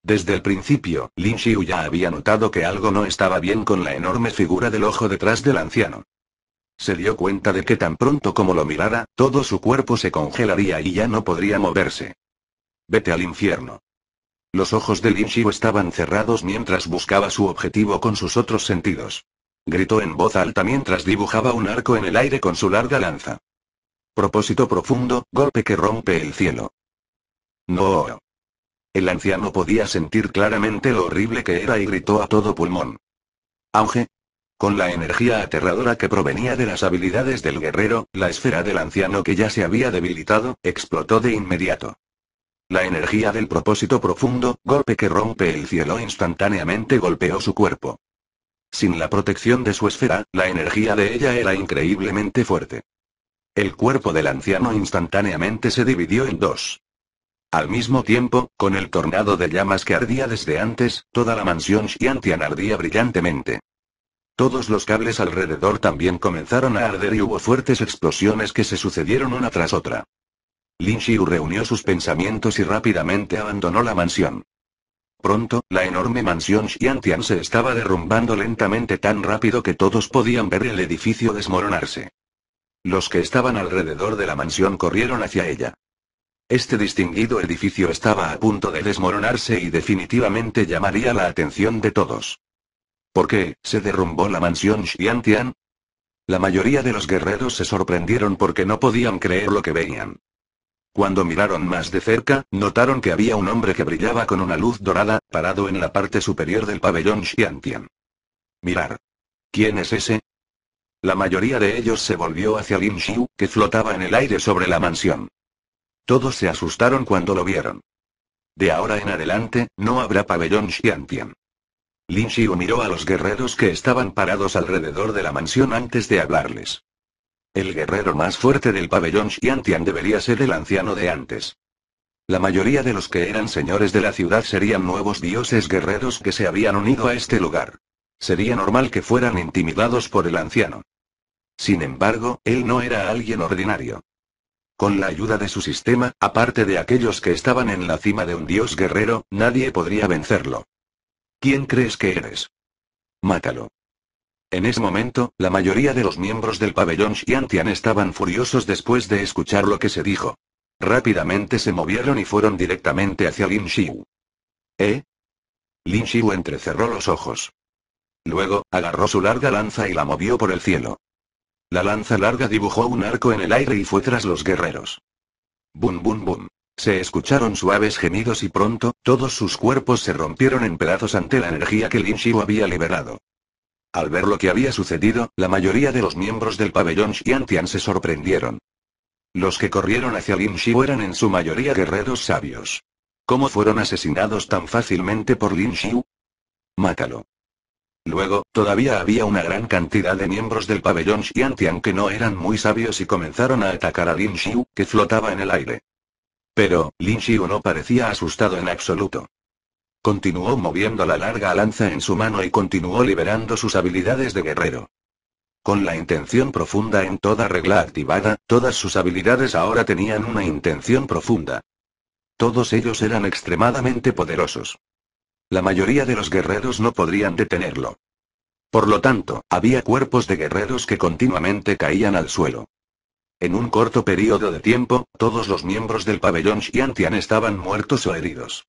Desde el principio, Lin Xiu ya había notado que algo no estaba bien con la enorme figura del ojo detrás del anciano. Se dio cuenta de que tan pronto como lo mirara, todo su cuerpo se congelaría y ya no podría moverse. Vete al infierno. Los ojos de Lin estaban cerrados mientras buscaba su objetivo con sus otros sentidos. Gritó en voz alta mientras dibujaba un arco en el aire con su larga lanza. Propósito profundo, golpe que rompe el cielo. No. El anciano podía sentir claramente lo horrible que era y gritó a todo pulmón. Auge, con la energía aterradora que provenía de las habilidades del guerrero, la esfera del anciano que ya se había debilitado, explotó de inmediato. La energía del propósito profundo, golpe que rompe el cielo instantáneamente golpeó su cuerpo. Sin la protección de su esfera, la energía de ella era increíblemente fuerte. El cuerpo del anciano instantáneamente se dividió en dos. Al mismo tiempo, con el tornado de llamas que ardía desde antes, toda la mansión Xiantian ardía brillantemente. Todos los cables alrededor también comenzaron a arder y hubo fuertes explosiones que se sucedieron una tras otra. Lin Xiu reunió sus pensamientos y rápidamente abandonó la mansión. Pronto, la enorme mansión Xiantian se estaba derrumbando lentamente tan rápido que todos podían ver el edificio desmoronarse. Los que estaban alrededor de la mansión corrieron hacia ella. Este distinguido edificio estaba a punto de desmoronarse y definitivamente llamaría la atención de todos. ¿Por qué se derrumbó la mansión xiantian La mayoría de los guerreros se sorprendieron porque no podían creer lo que veían. Cuando miraron más de cerca, notaron que había un hombre que brillaba con una luz dorada, parado en la parte superior del pabellón Xiantian. Mirar. ¿Quién es ese? La mayoría de ellos se volvió hacia Lin Xiu, que flotaba en el aire sobre la mansión. Todos se asustaron cuando lo vieron. De ahora en adelante, no habrá pabellón Xiantian. Lin Xiu miró a los guerreros que estaban parados alrededor de la mansión antes de hablarles. El guerrero más fuerte del pabellón Tian debería ser el anciano de antes. La mayoría de los que eran señores de la ciudad serían nuevos dioses guerreros que se habían unido a este lugar. Sería normal que fueran intimidados por el anciano. Sin embargo, él no era alguien ordinario. Con la ayuda de su sistema, aparte de aquellos que estaban en la cima de un dios guerrero, nadie podría vencerlo. ¿Quién crees que eres? Mátalo. En ese momento, la mayoría de los miembros del pabellón Xiantian estaban furiosos después de escuchar lo que se dijo. Rápidamente se movieron y fueron directamente hacia Lin Xiu. ¿Eh? Lin Xiu entrecerró los ojos. Luego, agarró su larga lanza y la movió por el cielo. La lanza larga dibujó un arco en el aire y fue tras los guerreros. Bum bum bum. Se escucharon suaves gemidos y pronto, todos sus cuerpos se rompieron en pedazos ante la energía que Lin Xiu había liberado. Al ver lo que había sucedido, la mayoría de los miembros del pabellón Xiantian se sorprendieron. Los que corrieron hacia Lin Xiu eran en su mayoría guerreros sabios. ¿Cómo fueron asesinados tan fácilmente por Lin Xiu? Mátalo. Luego, todavía había una gran cantidad de miembros del pabellón Xiantian que no eran muy sabios y comenzaron a atacar a Lin Xiu, que flotaba en el aire. Pero, Lin Xiu no parecía asustado en absoluto. Continuó moviendo la larga lanza en su mano y continuó liberando sus habilidades de guerrero. Con la intención profunda en toda regla activada, todas sus habilidades ahora tenían una intención profunda. Todos ellos eran extremadamente poderosos. La mayoría de los guerreros no podrían detenerlo. Por lo tanto, había cuerpos de guerreros que continuamente caían al suelo. En un corto periodo de tiempo, todos los miembros del pabellón Xiantian estaban muertos o heridos.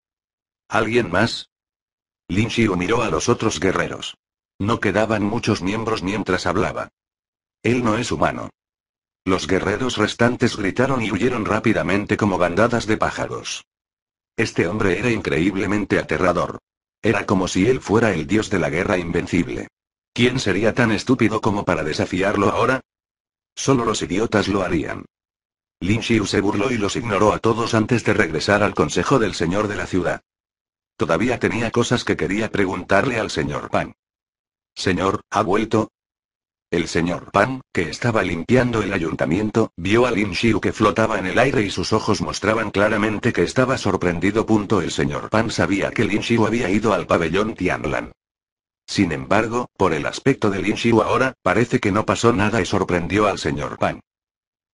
¿Alguien más? Lin Xiu miró a los otros guerreros. No quedaban muchos miembros mientras hablaba. Él no es humano. Los guerreros restantes gritaron y huyeron rápidamente como bandadas de pájaros. Este hombre era increíblemente aterrador. Era como si él fuera el dios de la guerra invencible. ¿Quién sería tan estúpido como para desafiarlo ahora? Solo los idiotas lo harían. Lin Xiu se burló y los ignoró a todos antes de regresar al consejo del señor de la ciudad. Todavía tenía cosas que quería preguntarle al señor Pan. Señor, ¿ha vuelto? El señor Pan, que estaba limpiando el ayuntamiento, vio a Lin Xiu que flotaba en el aire y sus ojos mostraban claramente que estaba sorprendido. El señor Pan sabía que Lin Xiu había ido al pabellón Tianlan. Sin embargo, por el aspecto de Lin Xiu ahora, parece que no pasó nada y sorprendió al señor Pan.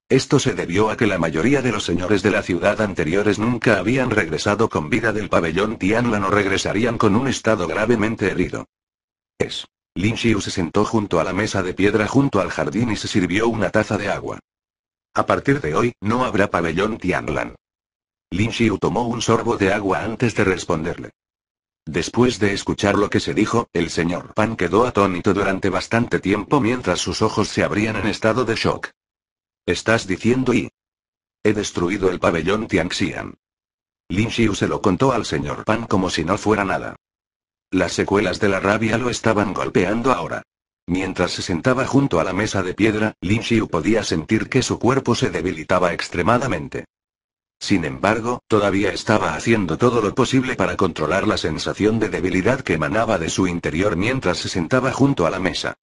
Esto se debió a que la mayoría de los señores de la ciudad anteriores nunca habían regresado con vida del pabellón Tianlan o regresarían con un estado gravemente herido. Es. Lin Xiu se sentó junto a la mesa de piedra junto al jardín y se sirvió una taza de agua. A partir de hoy, no habrá pabellón Tianlan. Lin Xiu tomó un sorbo de agua antes de responderle. Después de escuchar lo que se dijo, el señor Pan quedó atónito durante bastante tiempo mientras sus ojos se abrían en estado de shock. ¿Estás diciendo y? He destruido el pabellón Tianxian. Lin Xiu se lo contó al señor Pan como si no fuera nada. Las secuelas de la rabia lo estaban golpeando ahora. Mientras se sentaba junto a la mesa de piedra, Lin Xiu podía sentir que su cuerpo se debilitaba extremadamente. Sin embargo, todavía estaba haciendo todo lo posible para controlar la sensación de debilidad que emanaba de su interior mientras se sentaba junto a la mesa.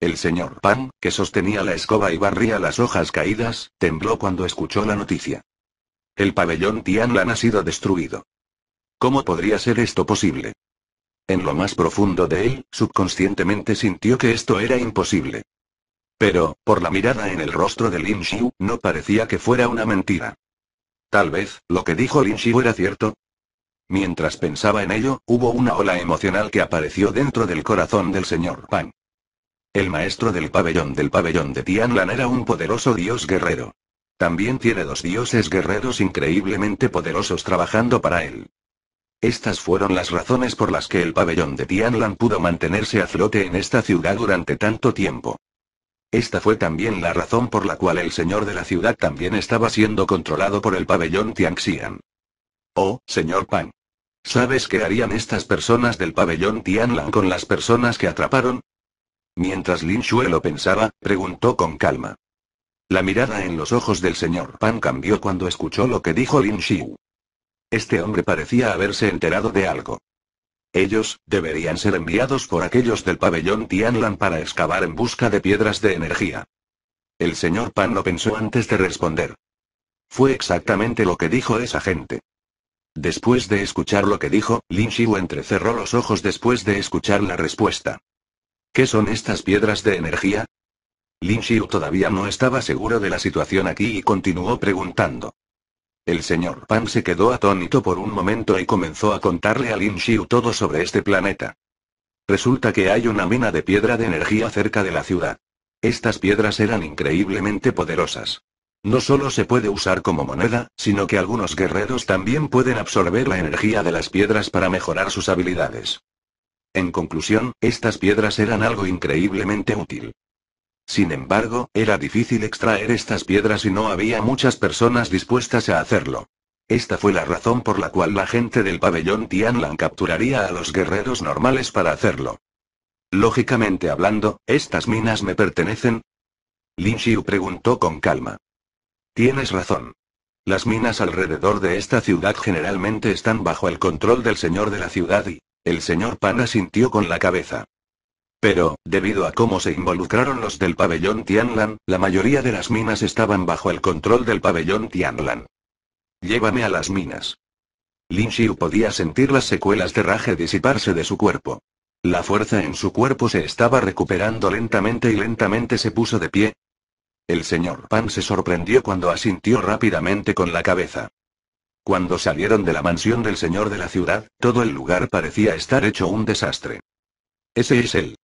El señor Pan, que sostenía la escoba y barría las hojas caídas, tembló cuando escuchó la noticia. El pabellón Tianlan ha sido destruido. ¿Cómo podría ser esto posible? En lo más profundo de él, subconscientemente sintió que esto era imposible. Pero, por la mirada en el rostro de Lin Xiu, no parecía que fuera una mentira. Tal vez, lo que dijo Lin Shibu era cierto. Mientras pensaba en ello, hubo una ola emocional que apareció dentro del corazón del señor Pan. El maestro del pabellón del pabellón de Tianlan era un poderoso dios guerrero. También tiene dos dioses guerreros increíblemente poderosos trabajando para él. Estas fueron las razones por las que el pabellón de Tianlan pudo mantenerse a flote en esta ciudad durante tanto tiempo. Esta fue también la razón por la cual el señor de la ciudad también estaba siendo controlado por el pabellón Tianxian. Oh, señor Pan. ¿Sabes qué harían estas personas del pabellón Tianlan con las personas que atraparon? Mientras Lin Shue lo pensaba, preguntó con calma. La mirada en los ojos del señor Pan cambió cuando escuchó lo que dijo Lin Xiu. Este hombre parecía haberse enterado de algo. Ellos, deberían ser enviados por aquellos del pabellón Tianlan para excavar en busca de piedras de energía. El señor Pan lo pensó antes de responder. Fue exactamente lo que dijo esa gente. Después de escuchar lo que dijo, Lin Xiu entrecerró los ojos después de escuchar la respuesta. ¿Qué son estas piedras de energía? Lin Xiu todavía no estaba seguro de la situación aquí y continuó preguntando. El señor Pan se quedó atónito por un momento y comenzó a contarle a Lin Xiu todo sobre este planeta. Resulta que hay una mina de piedra de energía cerca de la ciudad. Estas piedras eran increíblemente poderosas. No solo se puede usar como moneda, sino que algunos guerreros también pueden absorber la energía de las piedras para mejorar sus habilidades. En conclusión, estas piedras eran algo increíblemente útil. Sin embargo, era difícil extraer estas piedras y no había muchas personas dispuestas a hacerlo. Esta fue la razón por la cual la gente del pabellón Tianlan capturaría a los guerreros normales para hacerlo. Lógicamente hablando, ¿estas minas me pertenecen? Lin Xiu preguntó con calma. Tienes razón. Las minas alrededor de esta ciudad generalmente están bajo el control del señor de la ciudad y... El señor Pan asintió con la cabeza. Pero, debido a cómo se involucraron los del pabellón Tianlan, la mayoría de las minas estaban bajo el control del pabellón Tianlan. Llévame a las minas. Lin Xiu podía sentir las secuelas de raje disiparse de su cuerpo. La fuerza en su cuerpo se estaba recuperando lentamente y lentamente se puso de pie. El señor Pan se sorprendió cuando asintió rápidamente con la cabeza. Cuando salieron de la mansión del señor de la ciudad, todo el lugar parecía estar hecho un desastre. Ese es él.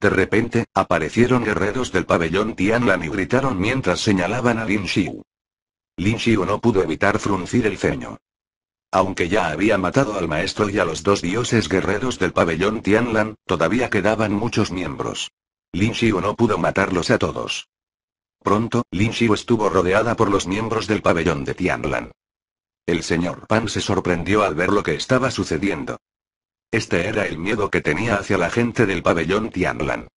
De repente, aparecieron guerreros del pabellón Tianlan y gritaron mientras señalaban a Lin Xiu. Lin Xiu no pudo evitar fruncir el ceño. Aunque ya había matado al maestro y a los dos dioses guerreros del pabellón Tianlan, todavía quedaban muchos miembros. Lin Xiu no pudo matarlos a todos. Pronto, Lin Xiu estuvo rodeada por los miembros del pabellón de Tianlan. El señor Pan se sorprendió al ver lo que estaba sucediendo. Este era el miedo que tenía hacia la gente del pabellón Tianlan.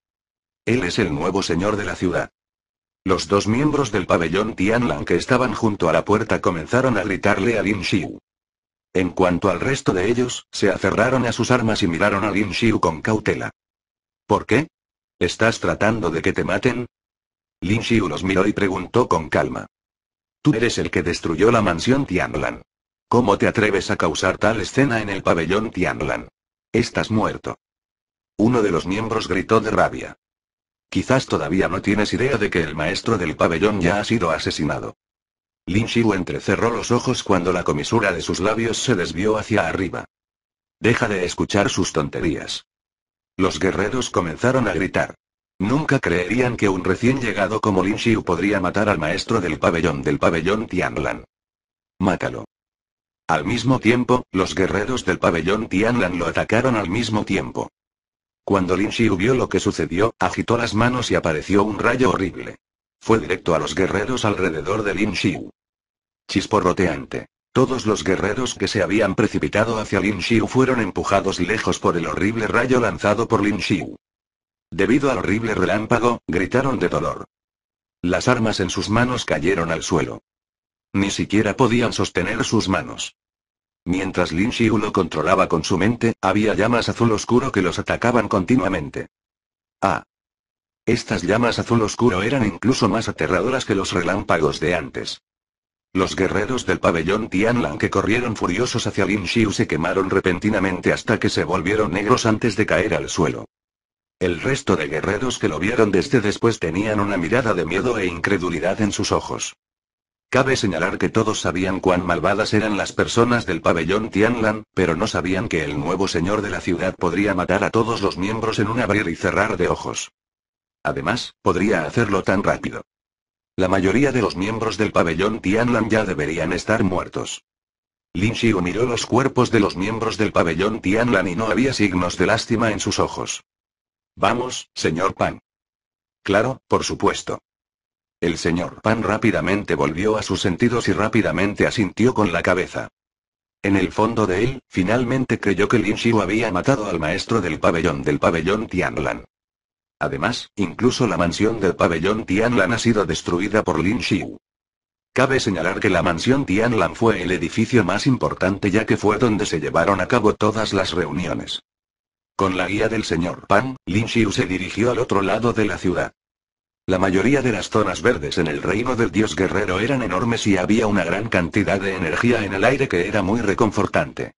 Él es el nuevo señor de la ciudad. Los dos miembros del pabellón Tianlan que estaban junto a la puerta comenzaron a gritarle a Lin Xiu. En cuanto al resto de ellos, se aferraron a sus armas y miraron a Lin Xiu con cautela. ¿Por qué? ¿Estás tratando de que te maten? Lin Xiu los miró y preguntó con calma. Tú eres el que destruyó la mansión Tianlan. ¿Cómo te atreves a causar tal escena en el pabellón Tianlan? Estás muerto. Uno de los miembros gritó de rabia. Quizás todavía no tienes idea de que el maestro del pabellón ya ha sido asesinado. Lin Xiu entrecerró los ojos cuando la comisura de sus labios se desvió hacia arriba. Deja de escuchar sus tonterías. Los guerreros comenzaron a gritar. Nunca creerían que un recién llegado como Lin Xiu podría matar al maestro del pabellón del pabellón Tianlan. Mátalo. Al mismo tiempo, los guerreros del pabellón Tianlan lo atacaron al mismo tiempo. Cuando Lin Xiu vio lo que sucedió, agitó las manos y apareció un rayo horrible. Fue directo a los guerreros alrededor de Lin Xiu. Chisporroteante. Todos los guerreros que se habían precipitado hacia Lin Xiu fueron empujados lejos por el horrible rayo lanzado por Lin Xiu. Debido al horrible relámpago, gritaron de dolor. Las armas en sus manos cayeron al suelo. Ni siquiera podían sostener sus manos. Mientras Lin Xiu lo controlaba con su mente, había llamas azul oscuro que los atacaban continuamente. Ah. Estas llamas azul oscuro eran incluso más aterradoras que los relámpagos de antes. Los guerreros del pabellón Tianlan que corrieron furiosos hacia Lin Xiu se quemaron repentinamente hasta que se volvieron negros antes de caer al suelo. El resto de guerreros que lo vieron desde después tenían una mirada de miedo e incredulidad en sus ojos. Cabe señalar que todos sabían cuán malvadas eran las personas del pabellón Tianlan, pero no sabían que el nuevo señor de la ciudad podría matar a todos los miembros en un abrir y cerrar de ojos. Además, podría hacerlo tan rápido. La mayoría de los miembros del pabellón Tianlan ya deberían estar muertos. Lin Xiu miró los cuerpos de los miembros del pabellón Tianlan y no había signos de lástima en sus ojos. Vamos, señor Pan. Claro, por supuesto. El señor Pan rápidamente volvió a sus sentidos y rápidamente asintió con la cabeza. En el fondo de él, finalmente creyó que Lin Xiu había matado al maestro del pabellón del pabellón Tianlan. Además, incluso la mansión del pabellón Tianlan ha sido destruida por Lin Xiu. Cabe señalar que la mansión Tianlan fue el edificio más importante ya que fue donde se llevaron a cabo todas las reuniones. Con la guía del señor Pan, Lin Xiu se dirigió al otro lado de la ciudad. La mayoría de las zonas verdes en el reino del dios guerrero eran enormes y había una gran cantidad de energía en el aire que era muy reconfortante.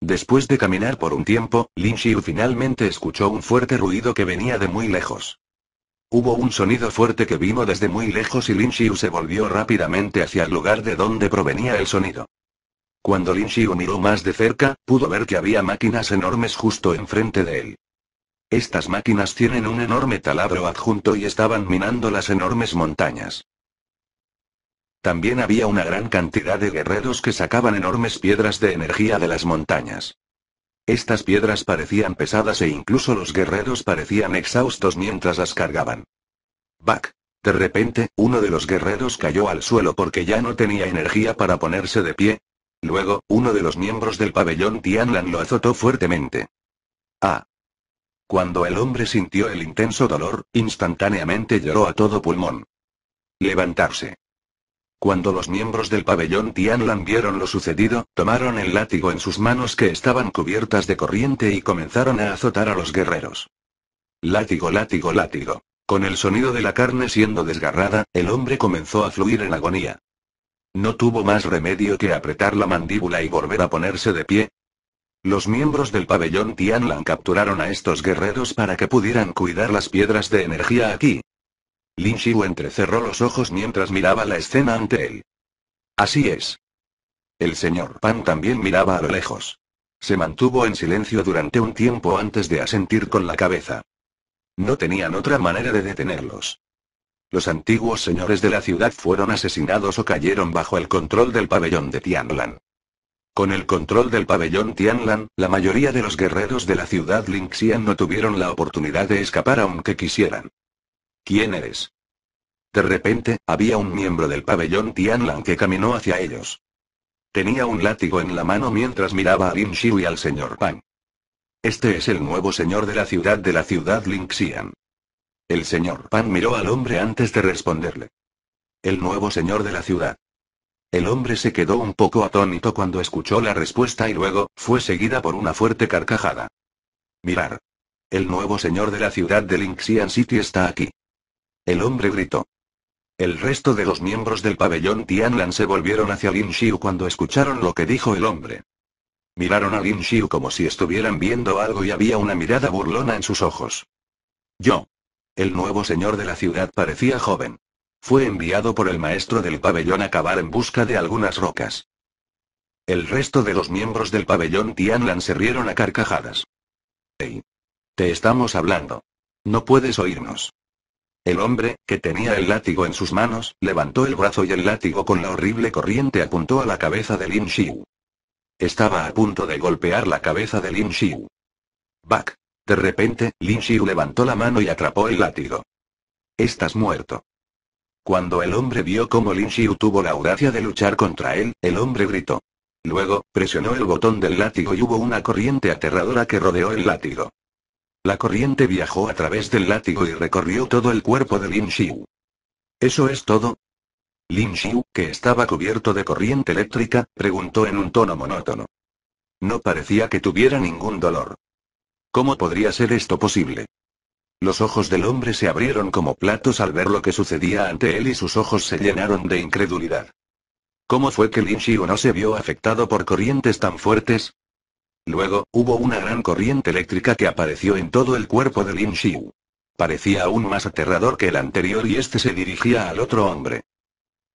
Después de caminar por un tiempo, Lin Xiu finalmente escuchó un fuerte ruido que venía de muy lejos. Hubo un sonido fuerte que vino desde muy lejos y Lin Xiu se volvió rápidamente hacia el lugar de donde provenía el sonido. Cuando Lin Xiu miró más de cerca, pudo ver que había máquinas enormes justo enfrente de él. Estas máquinas tienen un enorme taladro adjunto y estaban minando las enormes montañas. También había una gran cantidad de guerreros que sacaban enormes piedras de energía de las montañas. Estas piedras parecían pesadas e incluso los guerreros parecían exhaustos mientras las cargaban. Back. De repente, uno de los guerreros cayó al suelo porque ya no tenía energía para ponerse de pie. Luego, uno de los miembros del pabellón Tianlan lo azotó fuertemente. Ah, cuando el hombre sintió el intenso dolor, instantáneamente lloró a todo pulmón. Levantarse. Cuando los miembros del pabellón Tianlan vieron lo sucedido, tomaron el látigo en sus manos que estaban cubiertas de corriente y comenzaron a azotar a los guerreros. Látigo, látigo, látigo. Con el sonido de la carne siendo desgarrada, el hombre comenzó a fluir en agonía. No tuvo más remedio que apretar la mandíbula y volver a ponerse de pie, los miembros del pabellón Tianlan capturaron a estos guerreros para que pudieran cuidar las piedras de energía aquí. Lin Xiu entrecerró los ojos mientras miraba la escena ante él. Así es. El señor Pan también miraba a lo lejos. Se mantuvo en silencio durante un tiempo antes de asentir con la cabeza. No tenían otra manera de detenerlos. Los antiguos señores de la ciudad fueron asesinados o cayeron bajo el control del pabellón de Tianlan. Con el control del pabellón Tianlan, la mayoría de los guerreros de la ciudad Lingxian no tuvieron la oportunidad de escapar aunque quisieran. ¿Quién eres? De repente, había un miembro del pabellón Tianlan que caminó hacia ellos. Tenía un látigo en la mano mientras miraba a Lin y al señor Pan. Este es el nuevo señor de la ciudad de la ciudad Lingxian. El señor Pan miró al hombre antes de responderle. El nuevo señor de la ciudad. El hombre se quedó un poco atónito cuando escuchó la respuesta y luego, fue seguida por una fuerte carcajada. Mirar. El nuevo señor de la ciudad de Linxian City está aquí. El hombre gritó. El resto de los miembros del pabellón Tianlan se volvieron hacia Lin cuando escucharon lo que dijo el hombre. Miraron a Lin Xiu como si estuvieran viendo algo y había una mirada burlona en sus ojos. Yo. El nuevo señor de la ciudad parecía joven. Fue enviado por el maestro del pabellón a cavar en busca de algunas rocas. El resto de los miembros del pabellón Tianlan se rieron a carcajadas. Hey. Te estamos hablando. No puedes oírnos. El hombre, que tenía el látigo en sus manos, levantó el brazo y el látigo con la horrible corriente apuntó a la cabeza de Lin Xiu. Estaba a punto de golpear la cabeza de Lin Xiu. Back. De repente, Lin Xiu levantó la mano y atrapó el látigo. Estás muerto. Cuando el hombre vio cómo Lin Xiu tuvo la audacia de luchar contra él, el hombre gritó. Luego, presionó el botón del látigo y hubo una corriente aterradora que rodeó el látigo. La corriente viajó a través del látigo y recorrió todo el cuerpo de Lin Xiu. ¿Eso es todo? Lin Xiu, que estaba cubierto de corriente eléctrica, preguntó en un tono monótono. No parecía que tuviera ningún dolor. ¿Cómo podría ser esto posible? Los ojos del hombre se abrieron como platos al ver lo que sucedía ante él y sus ojos se llenaron de incredulidad. ¿Cómo fue que Lin Xiu no se vio afectado por corrientes tan fuertes? Luego, hubo una gran corriente eléctrica que apareció en todo el cuerpo de Lin Xiu. Parecía aún más aterrador que el anterior y este se dirigía al otro hombre.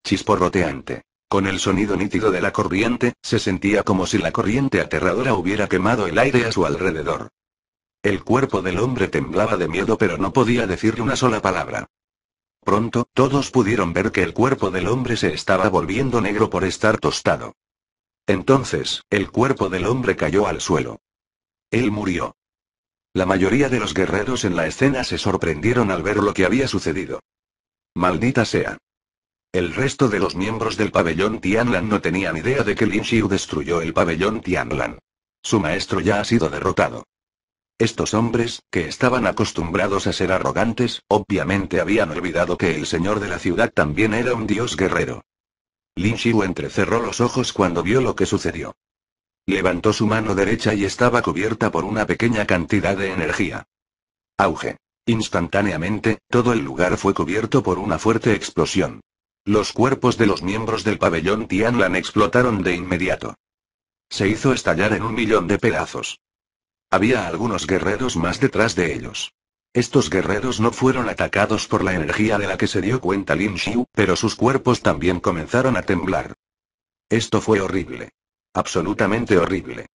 Chisporroteante. Con el sonido nítido de la corriente, se sentía como si la corriente aterradora hubiera quemado el aire a su alrededor. El cuerpo del hombre temblaba de miedo pero no podía decir una sola palabra. Pronto, todos pudieron ver que el cuerpo del hombre se estaba volviendo negro por estar tostado. Entonces, el cuerpo del hombre cayó al suelo. Él murió. La mayoría de los guerreros en la escena se sorprendieron al ver lo que había sucedido. Maldita sea. El resto de los miembros del pabellón Tianlan no tenían idea de que Lin Xiu destruyó el pabellón Tianlan. Su maestro ya ha sido derrotado. Estos hombres, que estaban acostumbrados a ser arrogantes, obviamente habían olvidado que el señor de la ciudad también era un dios guerrero. Lin Xiu entrecerró los ojos cuando vio lo que sucedió. Levantó su mano derecha y estaba cubierta por una pequeña cantidad de energía. Auge. Instantáneamente, todo el lugar fue cubierto por una fuerte explosión. Los cuerpos de los miembros del pabellón Tianlan explotaron de inmediato. Se hizo estallar en un millón de pedazos. Había algunos guerreros más detrás de ellos. Estos guerreros no fueron atacados por la energía de la que se dio cuenta Lin Xiu, pero sus cuerpos también comenzaron a temblar. Esto fue horrible. Absolutamente horrible.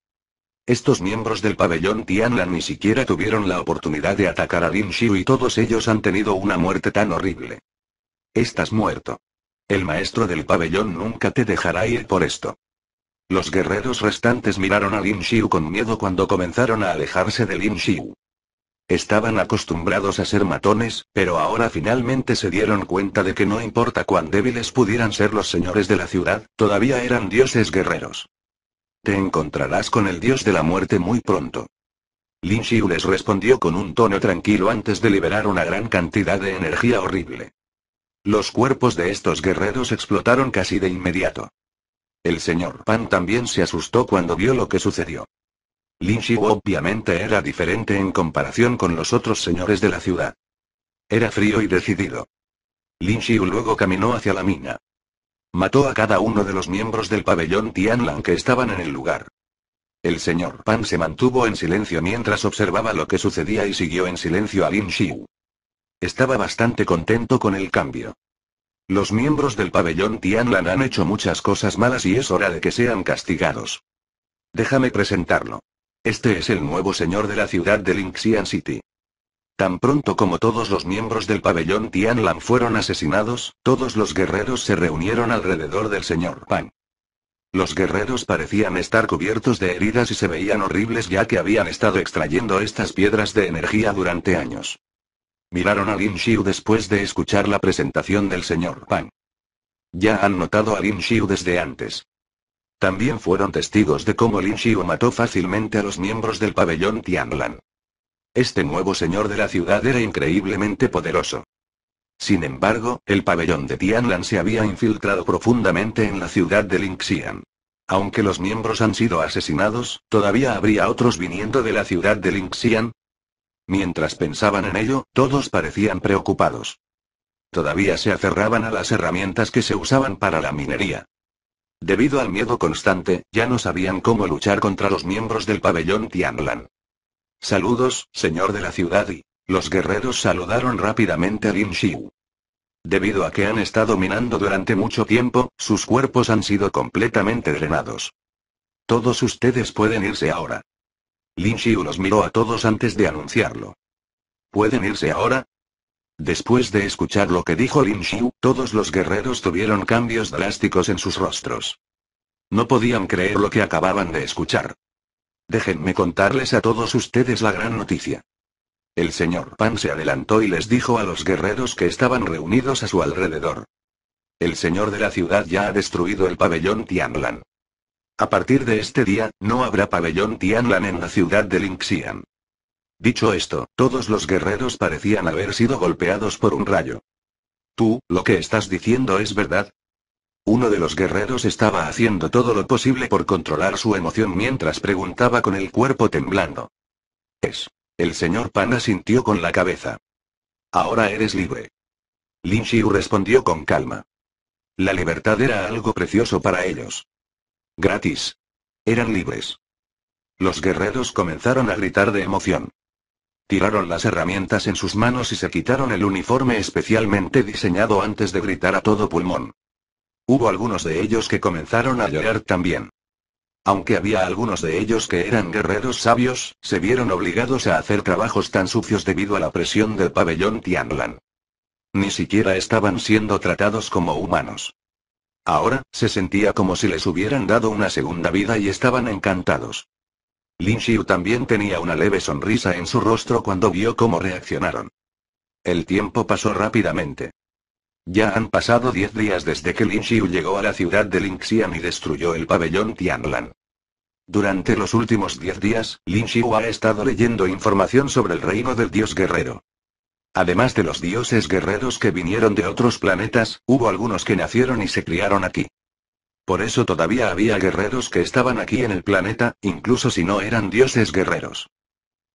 Estos miembros del pabellón Tianlan ni siquiera tuvieron la oportunidad de atacar a Lin Xiu y todos ellos han tenido una muerte tan horrible. Estás muerto. El maestro del pabellón nunca te dejará ir por esto. Los guerreros restantes miraron a Lin Xiu con miedo cuando comenzaron a alejarse de Lin Xiu. Estaban acostumbrados a ser matones, pero ahora finalmente se dieron cuenta de que no importa cuán débiles pudieran ser los señores de la ciudad, todavía eran dioses guerreros. Te encontrarás con el dios de la muerte muy pronto. Lin Xiu les respondió con un tono tranquilo antes de liberar una gran cantidad de energía horrible. Los cuerpos de estos guerreros explotaron casi de inmediato. El señor Pan también se asustó cuando vio lo que sucedió. Lin Xiu obviamente era diferente en comparación con los otros señores de la ciudad. Era frío y decidido. Lin Xiu luego caminó hacia la mina. Mató a cada uno de los miembros del pabellón Tianlan que estaban en el lugar. El señor Pan se mantuvo en silencio mientras observaba lo que sucedía y siguió en silencio a Lin Xiu. Estaba bastante contento con el cambio. Los miembros del pabellón Tianlan han hecho muchas cosas malas y es hora de que sean castigados. Déjame presentarlo. Este es el nuevo señor de la ciudad de Lingxian City. Tan pronto como todos los miembros del pabellón Tianlan fueron asesinados, todos los guerreros se reunieron alrededor del señor Pan. Los guerreros parecían estar cubiertos de heridas y se veían horribles ya que habían estado extrayendo estas piedras de energía durante años. Miraron a Lin Xiu después de escuchar la presentación del señor Pan. Ya han notado a Lin Xiu desde antes. También fueron testigos de cómo Lin Xiu mató fácilmente a los miembros del pabellón Tianlan. Este nuevo señor de la ciudad era increíblemente poderoso. Sin embargo, el pabellón de Tianlan se había infiltrado profundamente en la ciudad de Xi'an. Aunque los miembros han sido asesinados, todavía habría otros viniendo de la ciudad de Linxian. Mientras pensaban en ello, todos parecían preocupados. Todavía se aferraban a las herramientas que se usaban para la minería. Debido al miedo constante, ya no sabían cómo luchar contra los miembros del pabellón Tianlan. Saludos, señor de la ciudad y... Los guerreros saludaron rápidamente a Lin Xiu. Debido a que han estado minando durante mucho tiempo, sus cuerpos han sido completamente drenados. Todos ustedes pueden irse ahora. Lin Xiu los miró a todos antes de anunciarlo. ¿Pueden irse ahora? Después de escuchar lo que dijo Lin Xiu, todos los guerreros tuvieron cambios drásticos en sus rostros. No podían creer lo que acababan de escuchar. Déjenme contarles a todos ustedes la gran noticia. El señor Pan se adelantó y les dijo a los guerreros que estaban reunidos a su alrededor. El señor de la ciudad ya ha destruido el pabellón Tianlan. A partir de este día, no habrá pabellón Tianlan en la ciudad de Linxian. Dicho esto, todos los guerreros parecían haber sido golpeados por un rayo. Tú, lo que estás diciendo es verdad. Uno de los guerreros estaba haciendo todo lo posible por controlar su emoción mientras preguntaba con el cuerpo temblando. Es. El señor Pana sintió con la cabeza. Ahora eres libre. Lin respondió con calma. La libertad era algo precioso para ellos. Gratis. Eran libres. Los guerreros comenzaron a gritar de emoción. Tiraron las herramientas en sus manos y se quitaron el uniforme especialmente diseñado antes de gritar a todo pulmón. Hubo algunos de ellos que comenzaron a llorar también. Aunque había algunos de ellos que eran guerreros sabios, se vieron obligados a hacer trabajos tan sucios debido a la presión del pabellón Tianlan. Ni siquiera estaban siendo tratados como humanos. Ahora, se sentía como si les hubieran dado una segunda vida y estaban encantados. Lin Xiu también tenía una leve sonrisa en su rostro cuando vio cómo reaccionaron. El tiempo pasó rápidamente. Ya han pasado diez días desde que Lin Xiu llegó a la ciudad de Linxian y destruyó el pabellón Tianlan. Durante los últimos diez días, Lin Xiu ha estado leyendo información sobre el reino del dios guerrero. Además de los dioses guerreros que vinieron de otros planetas, hubo algunos que nacieron y se criaron aquí. Por eso todavía había guerreros que estaban aquí en el planeta, incluso si no eran dioses guerreros.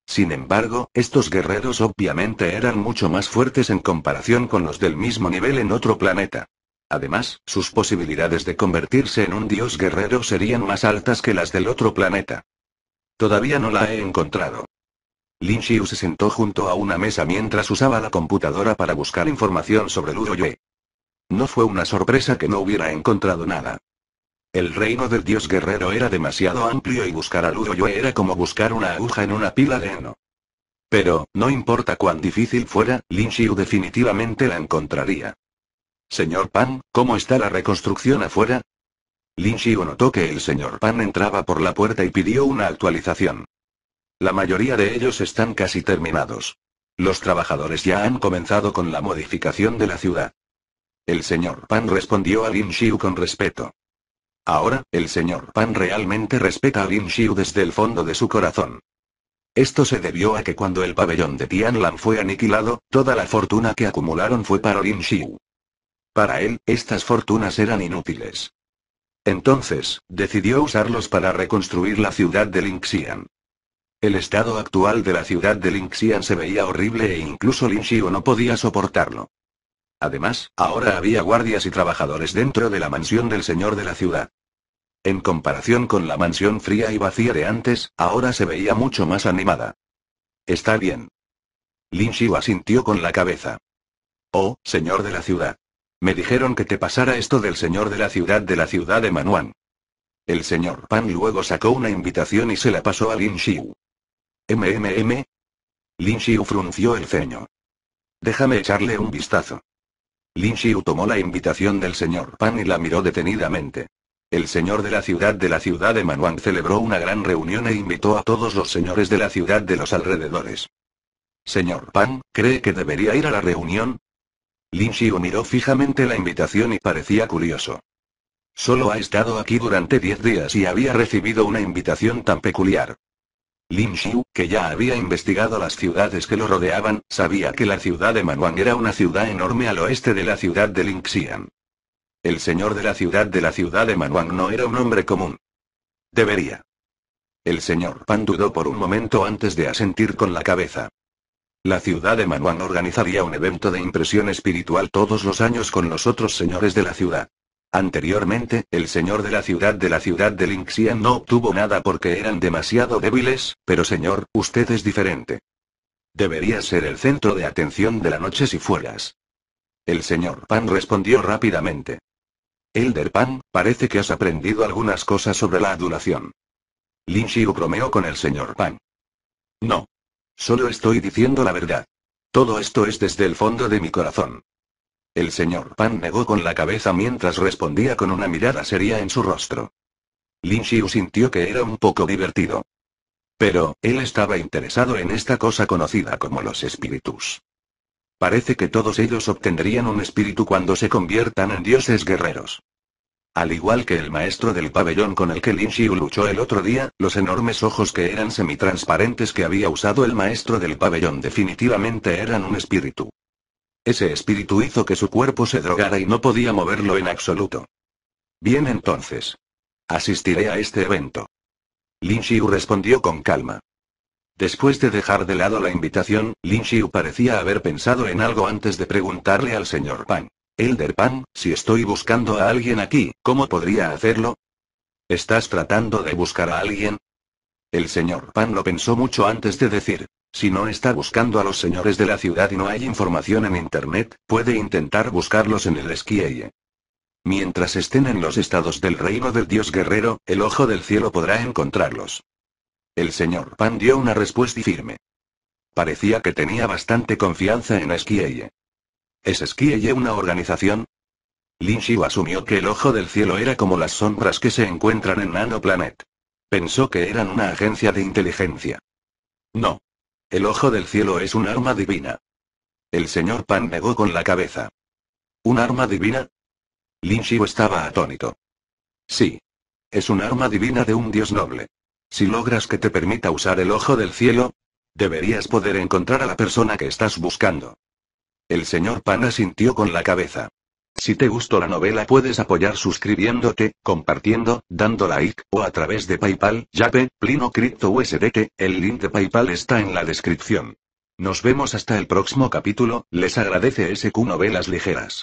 Sin embargo, estos guerreros obviamente eran mucho más fuertes en comparación con los del mismo nivel en otro planeta. Además, sus posibilidades de convertirse en un dios guerrero serían más altas que las del otro planeta. Todavía no la he encontrado. Lin Xiu se sentó junto a una mesa mientras usaba la computadora para buscar información sobre Luo Yue. No fue una sorpresa que no hubiera encontrado nada. El reino del dios guerrero era demasiado amplio y buscar a Luo Yue era como buscar una aguja en una pila de heno. Pero, no importa cuán difícil fuera, Lin Xiu definitivamente la encontraría. Señor Pan, ¿cómo está la reconstrucción afuera? Lin Xiu notó que el señor Pan entraba por la puerta y pidió una actualización. La mayoría de ellos están casi terminados. Los trabajadores ya han comenzado con la modificación de la ciudad. El señor Pan respondió a Lin Xiu con respeto. Ahora, el señor Pan realmente respeta a Lin Xiu desde el fondo de su corazón. Esto se debió a que cuando el pabellón de Tianlan fue aniquilado, toda la fortuna que acumularon fue para Lin Xiu. Para él, estas fortunas eran inútiles. Entonces, decidió usarlos para reconstruir la ciudad de Linxian. El estado actual de la ciudad de Linxian se veía horrible e incluso Lin Xiu no podía soportarlo. Además, ahora había guardias y trabajadores dentro de la mansión del señor de la ciudad. En comparación con la mansión fría y vacía de antes, ahora se veía mucho más animada. Está bien. Lin Xiu asintió con la cabeza. Oh, señor de la ciudad. Me dijeron que te pasara esto del señor de la ciudad de la ciudad de Manuan. El señor Pan luego sacó una invitación y se la pasó a Lin Xiu. ¿MMM? Lin Xiu frunció el ceño. Déjame echarle un vistazo. Lin Xiu tomó la invitación del señor Pan y la miró detenidamente. El señor de la ciudad de la ciudad de Manuang celebró una gran reunión e invitó a todos los señores de la ciudad de los alrededores. Señor Pan, ¿cree que debería ir a la reunión? Lin Xiu miró fijamente la invitación y parecía curioso. Solo ha estado aquí durante diez días y había recibido una invitación tan peculiar. Lin Xiu, que ya había investigado las ciudades que lo rodeaban, sabía que la ciudad de Manuang era una ciudad enorme al oeste de la ciudad de Linxian. El señor de la ciudad de la ciudad de Manuang no era un hombre común. Debería. El señor Pan dudó por un momento antes de asentir con la cabeza. La ciudad de Manuang organizaría un evento de impresión espiritual todos los años con los otros señores de la ciudad. Anteriormente, el señor de la ciudad de la ciudad de Linxian no obtuvo nada porque eran demasiado débiles, pero señor, usted es diferente. Debería ser el centro de atención de la noche si fueras. El señor Pan respondió rápidamente. Elder Pan, parece que has aprendido algunas cosas sobre la adulación. Lin bromeó con el señor Pan. No. Solo estoy diciendo la verdad. Todo esto es desde el fondo de mi corazón. El señor Pan negó con la cabeza mientras respondía con una mirada seria en su rostro. Lin Xiu sintió que era un poco divertido. Pero, él estaba interesado en esta cosa conocida como los espíritus. Parece que todos ellos obtendrían un espíritu cuando se conviertan en dioses guerreros. Al igual que el maestro del pabellón con el que Lin Xiu luchó el otro día, los enormes ojos que eran semitransparentes que había usado el maestro del pabellón definitivamente eran un espíritu. Ese espíritu hizo que su cuerpo se drogara y no podía moverlo en absoluto. Bien entonces. Asistiré a este evento. Lin Xiu respondió con calma. Después de dejar de lado la invitación, Lin Xiu parecía haber pensado en algo antes de preguntarle al señor Pan. Elder Pan, si estoy buscando a alguien aquí, ¿cómo podría hacerlo? ¿Estás tratando de buscar a alguien? El señor Pan lo pensó mucho antes de decir. Si no está buscando a los señores de la ciudad y no hay información en Internet, puede intentar buscarlos en el Esquieye. Mientras estén en los estados del reino del dios guerrero, el ojo del cielo podrá encontrarlos. El señor Pan dio una respuesta firme. Parecía que tenía bastante confianza en Esquieye. ¿Es Esquieye una organización? Lin Xiu asumió que el ojo del cielo era como las sombras que se encuentran en Nanoplanet. Pensó que eran una agencia de inteligencia. No, el ojo del cielo es un arma divina. El señor Pan negó con la cabeza. ¿Un arma divina? Lin Xiu estaba atónito. Sí. Es un arma divina de un dios noble. Si logras que te permita usar el ojo del cielo, deberías poder encontrar a la persona que estás buscando. El señor Pan asintió con la cabeza. Si te gustó la novela puedes apoyar suscribiéndote, compartiendo, dando like, o a través de Paypal, Yape, Plino Crypto USDT, el link de Paypal está en la descripción. Nos vemos hasta el próximo capítulo, les agradece SQ Novelas Ligeras.